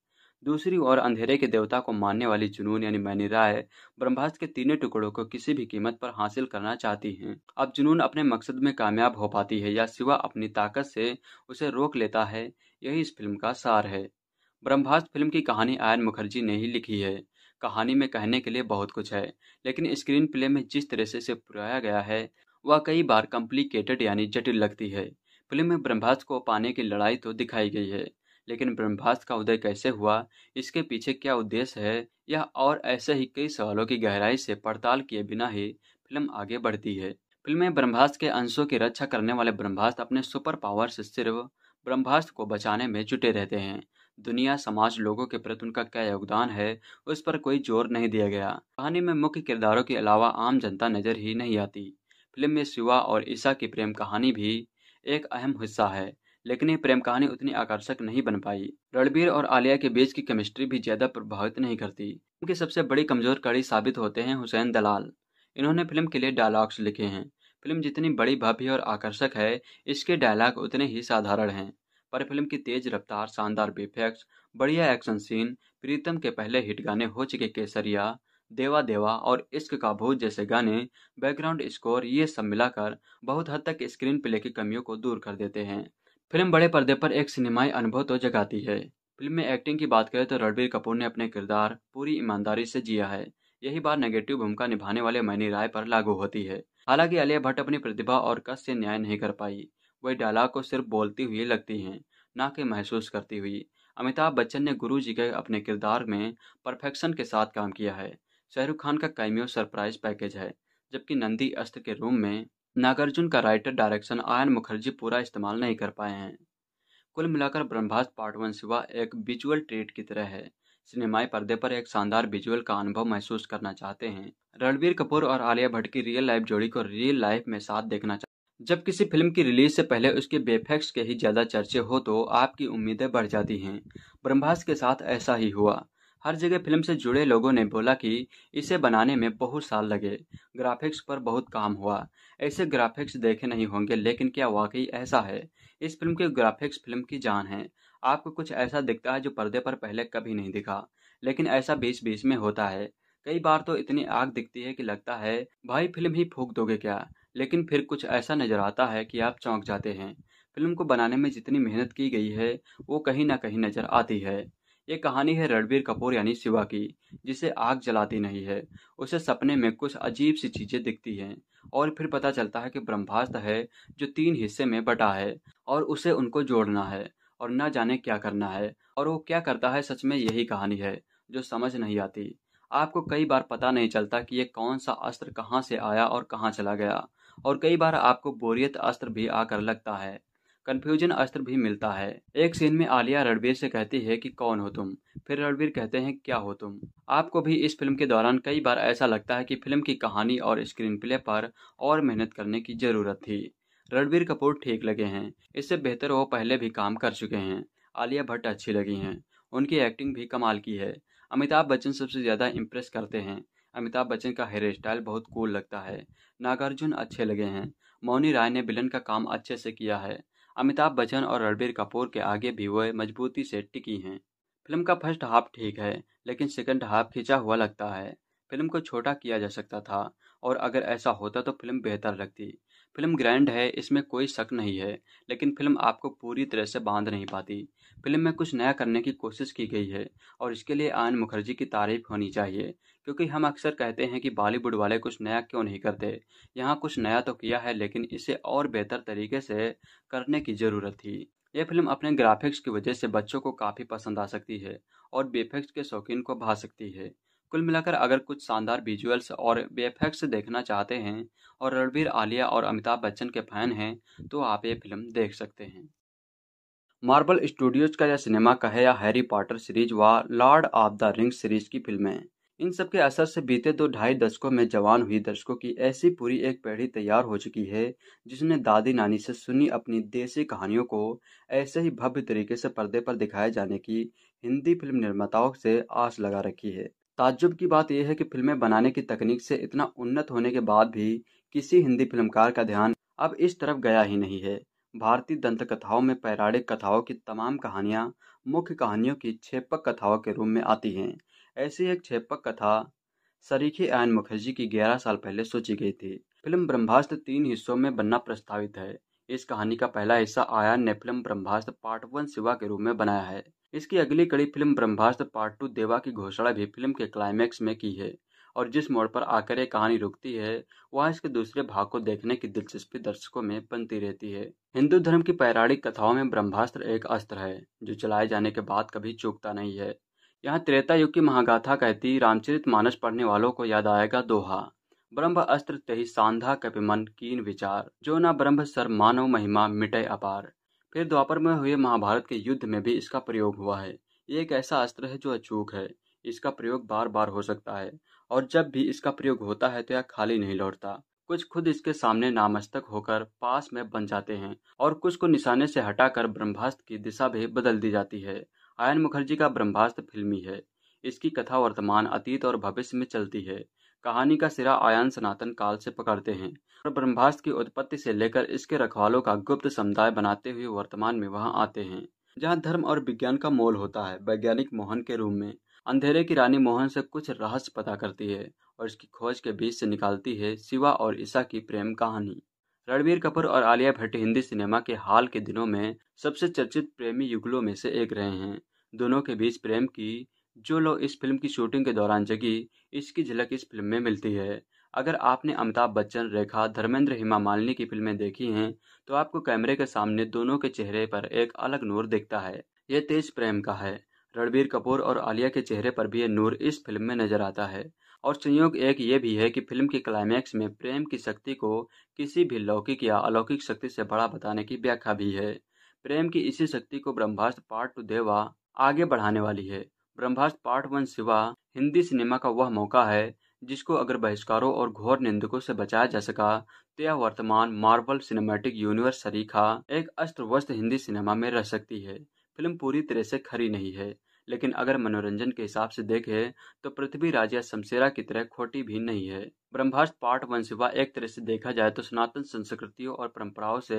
दूसरी ओर अंधेरे के देवता को मानने वाली जुनून यानी मैनी राय ब्रह्मास्त्र के तीनों टुकड़ों को किसी भी कीमत पर हासिल करना चाहती हैं अब जुनून अपने मकसद में कामयाब हो पाती है या सिवा अपनी ताकत से उसे रोक लेता है यही इस फिल्म का सार है ब्रह्मास्त्र फिल्म की कहानी आयन मुखर्जी ने ही लिखी है कहानी में कहने के लिए बहुत कुछ है लेकिन स्क्रीन प्ले में जिस तरह से इसे पुराया गया है वह कई बार कॉम्प्लिकेटेड यानी जटिल लगती है फिल्म में ब्रह्मास्त्र को पाने की लड़ाई तो दिखाई गई है लेकिन ब्रह्मास्त्र का उदय कैसे हुआ इसके पीछे क्या उद्देश्य है यह और ऐसे ही कई सवालों की गहराई से पड़ताल किए बिना ही फिल्म आगे बढ़ती है फिल्म में ब्रह्मास्त्र के अंशों की रक्षा करने वाले ब्रह्मास्त्र अपने सुपर पावर से सिर्फ ब्रह्मास्त्र को बचाने में जुटे रहते हैं दुनिया समाज लोगों के प्रति उनका क्या योगदान है उस पर कोई जोर नहीं दिया गया कहानी में मुख्य किरदारों के अलावा आम जनता नजर ही नहीं आती फिल्म में शिवा और ईसा की प्रेम कहानी भी एक अहम हिस्सा है लेकिन ये प्रेम कहानी उतनी आकर्षक नहीं बन पाई रणबीर और आलिया के बीच की केमिस्ट्री भी ज्यादा प्रभावित नहीं करती उनकी सबसे बड़ी कमजोर कड़ी साबित होते हैं हुसैन दलाल इन्होंने फिल्म के लिए डायलॉग्स लिखे हैं फिल्म जितनी बड़ी भव्य और आकर्षक है इसके डायलॉग उतने ही साधारण हैं पर फिल्म की तेज रफ्तार शानदार बीफेक्स बढ़िया एक्शन सीन प्रीतम के पहले हिट गाने हो चुके केसरिया देवा देवा और इश्क का भूत जैसे गाने बैकग्राउंड स्कोर ये सब मिलाकर बहुत हद तक स्क्रीन प्ले की कमियों को दूर कर देते हैं फिल्म बड़े पर्दे पर एक सिनेमाई अनुभव तो जगाती है फिल्म में एक्टिंग की बात करें तो रणबीर कपूर ने अपने किरदार पूरी ईमानदारी से जिया है यही बात नेगेटिव भूमिका निभाने वाले मैनी राय पर लागू होती है हालांकि आलिया भट्ट अपनी प्रतिभा और कस से न्याय नहीं कर पाई वह डाला को सिर्फ बोलती हुई लगती हैं ना कि महसूस करती हुई अमिताभ बच्चन ने गुरु जी के अपने किरदार में परफेक्शन के साथ काम किया है शाहरुख खान का कैमियो सरप्राइज पैकेज है जबकि नंदी अस्त के रूम में नागार्जुन का राइटर डायरेक्शन आयन मुखर्जी पूरा इस्तेमाल नहीं कर पाए हैं कुल मिलाकर ब्रह्मास्त्र पार्ट वन सिवा एक विजुअल ट्रीट की तरह है सिनेमाई पर्दे पर एक शानदार विजुअल का अनुभव महसूस करना चाहते हैं रणबीर कपूर और आलिया भट्ट की रियल लाइफ जोड़ी को रियल लाइफ में साथ देखना जब किसी फिल्म की रिलीज से पहले उसके बेफेक्ट्स के ही ज़्यादा चर्चे हो तो आपकी उम्मीदें बढ़ जाती हैं ब्रह्मास के साथ ऐसा ही हुआ हर जगह फिल्म से जुड़े लोगों ने बोला कि इसे बनाने में बहुत साल लगे ग्राफिक्स पर बहुत काम हुआ ऐसे ग्राफिक्स देखे नहीं होंगे लेकिन क्या वाकई ऐसा है इस फिल्म के ग्राफिक्स फिल्म की जान है आपको कुछ ऐसा दिखता है जो पर्दे पर पहले कभी नहीं दिखा लेकिन ऐसा बीच बीच में होता है कई बार तो इतनी आग दिखती है कि लगता है भाई फिल्म ही फूक दोगे क्या लेकिन फिर कुछ ऐसा नज़र आता है कि आप चौंक जाते हैं फिल्म को बनाने में जितनी मेहनत की गई है वो कहीं ना कहीं नज़र आती है ये कहानी है रणबीर कपूर यानी शिवा की जिसे आग जलाती नहीं है उसे सपने में कुछ अजीब सी चीज़ें दिखती हैं और फिर पता चलता है कि ब्रह्मास्त्र है जो तीन हिस्से में बटा है और उसे उनको जोड़ना है और न जाने क्या करना है और वो क्या करता है सच में यही कहानी है जो समझ नहीं आती आपको कई बार पता नहीं चलता कि ये कौन सा अस्त्र कहाँ से आया और कहाँ चला गया और कई बार आपको बोरियत अस्त्र भी आकर लगता है कन्फ्यूजन अस्त्र भी मिलता है एक सीन में आलिया रणबीर से कहती है कि कौन हो तुम फिर रणबीर कहते हैं क्या हो तुम आपको भी इस फिल्म के दौरान कई बार ऐसा लगता है कि फिल्म की कहानी और स्क्रीन प्ले पर और मेहनत करने की जरूरत थी रणबीर कपूर ठीक लगे हैं इससे बेहतर वो पहले भी काम कर चुके हैं आलिया भट्ट अच्छी लगी हैं उनकी एक्टिंग भी कमाल की है अमिताभ बच्चन सबसे ज़्यादा इम्प्रेस करते हैं अमिताभ बच्चन का हेयर स्टाइल बहुत कूल लगता है नागार्जुन अच्छे लगे हैं मौनी राय ने विलन का काम अच्छे से किया है अमिताभ बच्चन और रणबीर कपूर के आगे भी वह मजबूती से टिकी हैं फिल्म का फर्स्ट हाफ ठीक है लेकिन सेकंड हाफ खिंचा हुआ लगता है फिल्म को छोटा किया जा सकता था और अगर ऐसा होता तो फिल्म बेहतर लगती फिल्म ग्रैंड है इसमें कोई शक नहीं है लेकिन फिल्म आपको पूरी तरह से बांध नहीं पाती फिल्म में कुछ नया करने की कोशिश की गई है और इसके लिए आयन मुखर्जी की तारीफ होनी चाहिए क्योंकि हम अक्सर कहते हैं कि बॉलीवुड वाले कुछ नया क्यों नहीं करते यहाँ कुछ नया तो किया है लेकिन इसे और बेहतर तरीके से करने की ज़रूरत थी ये फिल्म अपने ग्राफिक्स की वजह से बच्चों को काफ़ी पसंद आ सकती है और बेफेक्स के शौकीन को भा सकती है कुल मिलाकर अगर कुछ शानदार विजुअल्स और बेफेक्स देखना चाहते हैं और रणबीर आलिया और अमिताभ बच्चन के फैन हैं तो आप ये फिल्म देख सकते हैं मार्बल स्टूडियोज का यह सिनेमा कहे या हैरी पॉटर सीरीज व Lord of the rings series की फिल्में इन सब के असर से बीते दो ढाई दशकों में जवान हुई दर्शकों की ऐसी पूरी एक पीढ़ी तैयार हो चुकी है जिसने दादी नानी से सुनी अपनी देसी कहानियों को ऐसे ही भव्य तरीके से पर्दे पर दिखाए जाने की हिंदी फिल्म निर्माताओं से आस लगा रखी है ताज्जुब की बात यह है कि फिल्में बनाने की तकनीक से इतना उन्नत होने के बाद भी किसी हिंदी फिल्मकार का ध्यान अब इस तरफ गया ही नहीं है भारतीय दंतकथाओं में पैराड़िक कथाओं की तमाम कहानियां मुख्य कहानियों की छेपक कथाओं के रूप में आती हैं ऐसी एक छेपक कथा सरीखी आयन मुखर्जी की 11 साल पहले सोची गई थी फिल्म ब्रह्मास्त्र तीन हिस्सों में बनना प्रस्तावित है इस कहानी का पहला हिस्सा आयन ने फिल्म ब्रह्मास्त्र पार्ट वन सिवा के रूप में बनाया है इसकी अगली कड़ी फिल्म ब्रह्मास्त्र पार्ट टू देवा की घोषणा भी फिल्म के क्लाइमैक्स में की है और जिस मोड़ पर आकर यह कहानी रुकती है वहाँ इसके दूसरे भाग को देखने की दिलचस्पी दर्शकों में बनती रहती है हिंदू धर्म की पैराणिक कथाओं में ब्रह्मास्त्र एक अस्त्र है जो चलाए जाने के बाद कभी चूकता नहीं है यहाँ त्रेता युग की महागाथा कहती रामचरित मानस पढ़ने वालों को याद आएगा दोहा ब्रह्म अस्त्र तेहि सांधा कपिमन कीन विचार जो न ब्रह्म सर मानव महिमा मिटे अपार फिर द्वापर में हुए महाभारत के युद्ध में भी इसका प्रयोग हुआ है ये एक ऐसा अस्त्र है जो अचूक है इसका प्रयोग बार बार हो सकता है और जब भी इसका प्रयोग होता है तो यह खाली नहीं लौटता कुछ खुद इसके सामने नामस्तक होकर पास में बन जाते हैं और कुछ को निशाने से हटाकर ब्रह्मास्त्र की दिशा भी बदल दी जाती है आयन मुखर्जी का ब्रह्मास्त्र फिल्मी है इसकी कथा वर्तमान अतीत और भविष्य में चलती है कहानी का सिरा आयन सनातन काल से पकड़ते हैं और ब्रह्मास्त्र की उत्पत्ति से लेकर इसके रखवालों का गुप्त समुदाय बनाते हुए वर्तमान में वहां आते हैं जहां धर्म और विज्ञान का मोल होता है वैज्ञानिक मोहन के रूम में अंधेरे की रानी मोहन से कुछ रहस्य पता करती है और इसकी खोज के बीच से निकालती है शिवा और ईसा की प्रेम कहानी रणबीर कपूर और आलिया भट्ट हिंदी सिनेमा के हाल के दिनों में सबसे चर्चित प्रेमी युगलों में से एक रहे हैं दोनों के बीच प्रेम की जो लोग इस फिल्म की शूटिंग के दौरान जगी इसकी झलक इस फिल्म में मिलती है अगर आपने अमिताभ बच्चन रेखा धर्मेंद्र हिमा मालिनी की फिल्में देखी हैं तो आपको कैमरे के सामने दोनों के चेहरे पर एक अलग नूर दिखता है यह तेज प्रेम का है रणबीर कपूर और आलिया के चेहरे पर भी यह नूर इस फिल्म में नजर आता है और संयोग एक ये भी है कि फिल्म के क्लाइमैक्स में प्रेम की शक्ति को किसी भी लौकिक या अलौकिक शक्ति से बड़ा बताने की व्याख्या भी है प्रेम की इसी शक्ति को ब्रह्मास्त्र पार्ट टू देवा आगे बढ़ाने वाली है Brahmastra part one Shiva Hindi cinema का वह मौका है जिसको अगर बहिष्कारों और घोर निंदकों से बचाया जा सका तो यह वर्तमान मार्बल सिनेमैटिक यूनिवर्स शरीखा एक अस्त्र वस्त्र हिंदी सिनेमा में रह सकती है फिल्म पूरी तरह से खरी नहीं है लेकिन अगर मनोरंजन के हिसाब से देखें तो पृथ्वी राज या शमशेरा की तरह खोटी भी नहीं है ब्रह्मास्त्र पाठ वन सिवा एक तरह से देखा जाए तो सनातन संस्कृतियों और परंपराओं से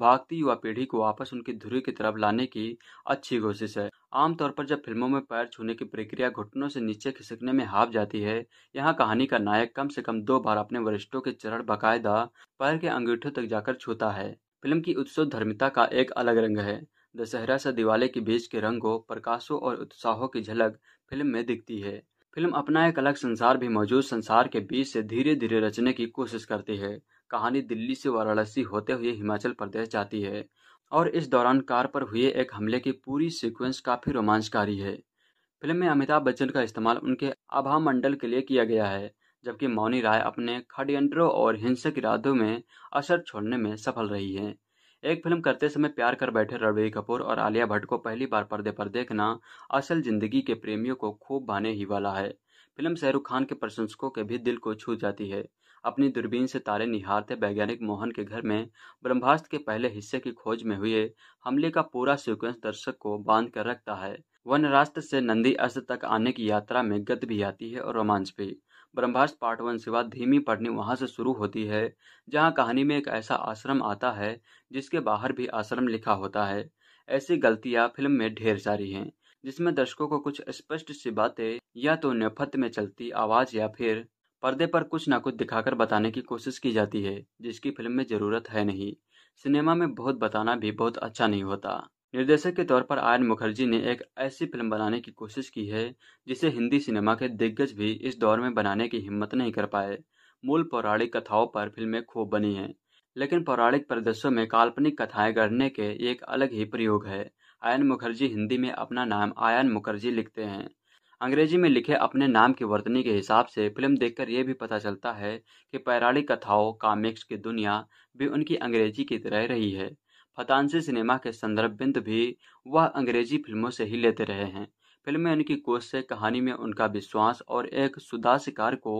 भागती युवा पीढ़ी को वापस उनकी धुरी की तरफ लाने की अच्छी कोशिश है आमतौर पर जब फिल्मों में पैर छूने की प्रक्रिया घुटनों से नीचे खिसकने में हाफ जाती है यहाँ कहानी का नायक कम से कम दो बार अपने वरिष्ठों के चरण बाकायदा पैर के अंगूठों तक जाकर छूता है फिल्म की उत्सव धर्मिता का एक अलग रंग है दशहरा से दिवाली के बीच के रंगों प्रकाशों और उत्साहों की झलक फिल्म में दिखती है फिल्म अपना एक अलग संसार भी मौजूद संसार के बीच से धीरे धीरे रचने की कोशिश करती है कहानी दिल्ली से वाराणसी होते हुए हिमाचल प्रदेश जाती है और इस दौरान कार पर हुए एक हमले की पूरी सीक्वेंस काफ़ी रोमांचकारी है फिल्म में अमिताभ बच्चन का इस्तेमाल उनके आभा मंडल के लिए किया गया है जबकि मौनी राय अपने षडयंत्रों और हिंसक इरादों में असर छोड़ने में सफल रही हैं एक फिल्म करते समय प्यार कर बैठे रणवीर कपूर और आलिया भट्ट को पहली बार पर्दे पर देखना असल जिंदगी के प्रेमियों को खूब भाने ही वाला है फिल्म शाहरुख खान के प्रशंसकों के भी दिल को छू जाती है अपनी दूरबीन से तारे निहारते वैज्ञानिक मोहन के घर में ब्रह्मास्त्र के पहले हिस्से की खोज में हुए हमले का पूरा सीक्वेंस दर्शक को बांध कर रखता है वन रास्ते से नंदी अस्त तक आने की यात्रा में गद भी आती है और रोमांच भी ब्रह्मास्त्र पार्ट वन सिवा धीमी पढ़नी वहाँ से शुरू होती है जहाँ कहानी में एक ऐसा आश्रम आता है जिसके बाहर भी आश्रम लिखा होता है ऐसी गलतियाँ फिल्म में ढेर सारी हैं जिसमें दर्शकों को कुछ स्पष्ट सी बातें या तो नफत में चलती आवाज़ या फिर पर्दे पर कुछ ना कुछ दिखाकर बताने की कोशिश की जाती है जिसकी फिल्म में ज़रूरत है नहीं सिनेमा में बहुत बताना भी बहुत अच्छा नहीं होता निर्देशक के तौर पर आर्यन मुखर्जी ने एक ऐसी फिल्म बनाने की कोशिश की है जिसे हिंदी सिनेमा के दिग्गज भी इस दौर में बनाने की हिम्मत नहीं कर पाए मूल पौराणिक कथाओं पर फिल्में खूब बनी हैं लेकिन पौराणिक प्रदर्शों में काल्पनिक कथाएं गढ़ने के एक अलग ही प्रयोग है आयन मुखर्जी हिंदी में अपना नाम आयन मुखर्जी लिखते हैं अंग्रेजी में लिखे अपने नाम की वर्तनी के हिसाब से फिल्म देखकर यह भी पता चलता है कि पौराणिक कथाओं कामिक्स की दुनिया भी उनकी अंग्रेजी की तरह रही है फतानसी सिनेमा के संदर्भ बिंदु भी वह अंग्रेजी फिल्मों से ही लेते रहे हैं फिल्म में उनकी कोच से कहानी में उनका विश्वास और एक सुधा शिकार को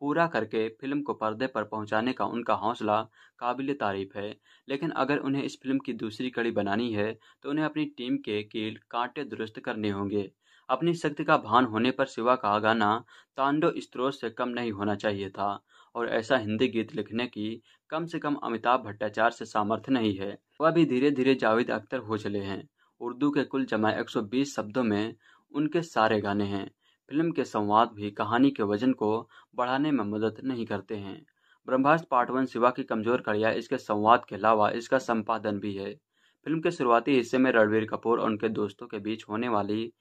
पूरा करके फिल्म को पर्दे पर पहुंचाने का उनका हौसला काबिल तारीफ है लेकिन अगर उन्हें इस फिल्म की दूसरी कड़ी बनानी है तो उन्हें अपनी टीम के कील कांटे दुरुस्त करने होंगे अपनी शक्ति का भान होने पर शिवा का गाना तांडो स्त्रोत से कम नहीं होना चाहिए था और ऐसा हिंदी गीत लिखने की कम से कम अमिताभ भट्टाचार्य से सामर्थ्य नहीं है वह भी धीरे धीरे जावेद अख्तर हो चले हैं उर्दू के कुल जमा 120 शब्दों में उनके सारे गाने हैं फिल्म के संवाद भी कहानी के वजन को बढ़ाने में मदद नहीं करते हैं ब्रह्मास्त्र पार्ट वन शिवा की कमजोर कड़िया इसके संवाद के अलावा इसका संपादन भी है फिल्म के शुरुआती हिस्से में रणवीर कपूर और उनके दोस्तों के बीच होने वाली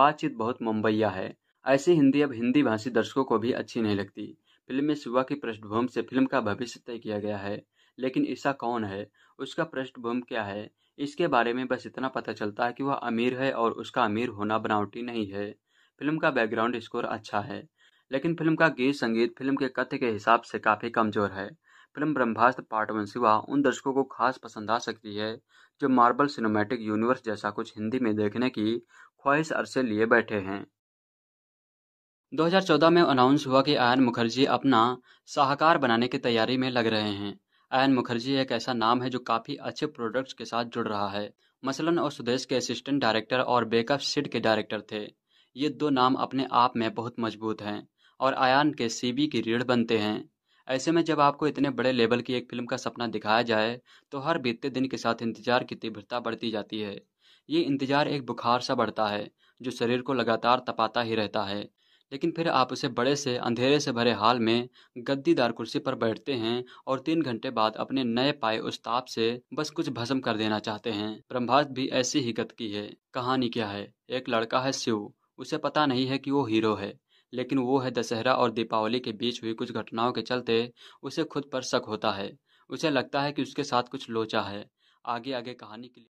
बातचीत बहुत मुंबईया है ऐसी हिंदी अब हिंदी भाषी दर्शकों को भी अच्छी नहीं लगती फिल्म में शिवा की पृष्ठभूमि से फिल्म का भविष्य तय किया गया है लेकिन ईसा कौन है उसका पृष्ठभूमि क्या है इसके बारे में बस इतना पता चलता है कि वह अमीर है और उसका अमीर होना बनावटी नहीं है फिल्म का बैकग्राउंड स्कोर अच्छा है लेकिन फिल्म का गीत संगीत फिल्म के कथ्य के हिसाब से काफ़ी कमज़ोर है फिल्म ब्रह्मास्त्र पार्ट वन सिवा उन दर्शकों को खास पसंद आ सकती है जो मार्बल सिनेमैटिक यूनिवर्स जैसा कुछ हिंदी में देखने की ख्वाहिश अरसे लिए बैठे हैं 2014 में अनाउंस हुआ कि आयन मुखर्जी अपना साहकार बनाने की तैयारी में लग रहे हैं आयन मुखर्जी एक ऐसा नाम है जो काफ़ी अच्छे प्रोडक्ट्स के साथ जुड़ रहा है मसलन और सुदेश के असिस्टेंट डायरेक्टर और बेकअप सिड के डायरेक्टर थे ये दो नाम अपने आप में बहुत मजबूत हैं और आयान के सीबी की रीढ़ बनते हैं ऐसे में जब आपको इतने बड़े लेवल की एक फिल्म का सपना दिखाया जाए तो हर बीतते दिन के साथ इंतजार की तीव्रता बढ़ती जाती है ये इंतजार एक बुखार सा बढ़ता है जो शरीर को लगातार तपाता ही रहता है लेकिन फिर आप उसे बड़े से अंधेरे से भरे हाल में गद्दीदार कुर्सी पर बैठते हैं और तीन घंटे बाद अपने नए पाए उस ताप से बस कुछ भस्म कर देना चाहते हैं ब्रह्मास्त भी ऐसी ही गत की है कहानी क्या है एक लड़का है शिव उसे पता नहीं है कि वो हीरो है लेकिन वो है दशहरा और दीपावली के बीच हुई कुछ घटनाओं के चलते उसे खुद पर शक होता है उसे लगता है कि उसके साथ कुछ लोचा है आगे आगे कहानी के लिए